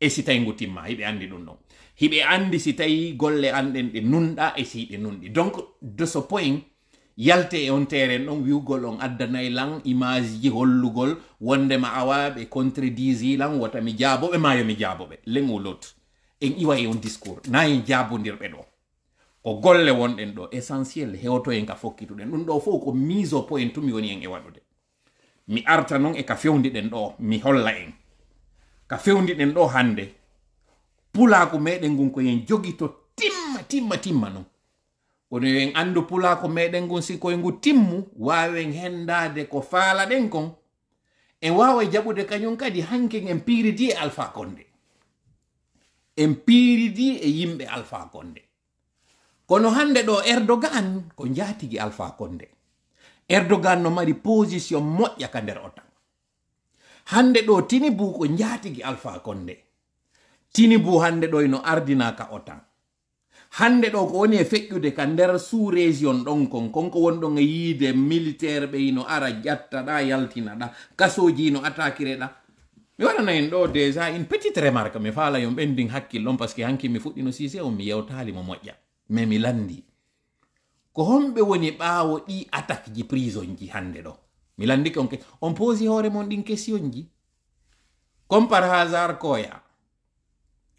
Speaker 1: e si tawi ngu timma hiɓe andi ɗum ɗon hiɓe andi si tawi golle anɗen ɗe nunɗa e si ɗe nunɗi donc de ce point yalte e on teren ɗon wiwgol on addanay lan image ji hollugol wondema awa ɓe contredisi lan wota mi jaaboɓe ma yomi jaaboɓe len o lot en iwa e on discours na en jaabodirɓe ɗo ko golle wonɗen ɗo essentiel hewto en ka fokkituɗen ɗum ɗo fo ko mise au point tumi woni en e waɗude mi arta noon e ka fewndiɗen ɗo mi holla en ka fewndiɗen ɗo hannde pulaako meɗen ngun ko yen jogi to timma timma timma non kono yo en anndu pulaako meɗen ngun si koye ngu timmu waawen henndaade ko faala ɗen kon en waawa jaɓude kañum kadi hanken en piiridi e alpha konde en piiridi e yimɓe alpha konde kono hannde ɗo erdogan ko njaatigi alpha konde erdogan no mari position moƴƴa ka nder otan hannde ɗo tinibu ko njaatigi alpha konde tinibu hannde ɗo no ardina ka otan hannde ɗo ko woni e feƴƴude ka nder sous région ɗon kon konko wonɗon e yiide militaire ɓe ino ara ƴattaɗa yaltinaɗa kasoji ino attaquireɗa mi waɗana en ɗo déjà une petite remarque mi faala yo ɓendin hakkille on par ce que hanki mi fuɗɗino sise on mi yewtalimo moƴƴa mais mi landi ko homɓe woni ɓaawo ɗi attaque ji prison ji hannde ɗo mi landi on on posi hoore mon ɗin question ji comme par hasard koya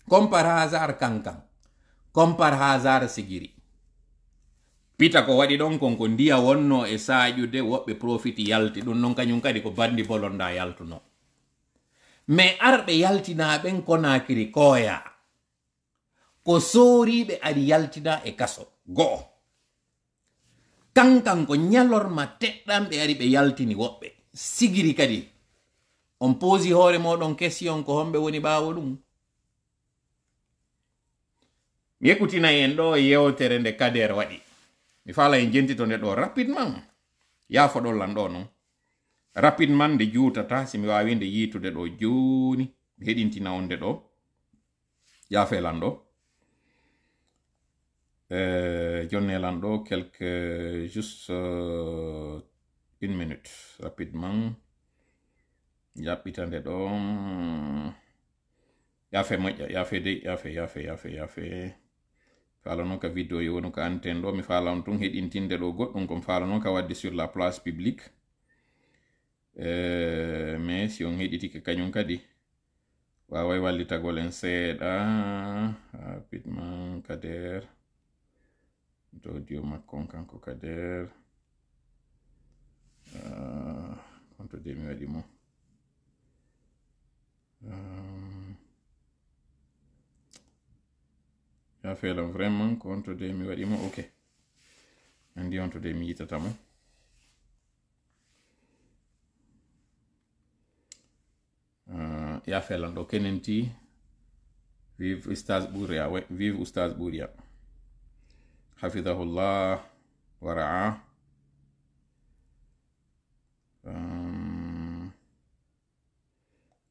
Speaker 1: comme par hasard kankan comme par hasard sigiri pita ko waɗi ɗon kon ko ndiya wonno e saaƴude woɓɓe profit yalti ɗum non kañum kadi ko bandi bolonda yaltuno mais arɓe yaltina ɓen konakiri koya ko sooriiɓe aɗi yaltina e kaso go'o kankan ko nyalorma teɗɗan ɓe ari ɓe yaltini woɓɓe sigiri kadi on posi hoore moɗon question ko homɓe woni ɓaawo ɗum mi yekkutina en ɗo yewtere nde kader waɗi mi fala en jenti to ɗo rapidement yafoɗollan ɗo non rapidement nde juutata si mi wawi nde yiitude ɗo joni mi heɗintina on nde ɗo yafelan ɗo Euh, jonnelan ɗo quelque juste euh, une minute rapidement Y'a yaɓɓita nde ɗo yafe y'a fait, dey yafe yafe yafe yafe fala noon ka vidéo yo woni ko anten ɗo mi fala on tun heɗintinde ɗo goɗɗum kon fala noon ka wadde sur la place publique Euh, mais si on heɗitike kañum kadi waway wallitagol en seeɗa rapidement kader Dodio Macon kanko Kader uh, quanto dei mi waɗi ya feelam vraiment ko on to mi waɗimo ok andi on to de mi yitatamo uh, eh, ya feelam ɗo kenenti vive ustas ɓuriya vive ustas ɓuriya hafidhahullah waraah um,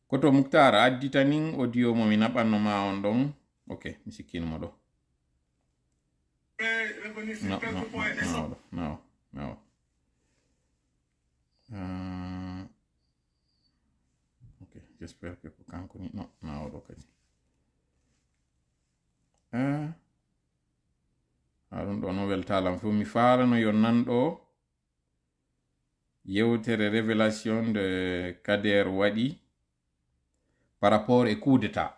Speaker 1: koto muktar addita nin audio momi mi naɓanno ma on ɗon ok mi sikkinimo ɗo j'espère que ko kanko no nawoɗo kadi uh, ha ɗum ɗo no weltalam fuu mi farano yo nanɗo yewtere révélation de kader Wadi par rapport e coup d'état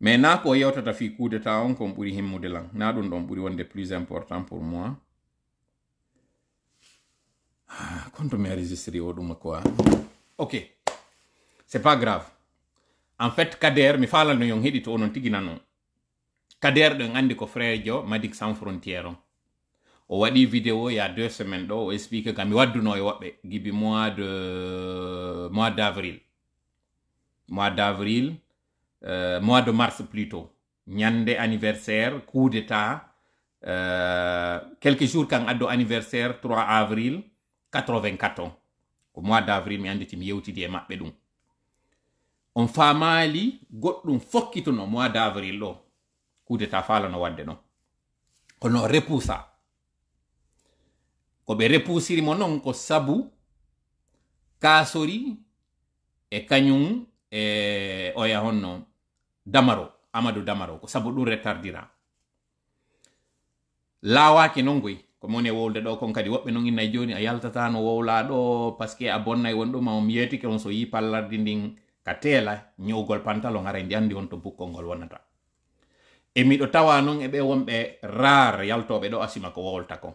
Speaker 1: mais na ko yewtata fi coup d'état on kon ɓuri himmude lan na ɗum ɗon ɓuri wonde plus important pour moi ah, konto mi enregistré o ɗuma quoi ok c'est pas grave en fait kader mi falano yon heɗi to onon tigi nanon Kader andi ko frejo madik sans frontiere on o waɗi vidéo ya deux semaines ɗo o explique kam mi wadduno e woɓɓe gibi mois de mois d'avril mois d'avril euh, mois de mars plutôt ñande anniversaire coup d' euh, quelques jours kan addo anniversaire 3 avril 84 on ko mois d'avril mi anditi mi yewtidi e maɓɓe ɗum on famali goɗɗum fokkituno mois d'avril ɗo kudeta no wadde noon kono repusa ko be repusiri mo non ko sabu kaasori e kañum e o ya honno damaro amadu damaro ko sabu ɗum retardira laawaki non goy ko moni wolde do kon kadi woɓɓe non innay joni a yaltata no wowla ɗo par ce que a bonnay won ɗum a on ke on so yi pallardi ndin ka teela ñowgol pantalon aray ndi andi on to bukkol ngol wonata e miɗo tawa non e ɓe wonɓe raar yaltoɓe ɗo asima ko wolta ko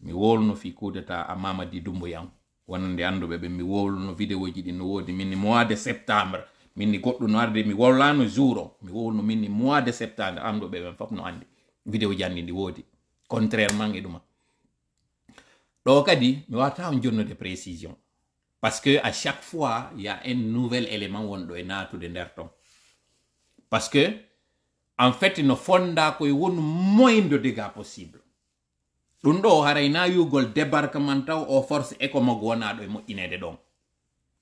Speaker 1: mi wolno fi kudeta a mamadi dumboyan wonande anduɓe ɓe mi wolno vidéo ji ɗi no wodi minni mois de septembre minni goɗɗo no arde mi wolano jour o mi wolno minni mois de septembre anduɓe ɓen fof no andi vidéo ji andi ndi wodi contrairement e ɗuma ɗo kadi mi wawata jonnude précision parce que à chaque fois y a un nouvel élément wonɗo e natude nder ton parce que en fait no fonda koye won moyne de dégat possible ɗum ɗo harayna yugol débarquement taw o force écomog wona ɗo e moƴƴinede ɗon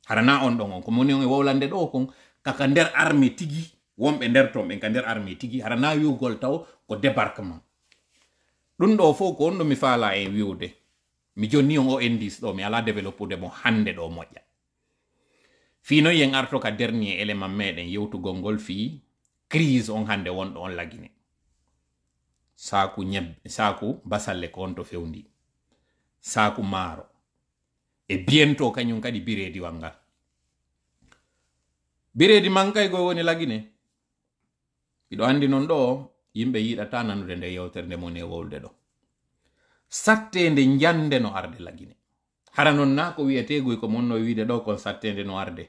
Speaker 1: harana on ɗon on ko moni on e wowlande ɗo kon kaka nder armé tigui wonɓe nder ton ɓen ka nder armé tigui harana wiwgol taw ko débarquement ɗum ɗo fof ko on ɗo mi faala e wiwde mi jonni on o indice ɗo mi ala développude mo hande ɗo moƴƴa fi noyi en arto ka dernier élément meɗen yewtugol ngol fii crise on hande wonɗo on lagine saku ñebbe saku basalle ko on e to fewndi saaku maaro e biento kañum kadi birediwal ngal biredi mankay goy woni lagine iɗo andi non ɗo yimɓe yiɗata nanude nde yewtere nde moni wolde wowlude ɗo sattende njande no arde lagine hara non na ko wi'etegoy ko monno wiide ɗo kon sattende no arde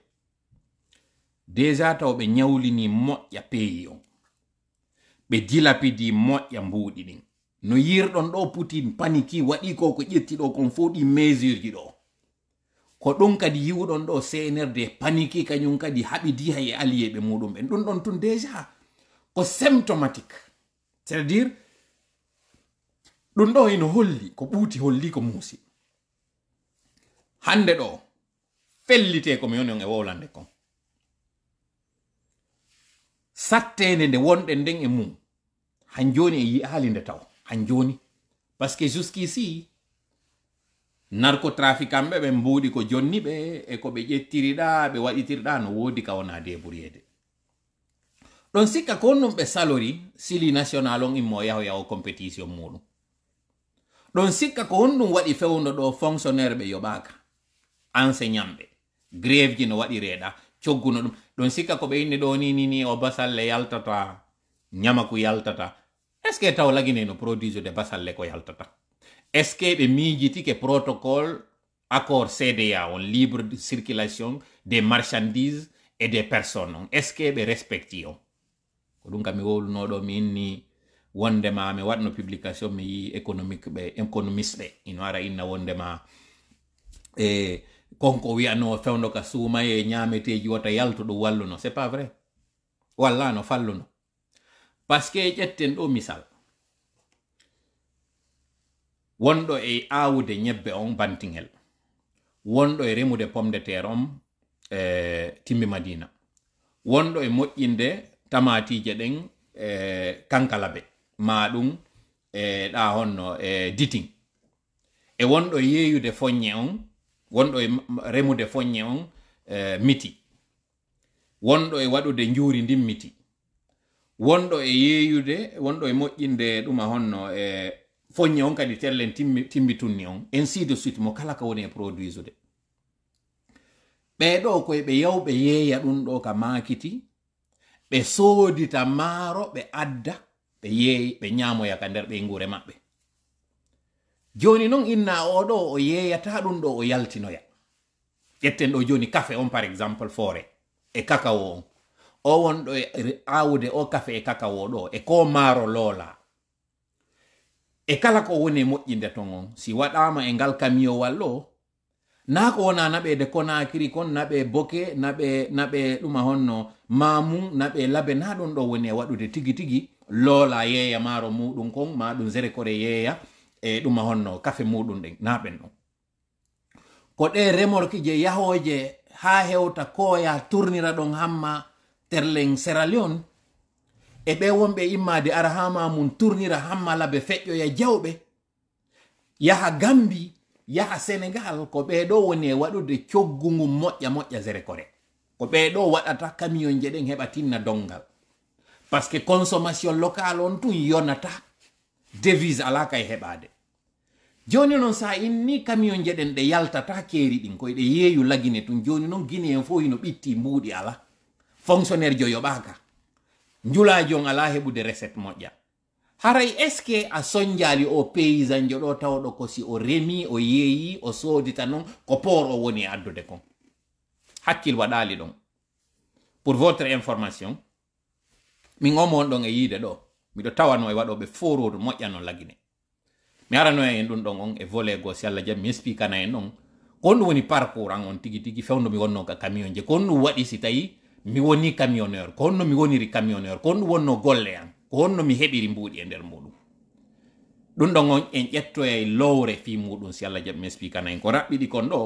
Speaker 1: déjà taw ɓe ñawlini moƴƴa peyi on ɓe dilapidi moƴƴa mbuuɗi ɗin no yirɗon ɗo putin paniki waɗi ko ko ƴetti ɗo kon fo ɗi mesure ji ɗo ko ɗum kadi yiwɗon ɗo cnrd paniki kañum kadi haɓidiha e allié ɓe muɗum ɓen ɗum ɗon tun déjà ko symptomatique c'est à dire ɗum ɗo ino holli ko ɓuuti holli ko muusi hande ɗo fellite komi woni on e wowlande kon sattende nde wonɗen nden e mum han joni e yi'ali nde taw han joni par ce que jusqu'ici narco trafi kamɓe ɓe mbuuɗi ko jonni ɓe e ko ɓe ƴettiriɗa ɓe waɗitirɗa no woodi kawona deburiyede ɗon sikka kon ɗum ɓe salori sili national on immo yaho yaho compétition muɗum ɗon sikka ko hon ɗum waɗi fewno ɗo fonctionnaire ɓe yoɓaka enseignant ɓe grève ji no waɗireɗa cogguno ɗum ɗon sikka ko ɓe inni ɗo ni ni ni o basalle yaltata nyamaku yaltata est ce que taw lagine no produit de basalle ko yaltata est ce que ɓe miijiti ke protocole accord cda on libre circulation des marchandises e des personnes on est ce que ɓe respecti on ko ɗum kam mi wowlunoɗo mi inni wondema mi waɗno publication mi yi économique ɓe économiste ɓe ino ara inna wondema e eh, konko wiyano fewno ka suumaye e wota yaltu ɗum walluno c'est pas vrai wallano falluno par ce que ƴetten ɗo misal wonɗo e awude ñebbe on bantingel wonɗo e remude pomme de terre on e timbi madina wonɗo e moƴƴinde tamatije ɗen e kankalabe ma e ɗa honno e ditin e wonɗo yeeyude foññe on wonɗo e remude foñe on e, miti wonɗo e waɗude njuuri ndin miti wonɗo e yeeyude wonɗo e moƴƴinde ɗuma honno e foñe on kadi timmi tunni on ainsi de suite mo kala ka woni e produise ude ɓeɗo koye ɓe yawɓe yeeya ɗum ɗo ka maakiti ɓe soodita maaro ɓe adda ɓe yeeyi ɓe ñaamoya ka nder ɓe nguure maɓɓe joni non inna oɗo o yeyata ɗum ɗo o yaltinoya ƴetten ɗo joni kafe on par exemple fore e kakao on o wonɗo e aawde o kafe e kakao ɗo e ko maaro loola e kala ko woni moƴƴinde ton on si waɗama e ngal kamiyowal ɗo na ko wona naɓe konakiri kon naɓe boke naɓe naɓe ɗuma honno mamum naɓe labe na ɗum ɗo woni e waɗude tigi tigi loola yeeya maaro muɗum kon ma zere kore yeeya e ɗuma honno kafe muɗum ɗen naɓen ɗum ko ɗe remorki je yahoje ha hewta koya turnira ɗon hamma terlen sierra e ɓe wonɓe immade ara hama mum turnira hamma labe feƴƴoya jawɓe yaha gambi yaha senegal ko ɓeɗo woni e waɗude coggungu moƴƴa moƴƴa kore ko ɓeɗo waɗata kamion je ɗen heɓa tinna dongal par ce que consommation local on tun yonata devise ala kay heɓade joni noon sa inni camion jeɗen ɗe yaltata keeri ɗin koyɗe yeeyu lagine tun joni noon guine en fo ino ɓitti mbuuɗi ala fonctionnaire jo yoɓaka njulajon ala heɓude recette moƴƴa haray est ce que a soñdjali o paysan jo ɗo tawɗo kosi o remi o yeeyi o soodita noon ko port o woni e addude kon hakkil waɗali ɗon pour votre information min omon ɗon e yiide ɗo miɗo tawano e waɗoɓe fororu moƴƴa noon lagine E e e mi arano en ɗum ɗon on e volet go si allah jaɓi mi hespikana en on ko honɗum woni parcours an on tigi tigi fewndo mi wonno ka camion je ko honɗum waɗi si tawi mi woni camionneur ko honno mi woniri camionneur ko honɗum wonno golle an ko honno mi heɓiri mbuuɗi e nder muɗum ɗum ɗon on en ƴettoya e lowre fi muɗum si allah jaɓi mi hespikana en ko raɓɓiɗi kon ɗo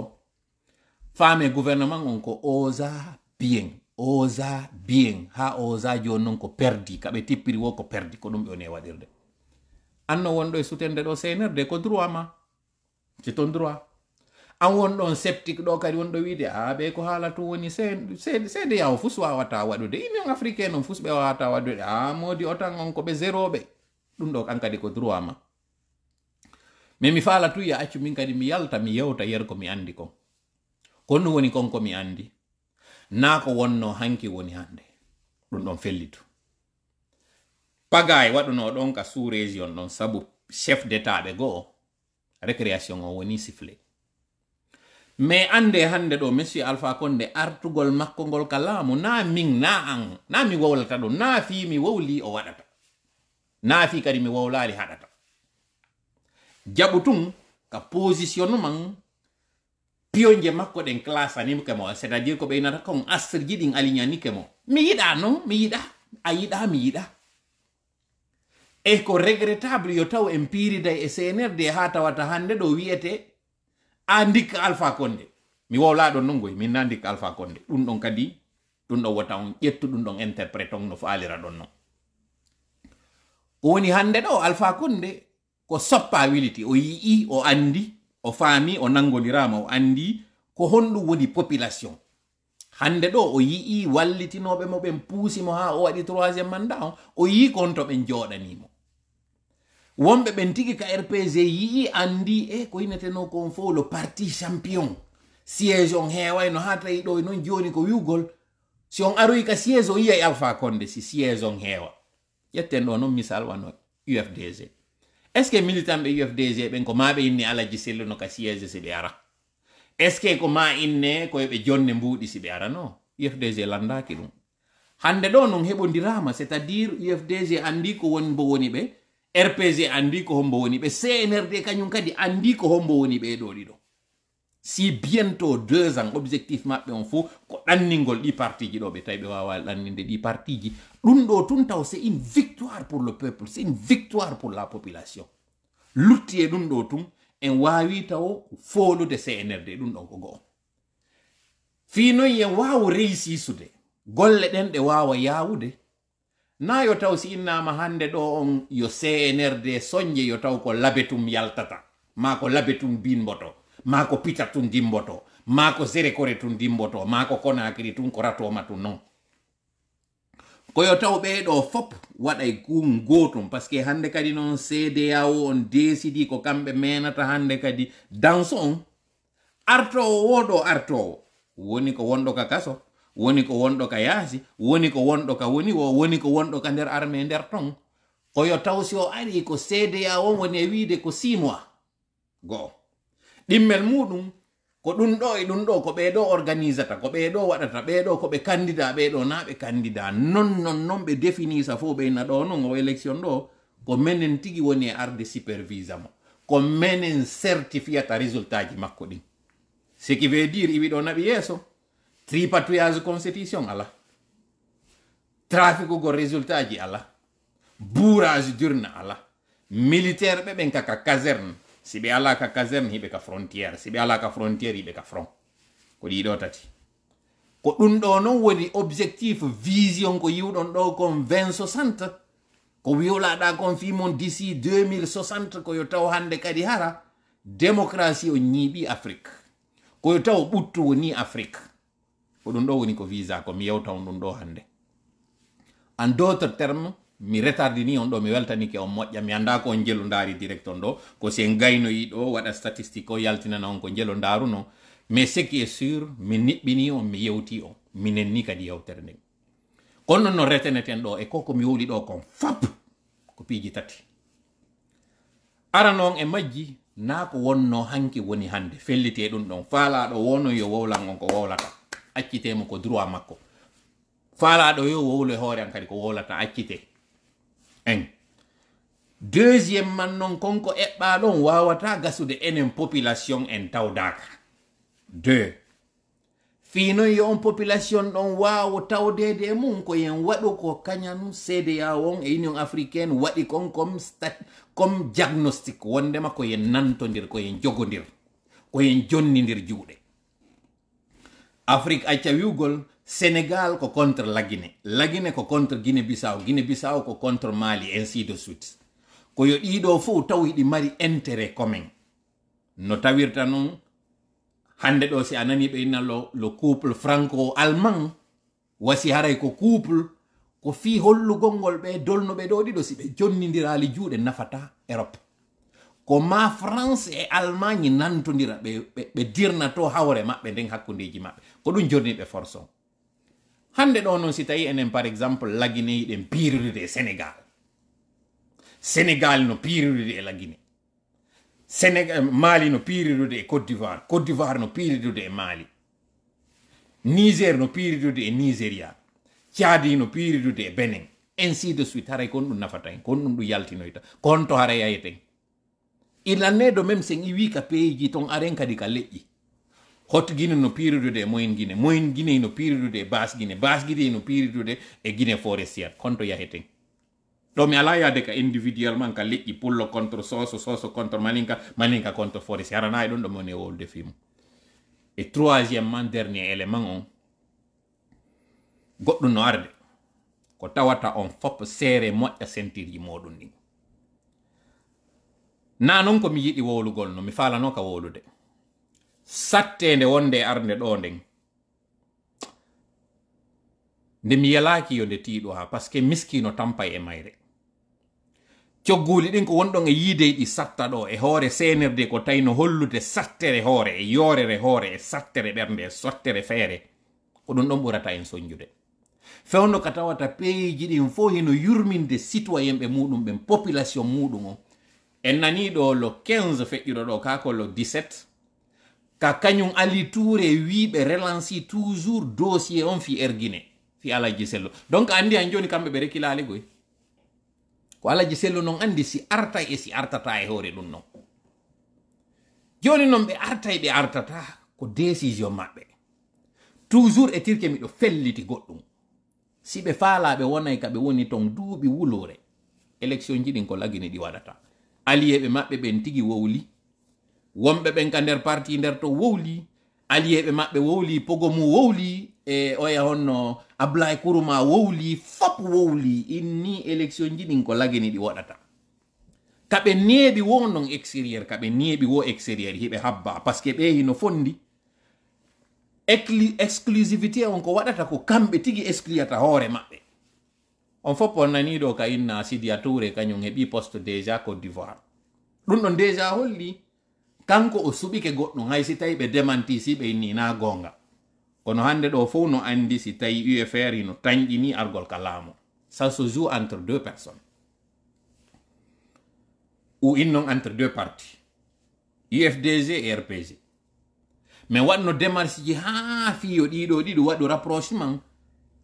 Speaker 1: faame gouvernement on ko osa bien osa bien ha osa joni noon ko perdi kaɓe tippiri wo ko perdi ko ɗum ɓe woni e waɗirde anno wonɗo e sutende ɗo de ko droit ma c'est ton droit an wonɗon septique ɗo kadi wonɗo wiide a ah, ɓe ko haala to woni seede yaw fus wawata waɗude union africain on fus ɓe wawata waɗude a ah, modi otan on ko ɓe zéroɓe ɗum ɗo an kadi ko droit ma mais mi faala tu ya accu min kadi mi yalta mi yewta yer ko mi andi kon kon ɗum woni kon ko mi andi na ko wonno hanki woni hande ɗum ɗon fellitu pagay waɗuno ɗon ka sous région ɗon sabu chef d' état ɓe go'o récréation o woni sifle mais ande hande ɗo monsieur alpha konde artugol makko ngol ka laamu na min na an na mi wowlata ɗum na fi mi wowli o waɗata na fi kadi mi wowlali haɗata jaɓu tun ka positionnement pionje makko ɗen clasanimo c'est à dire ko ɓeynata kon astriji ɗin alignani mi yiɗa non mi yiɗa a yiɗa mi yiɗa e ko regrettable yo taw en piriday e snrd ha tawata hande ɗo wiyete a dikka alpha conde mi wowlaɗon non goy min na dikka alpha conde ɗum ɗon kadi ɗum ɗon wata on ƴettu ɗum ɗon interprét on no falira ɗon non owoni hande ɗo alpha conde ko soppa wiliti o yii o andi o faami o nangodirama o andi ko honɗum woni population hande ɗo o yii wallitinoɓe mo ɓen puusimo ha o waɗi troisiéme mandat on o yii ko hon to ɓen joɗanimo wonɓe ɓen tigi ka rpg yii andi e eh, ko hineteno kon fof lo parti champion siége on heeway no ha tawi ɗo oh, noon joni ko wiwgol si on aroyi ka siége on yiyay alpha konde si siége on heewa ƴetten ɗo noon misal wano ufdg est ce que militant ɓe ufdg ɓen ko maɓe inni alaji selluno ka siége si ɓe ara est ce que ko ma inne koyeɓe jonne mbuuɗi si ɓe ara no ufdg landaki ɗum hande ɗo non heɓodirama c'est à dire ufdg andi ko woni bo woni ɓe rpg andi ko hombo woni ɓe cnrd kañum kadi andi ko hombo woni ɓe ɗoɗi ɗo si bientôt deux ans objectif maɓɓe on fof ko ɗanningol ɗi partiji ɗo ɓe tawi ɓe wawa ɗanninde ɗi partiji ɗum ɗo tun taw c'est une victoire pour le peuple c'est une victoire pour la population lutti e ɗum ɗo tun en wawi taw folude cnrd ɗum ɗon ko go'o fi noyi en wawa reussi sude golle ɗen ɗe wawa yawude na yo taw si innama hande ɗo on yo cnrd soñje yo taw ko labetum yaltata ma ko labetum binboto ma ko pita tum dimboto ma ko sérékore tun dimboto ma ko konakiri tun ko ratoma tun non koyo taw ɓeɗo fop waɗay gum gotum par ce que hande kadi noon cda o on décidi ko kamɓe menata hande kadi danso on artowo woɗo artowo woni ko wonɗo ka kaso woni ko wonɗo ka yaasi woni ko wonɗo ka woni o woni ko wonɗo ka nder arme e nder ton oyo taw si o ari ko cda on woni e wiide ko six mois go'o ɗimmel muɗum ko ɗum ɗo e ɗum ɗo ko ɓeɗo organisata ko ɓeɗo waɗata ɓeɗo ko ɓe kandida ɓeɗo na ɓe kandida non non non ɓe definisa fo ɓeyna ɗo non o élection ɗo ko menen tigi woni e arde supervisa mo ko menen certifiyata résultat ji makko ɗin ce qui veut dire iwi ɗo naɓi yeeso tripatouillage constitution ala go résultat ji ala bourrage d'urne ala militaire be ben kaka caserne si be ala ka caserne hiɓe ka frontière si be ala ka frontiére hiɓe ka front ko di do tati ko ɗum ɗo noon woni objectif vision ko yiwɗon do kon 2060 ko da kon fi mon d'ici 2060 ko yo taw hande kadi hara démocratie o nyibi afrique ko yo taw ɓuttu woni afrique oɗon ɗo woni ko visa ko mi yewta on ɗum ɗo hannde en d' autre terme mi retardini on ɗo mi weltanike on moƴƴa mi annda ko on jelo ndaari direct on ɗo ko si en gaynoyi ɗo waɗa statistique o yaltinana on ko jelo ndaaruno mais ce qui est sûr mi niɓɓini on mi yewti on mi ni kadi yewtere nde kon non no reteneten ɗo e koko mi wooli ɗo kon fap ko piiji tati ara e majji naa ko wonno hanki woni hannde felliti e ɗum ɗon faalaɗo wono yo wowlan on ko wowlata accitemo ko droit makko faalaɗo yo wowlo e hoore an kadi ko wowlata accite en deuxiéme man non konko eɓɓa ɗon wawata gasude enen population en tawdaka deux finon yo on population ɗon wawo tawdede e mum ko yen waɗu ko kañan cda on e union africaine waɗi kon comme comme diagnostic wondema ko yen nantodir ko yen jogodir ko yen jonnidir juuɗe afrique acca wiwgol sénégal ko contre la guinée la guinée ko contre guinée bissau guinée bissau ko contre mali ainsi de suite ko yo ɗiɗo fof taw hiɗi mari intérêt commun no tawirta noon hande ɗo si a nani ɓe innalo lo couple franco allemand wasi haray ko couple ko fi hollugol ɓe dolnoɓe ɗo ɗiɗo si ɓe jonnidirali juuɗe nafata europe ko ma france e allemagne nantodira ɓe dirna to hawre maɓɓe nden hakkundeji maɓɓe ko ɗum jorniɓe force o hande ɗo noon si tawi enen par exemple laguineyiɗen piirirde e sénégal sénégal no piirirde e lagine sénégal mali no piirirude e côte d'ivoire côte d'ivoire no piirirude e mali niger no piirirude e nigeria caadi no piirirude e benin ainsi de suite haray kon ɗum nafata hen kon ɗum ɗum yaltinoyta kon to haray ayeten il en est de même sen iwi ka peeji ton aren kadi ka leƴƴi hot guine no piridude e moyen guine moyen guine ino piridude e bas guine bas guine ino piridude e guine forestiére konto yaheten ɗo mi ala yaade ka individuellement ka leƴƴi pullo contre soso soso contre malinka malinka contre forestier harana ɗon ɗo moni wolde fimu e troisiémement dernier élément on goɗɗo no arde ko tawata on fop seere moƴƴa sentir moɗum ɗin na noon ko mi yiɗi wowlugol no mi falano ka wolude sattende wonde e arde ɗo nden nde mi yalaki yo nde tiiɗo ha par ce que miskino tampa e mayre cogguli ɗin ko wonɗon e yiidey ɗi satta ɗo e hoore senirde ko tawino hollude sattere hoore e yoorere hoore e sattere ɓernde e sottere feere ko ɗum ɗon ɓurata en soñjude fewno ka tawata peyiji ɗin fo hino yurminde citoyen ɓe muɗum ɓen population muɗum o en nani ɗo lo 15 feƴƴiɗo ɗo kako lo 17 ka kañum ali touré wiɓe relanci toujours dossier on fi erguine fi alaji sello donc andi han joni kamɓe ɓe rekilali koy ko alaji sello non andi si arta e si artata e hoore ɗum non joni non ɓe arta ɓe artata ko décision maɓɓe toujours e tirke miɗo felliti goɗɗum si ɓe faalaɓe wonay ka ɓe woni ton duuɓi wulore élection ji ɗin ko lagini ɗi waɗata aliyeɓe maɓɓe ɓen tigui wowli wonɓe ɓen ka nder parti nder to wowli aliyeɓe maɓɓe wowli pogo mu wowli e ya honno ablay kuruma wowli fop wowli inni élection ji ɗin ko lagini ɗi waɗata kaɓe neeɓi wo non extérieur kaɓe neeɓi wo extérieur hiɓe habba par ce que ɓe hino fondi exclusivité on ko waɗata ko kamɓe tigi excluyata hoore maɓɓe on fof ponnaniɗo ka inna sidia toure kañum heeɓi poste déjà côte d'ivoire ɗum ɗon déjà holli kanko o suɓike goɗɗum hay si tawi ɓe demanti si ɓe inni na gonga kono hande ɗo fof no andi si tawi ufr no tanƴini argol ka laamu ça se joue entre deux personnes ou innon entre deux parties ufdg et rpg mais waɗno démarche ji ha fiyo ɗiɗo ɗiɗo waɗu rapprochement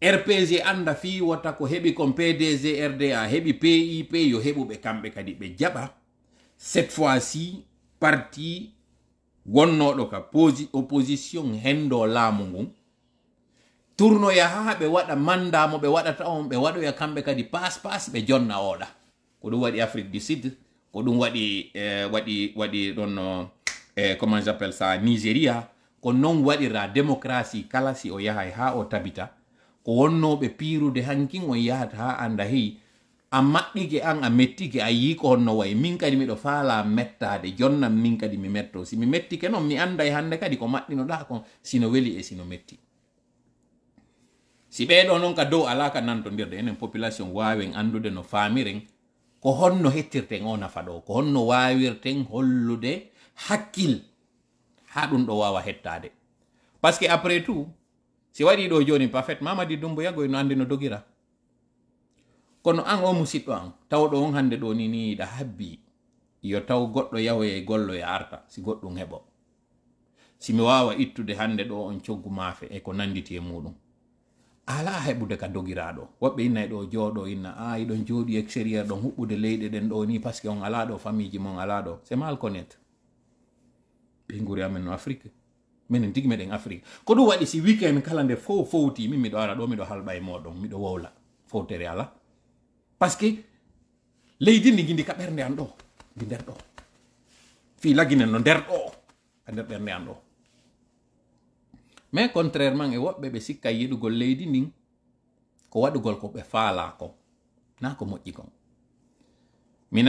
Speaker 1: rpg anda fiiwata ko heɓi kon pdg rda heɓi pip yo heɓuɓe kamɓe kadi ɓe jaɓa cette fois ci parti wonnoɗo ka opposition hendo laamu ngun turnoya ha ɓe waɗa manda mo ɓe waɗata on ɓe waɗoya kamɓe kadi pas pas ɓe jonna oɗa ko ɗum waɗi afrique du sud ko ɗum waɗi eh, waɗi waɗi ɗon eh, comment j'appelle ça nigéria ko non waɗira démocratie kala si o yahay ha o tabita ko wonnoɓe piirude hankin on yahata ha anda a maɓɓike an a mettike a yiiko honno wayi min kadi miɗo faala mettade jonnan min kadi mi metto si mi mettike noon mi anday hannde kadi ko maɗɗinoɗa kon sino weli e sino metti si ɓeɗo noon ka dow ala ka nantodirde enen population wawen andude no faamiren ko honno hettirten o nafa ɗo ko honno wawirten hollude hakkil ha ɗum ɗo wawa hettade par ce que après tout si waɗi ɗo joni parfait mamadi yagoy no andi no dogira kono an o musidɗo an tawɗo on hannde ɗo ni ni yiɗa habbi yo taw goɗɗo yahoye golloye arta si goɗɗum heɓo si mi wawa ittude hannde ɗo on coggu maafe e ko nanditi e muɗum ala heɓude ka dogiraɗo woɓɓe innayi e ɗo jooɗo inna a ah, iɗon jooɗi extérieur ɗon huɓɓude leyɗe ɗen ɗo ni parce on ala ɗo famille mon ala ɗo c'est mal connaître ɓe guri amen no afrique minen tigi meɗen afrique ko ɗum waɗi si weekend kala nde fof fowti min miɗo ara ɗo miɗo halɓa e moɗon miɗo wowla fowtere ala paske que leydi gindi ka ɓernde an ɗo do fi ɗo fi laginen no nder ɗo ha nder ɓernde an ɗo mais contrairement e woɓɓe ɓe sikka gol leydi ni ko gol ko be faala ko na ko mo kon mi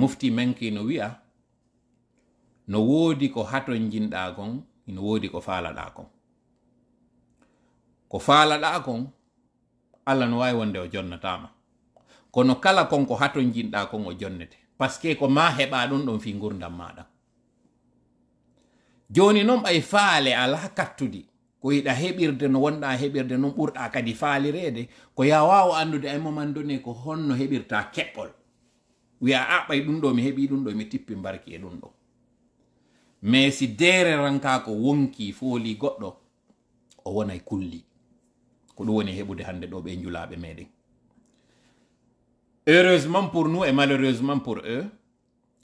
Speaker 1: mufti menki no wi'a no wodi ko haton jinɗa gon ino wodi ko faalaɗa kon ko da kon allah no wawi wonde o jonnatama kono kala konko haton jinɗa kon o jonnete par ce que ko ma heɓa ɗum ɗon fi gurdam maɗam joni noon ɓay faale ala kattude ko yiɗa heɓirde no wonɗa heɓirde noon ɓurɗa kadi faalirede ko ya wawa andude ay momandone ko honno heɓirta keɓɓol wiya a ɓay ɗum ɗo mi heɓi ɗum ɗo mi tippi barki e ɗum ɗo mais si deere ranka ko wonki fooli goɗɗo o wonay kulli ko ɗum woni heɓude hannde ɗo ɓe julaɓe meɗen heureusement pour nous et malheureusement pour eux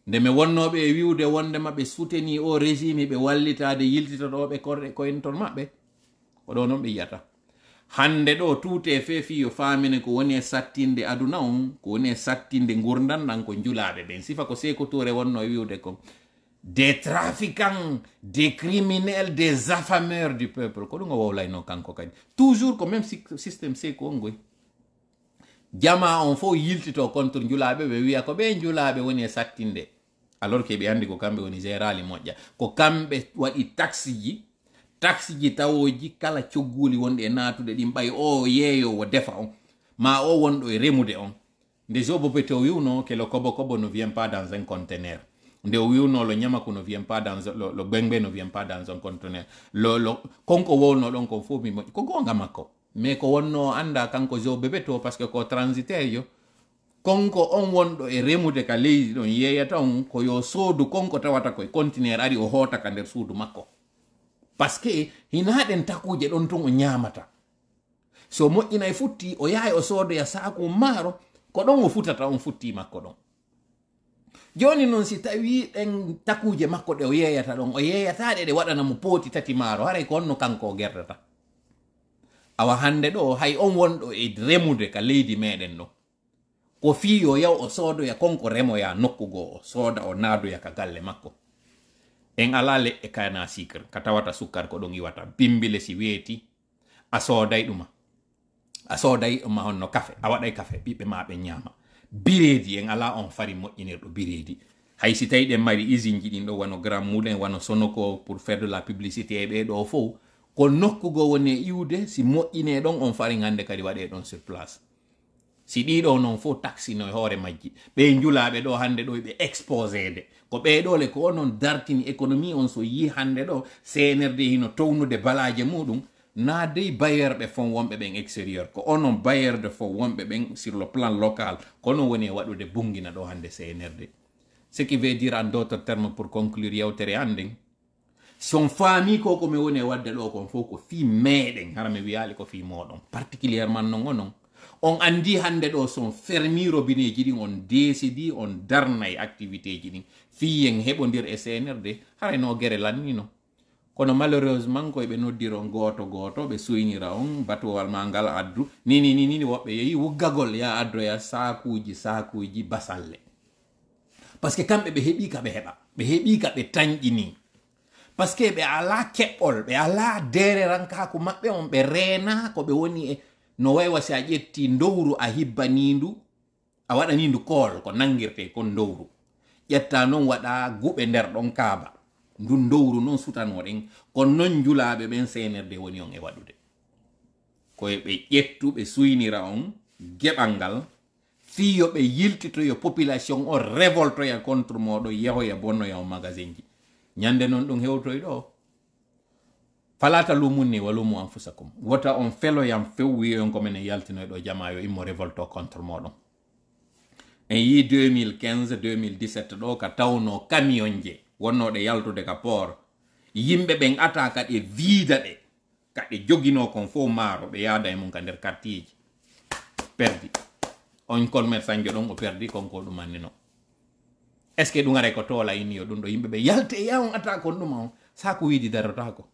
Speaker 1: nde mi wonnoɓe e wiwde wonde mabbe souteni o régime ɓe wallitade yiltitotoɓe korɗe koyen ton maɓɓe oɗo noon be yata hande ɗo tuute e feefi yo faamine ko woni e sattinde aduna on ko woni e sattinde gurdan ɗan ko julaɓe ɓen sifa ko seko tore wonno e wiwde ko des trafiquants des criminels des affameurs du peuple ko ɗum o wowlayno kanko kadi toujours comme même systéme système on jama on fof yiltito contre njulaɓe ɓe wiya ko ɓe njulaɓe woni e sattinde alors ke ɓe andi ko kamɓe woni gérali moƴƴa ko kamɓe waɗi taxi ji taxi ji tawoji kala cogguli wonɗi e natude ɗin ɓay o oh, yeeyowo defa on ma o wonɗo e remude on nde jobo o wiwno ke le kobo kobo no vient pas dans un conteneur nde o wiwno lo ñamaku no vient pas dans lo, lo gbengbe no vient pas dans un conteneur lo, lo konko wowno ɗon kon fof mi moƴƴi ko gonga makko mais ko wonno anda kanko jo bebe to parce que ko transitaire yo konko on wonɗo e remude ka leydi ɗon yeeyata on ko yo soodu konko tawata koye contenaire ari o hoota ka nder suudu makko par ce que hinaɗen takuje ɗon tun o ñamata so moƴƴina e futti o yaha o soodoya saaku maaro ko ɗon o futata on futti makko ɗon joni noon si tawi ɗen takuje makko ɗe o yeeyata ɗon o yeeyataɗe ɗe mo pooti tati maaro haray ko honno kanko o gerdata awa hande ɗo hay on wonɗo e remude ka leydi meɗen no ko fi yo yaw o soodoya konko remoya nokku goo o sooda o naadoya ka galle makko en ala leɗɗe kana sicre ka tawata sukkar ko ɗon iwata bimbile si weeti a sooday ɗuma a sooday ma honno kafe a waɗay kafe ɓiɓɓe ma ɓe ñaama bireedi en ala on fari moƴƴinirɗo bireedi hay si tawi ɗen mari usine ji ɗin ɗo wano grand moulin wano sonoko pour faire de la publicité e ɓeɗo fof ko nokkugo woni iwde si moƴƴine ɗon on fari hannde kadi waɗe ɗon sur place si ɗiɗo noon fof taxino e hoore majji ɓe julaɓe ɗo hannde ɗo ɓe exposede ko ɓeɗole ko onon dartini économie on so yi hannde ɗo senerde hino townude balaje muɗum na dey bayerɓe fon wonɓe ɓen extérieur ko onon bayerde fo wonɓe ɓen sur le plan local kono woni e waɗude bungina ɗo hannde cnrd ce qui veut dire en d' autres terme pour conclure yewtere hannden son faami ko komi woni e wadde ɗo kon fof ko fi meɗen hara mi wiyali ko fi moɗon particulièrement non o non on andi hande ɗo son fermiro bineji ɗin on décidi on darnay activité ji ɗin fi yen heɓodir e cnr de harano guere lannino kono malheureusement koyeɓe noddir on goto goto ɓe soynira on batowal ma ngal addu nini ninini woɓɓe yeehi wuggagol ya addoya sakuji sakuji basalle par ce que kamɓe ɓe heeɓi ka ɓe heɓa ɓe heeɓi ka ɓe tañƴini par que ɓe ala keɓɓol ɓe ala dere rankaku maɓɓe on ɓe reena ko ɓe woni e eh, no waywa si a ƴetti ndowru a hibbani a waɗani ndu kool ko nangirte kon ndowru ƴetta non waɗa guɓe nder ɗon kaaba ndun ndowru non sutanoɗen kon non julaɓe ɓen senerde woni on e waɗude koye ɓe ƴettu ɓe suynira on geɓal ngal fiyo ɓe yiltitoyo population o révoltoya contre moɗo yahoya bonnoya o magasin ji nyande non ɗum hewtoy ɗo falata lumum ni wa lumu anfusakum wota on feloyam few wiyoyonko men en yaltinoy ɗo jamayo immo révolto contre moɗon en yi 2015 2017 ɗo ka tawno camion je wonnoɗe yaltude ka port yimɓe ɓen ata ka ɗe viida ɗe ka ɗe jogino kon fof maaro ɓe yaada e mum ka nder kartiji perdi on commerçant jo ɗon o perdi konko ɗumanni non est ce que ɗum aray ko toola inni yo ɗum ɗo yimɓe ɓe yalte yawon ata kon ɗum on sa ko wiidi darotako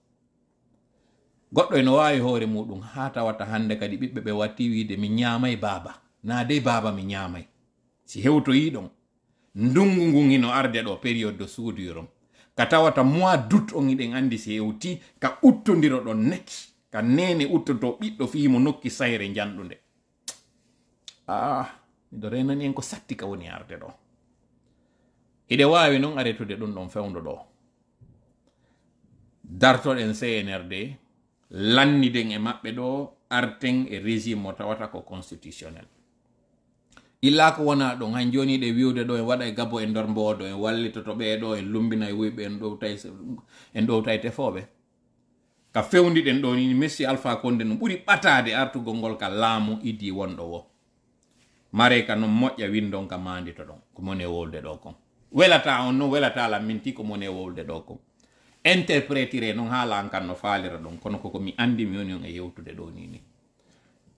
Speaker 1: goɗɗo eno wawi hoore muɗum ha tawata hande kadi ɓiɓɓe ɓe watti wiide mi ñamay baba na de baba mi ñamay si hewtoyiɗon ndungu ngun hino arde ɗo période de suuduyoron ka tawata mois dut on iɗen andi si hewti ka uttodiro ɗon nekki ka nene uttoto ɓiɗɗo fiimo nokki sayre janɗude ah miɗo renani en ko satti ka woni arde ɗo ide wawi noon aretude ɗum ɗon fewdo ɗo dartoɗen cnrd lanniden e maɓɓe ɗo arten e régime mo tawata ko constitutionnel illa ko wona ɗon han joni ɗe wiwde ɗo en waɗa e gabbo en nder mboodo en wallitoto ɓee ɗo en lumbina e wuyɓe en ɗowtay en e ɗowtay tefoɓe ka fewdiɗen ɗo ni messi alpha conde no ɓuri ɓatade artugol ngol ka laamu idi wonɗo wo mare ka noon moƴƴa windon ka mandito ɗon ko moni e wolde ɗo kon welata on noon welata la minti ko mone wowde ɗo ko interprétire non ha la kan no falira ɗon kono ko mi andi mi woni e yewtude ɗo ni ni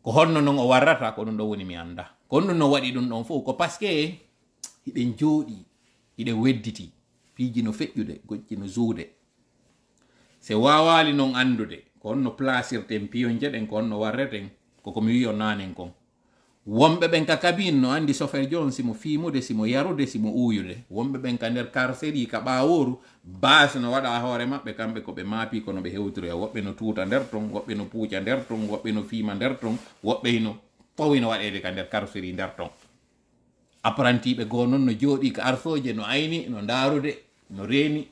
Speaker 1: ko honno non o warrata ko non ɗo woni mi anda ko non no waɗi ɗum ɗon fof ko paske ce que iɗen wedditi piji no fejjude goƴƴi no zoude se wawali non andude ko honno placer piyonje jeden ko honno warreten ko mi wi o nanen kon wonɓe ɓen ka kabine no andi chauffeur jon simo fimude simo yarude simo uyude wonɓe ɓen ka nder carceri ka ɓaworu base no waɗa hoore maɓɓe kamɓe koɓe maapi kono ɓe hewtiri e woɓɓe no tuuta nder ton woɓɓe no puuca nder ton woɓɓe no fiima nder ton woɓɓe no no waɗede ka nder carceri nder ton apprentiɓe goo noon no jooɗi ka arsoje no ayni no ndaarude no reeni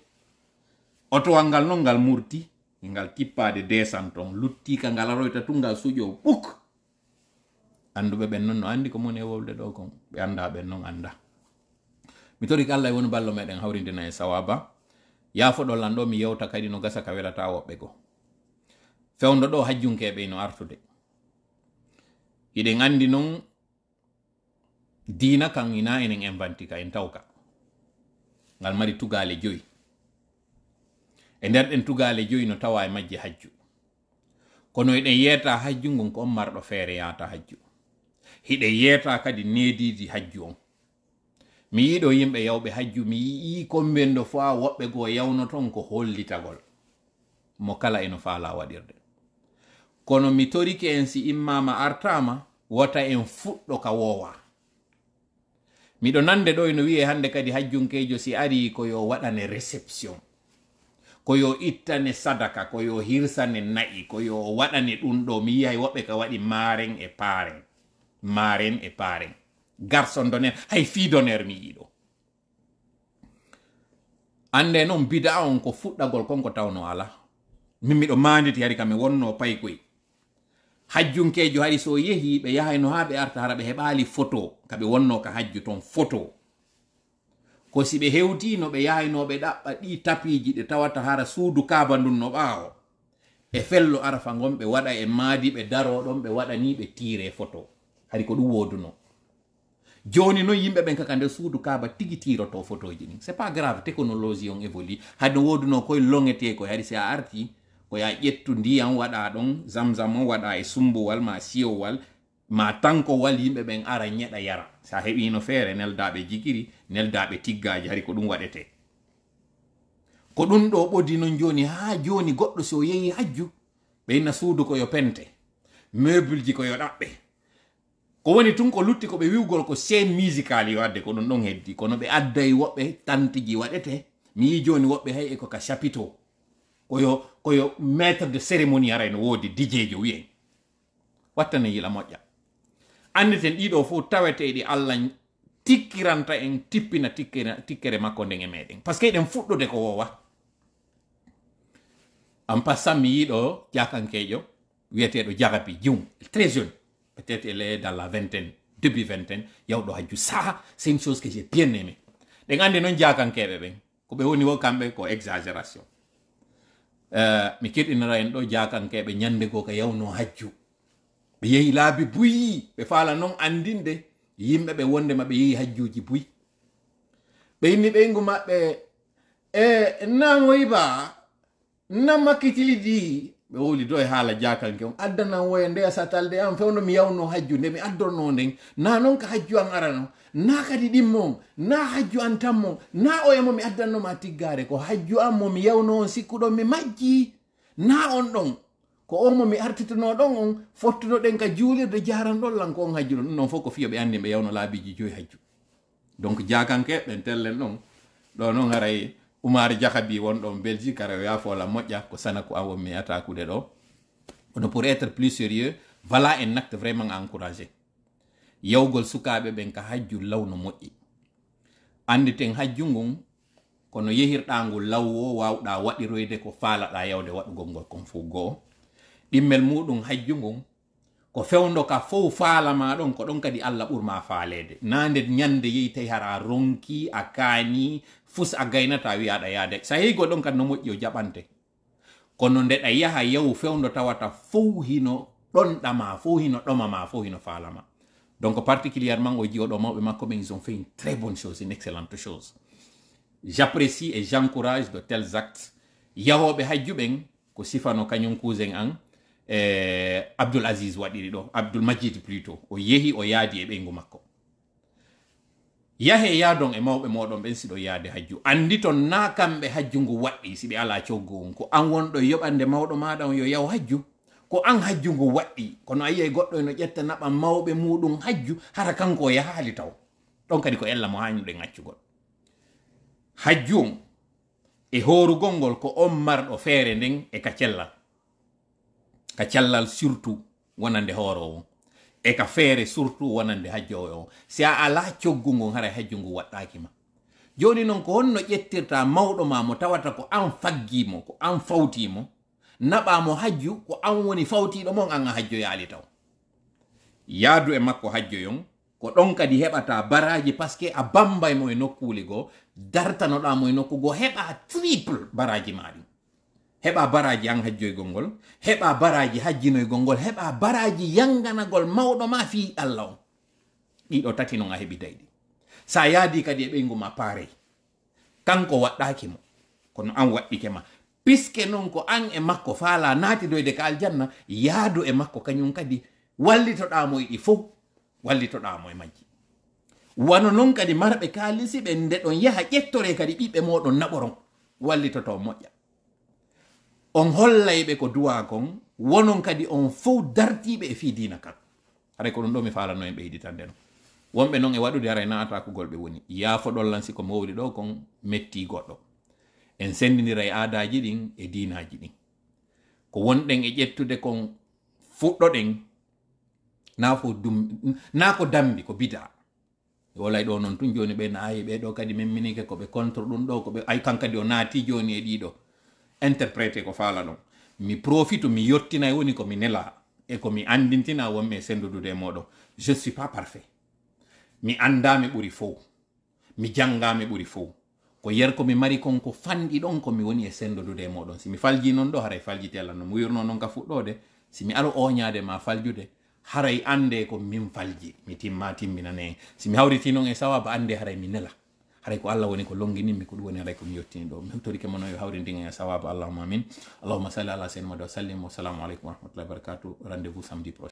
Speaker 1: otowal ngal non ngal murti ngal kippade desan ton luttika ngal aroyta tungal suƴo ɓuk annduɓe ɓen noon no anndi ko mun e wowde ɗo kon ɓe annda ɓen noon annda mi tori ko allah e woni ballo meɗen hawridina e sawaba yaafoɗollan ɗo mi yewta kadi no gasa ka welata woɓɓe goo fewdo ɗo hajjunkeɓe no artude iɗen anndi noon diina kan ina enen inventi ka en tawka ngal mari tugaale joyi e nder ɗen tugaale joyi no tawa e majje hajju kono eɗen yeeta hajju ngon ko on marɗo feere yaata hajju hiɗe yeta kadi neediiji hajju on mi yiɗo yimɓe yawɓe hajju mi yi'i kombendo faa woɓɓe go yawno ton ko hollitagol mo kala eno fala waɗirde kono mi toriki en si immama artama wota en fuɗɗo ka wowa miɗo nande ɗo no wi'e hande kadi hajjunkejo si ari koyo yo waɗane réception koyo ittane sadaka koyo yo hirsane na'i koyo yo waɗane ɗum ɗo mi yiyay woɓɓe ka waɗi maren e paren maren e paren garçon donner hay fi donner mi yiɗo ande noon bida on ko fuɗɗagol kon ko tawno ala min miɗo manditi hadi kam mi wonno pay koye hajjunkejo haɗi so yehi ɓe yahayno ha ɓe arta hara ɓe heɓali photo kaɓe wonno ka hajju toon photo ko si ɓe hewtino ɓe yahaynoɓe ɗaɓɓa ɗi tapiji ɗe tawata hara suudu kaba ndunno ɓawo e fello arafa gon ɓe waɗa e maadi ɓe daro ɗon ɓe waɗani ɓe tire photo hari ko ɗum woduno joni non yimɓe ɓen kaka nder suudu kaaba tigi tiroto photoji ɗin c'est pas grave technologie on évolue hade no woduno koye longete koye hari si a arti ko ya ƴettu ndiyam waɗa ɗon zamzam o waɗa e sumbowal ma siyowal ma tankowal yimɓe ɓen ara ñeɗa yara sa heɓino feere neldaɓe jigiri neldaɓe tiggaji hari ko ɗum waɗete ko ɗum ɗo ɓodi non joni ha joni goɗɗo so yehi hajju ɓeyna suudu koyo pente meuble ji koyo ɗaɓɓe ko woni tun ko lutti ko ɓe wiwgol ko sen musical yo adde ko ɗum ɗon heddi kono ɓe addayi woɓɓe tantiji waɗete mi yi joni woɓɓe hay e ko ka chapiteau koyo koyo maître de cérémonie ara no woodi dijejo wiyen wattane yila moƴƴa andeten ɗiɗo fof taweteɗi allah tikkiranta en tippina tikkere makko nden e meɗen par ce que eɗen fuɗɗude ko wowa en passant mi yiɗo jakankejo wiyeteɗo jagapi jum très jeune peut-être elle est dans la vingtaine début vingtaine yawɗo hajju saha c'est une chose que j'ai bien aimé ɗen anndi noon jakankeɓe ɓen ko ɓe woni wo kamɓe ko exagération mi keɗinora en ɗo jakankeɓe ñande go ko yawno hajju ɓe yehi laabi buyi ɓe faala non andinde yimɓe ɓe wondema ɓe yehi hajjuji buyi ɓe yinni ɓeygu maɓɓe e eh, nagoy ba na di ɓe do e haala jakal ngel addanan woya nde satalde an fewno mi yawno hajju nde mi addorno nden na noon ka hajju an arano na kadi ɗimmo na hajju an tammo na o yamo mi addannoma tiggare ko hajju an mo mi yawno on sikkuɗon mi majji na on ɗon ko on mo mi artitano ɗon on ɗen ka juulirde jaran ɗon lan ko on hajju ɗon ɗon fof ko fiyo ɓe andi ɓe yawno laabiji joyi hajju donc jakanke ɓen tellen ɗon ɗo noon haray oumar diahabi wonɗon belgique ara o la moƴƴa ko sana ko an wonmi attakude ɗo On pour être plus sérieux voilà un acte vraiment encouragé yawgol Sukabe ɓen ka hajju law no moƴƴi anditen hajju kono yehirɗangu law o wawɗa waɗiroyde ko faalaɗa yawde waɗugol ngol kon fof goo ɗimmel muɗum hajju ko fewdo ka fow faalama ɗon ko ɗon kadi allah ɓurma faaleede nande ñande yehi tawi hara ronki a fus a gaynata wiya aɗa yaade sahigo ɗon kan no moƴƴi o kono nde ya yaha yahu fewndo tawata fow hino don dama fow hino ɗoma ma fow hino faalama donc particulièrement o ji oɗo makko ɓe ils ont fait une très bonne chose une excellente chose j'apprécie et j'encourage de tels actes yahoɓe hajjuɓen ko sifano kañum cousin an e eh, abdoul asis waɗiri ɗo abdoul majid plutôt o yehi o yadi e makko yahe yaadon e mawɓe moɗon ɓen siɗo yaade hajju andi ton na kamɓe hajju ngu waɗɗi si ɓe ala coggu on ko an wonɗo yoɓande mawɗo maɗa on yo yaw hajju ko an hajju ngu waɗɗi kono ayiyai goɗɗo eno ƴetta naɓa mawɓe muɗum hajju hara kanko o yahaali taw ɗon kadi ko ella mo hanuɗen accugol hajju on e horugol ngol ko on marɗo feere nden e kacellal kacellal surtout wonande hoorowon e ka feere surtout wonande hajjo o si a ala coggu ngun hara hajju ngu waɗɗaki ma joni noon ko honno ƴettirta mawɗo ma mo tawata ko an faggimo ko an fawtimo naɓamo hajju ko an woni fawtiɗo mon an a hajjoyaali taw yaadu e makko hajjo yon ko ɗon kadi heɓata baraji paske a bambay mo e nokkuuli goo dartanoɗamo e nokku goo heɓa triple baraji ma heɓa baraji an e gongol heɓa baraji e gongol heɓa baraji gol mawdo ma fi allah di do tati non a heɓitay ɗi sa yaadi kadi e ɓeygu ma paarey kanko waɗɗaki mo kon an waɗɗike kema piske non ko an e makko faala de kal janna yaadu e makko kanyun kadi wallitoɗamo e ɗi fof wallitoɗamo e majji wano non kadi marbe kalisi be nde yaha ƴettore kadi naboron moɗon to wallitoto moƴƴa on hollayɓe ko duwa kon wonon kadi on fof dartiɓe e fi dina kan hara ko ɗum ɗo mi falano en ɓe yiɗi tan ndeno wonɓe noon e waɗude hara na atakugol ɓe woni yaafo ɗollan si ko mawri ɗo kon metti goɗɗo en sendidira e aadaji ɗin e dinaji ɗin ko wonɗen e ƴettude kon fuɗɗoɗen na fo dum na ko dambi ko bida wolay ɗo noon tun joni ɓe naayi ɓe ɗo kadi memminike koɓe contre ɗum ɗo koɓe ay kan kadi o naati joni e ɗiɗo interprété ko faala ɗon mi profitu mi yettina woni komi nela e komi andintina wonmi e sendudude e moɗon je suis pas parfait mi andami ɓuri fof mi janngami ɓuri fof ko yer komi mari kon ko fanɗi ɗon komi woni e sendudude e moɗon simi falji non ɗo haray faljiti allah no muyirno noon ka fuɗɗode simi mi ala oñade ma faljude haray ande ko min falji mi timma timminane en si mi e sawaba ande haray mi nela haray ko allah woni ko longini mi ko ɗum woni haray ko mi yettini ɗo mi hutorike mono yo hawri ndiga e sawaba allahuma amin allahuma salli ala seyno mada wa sallim wasalamu aleykum warahmatullahi wabarakatu rendez vous samedi proche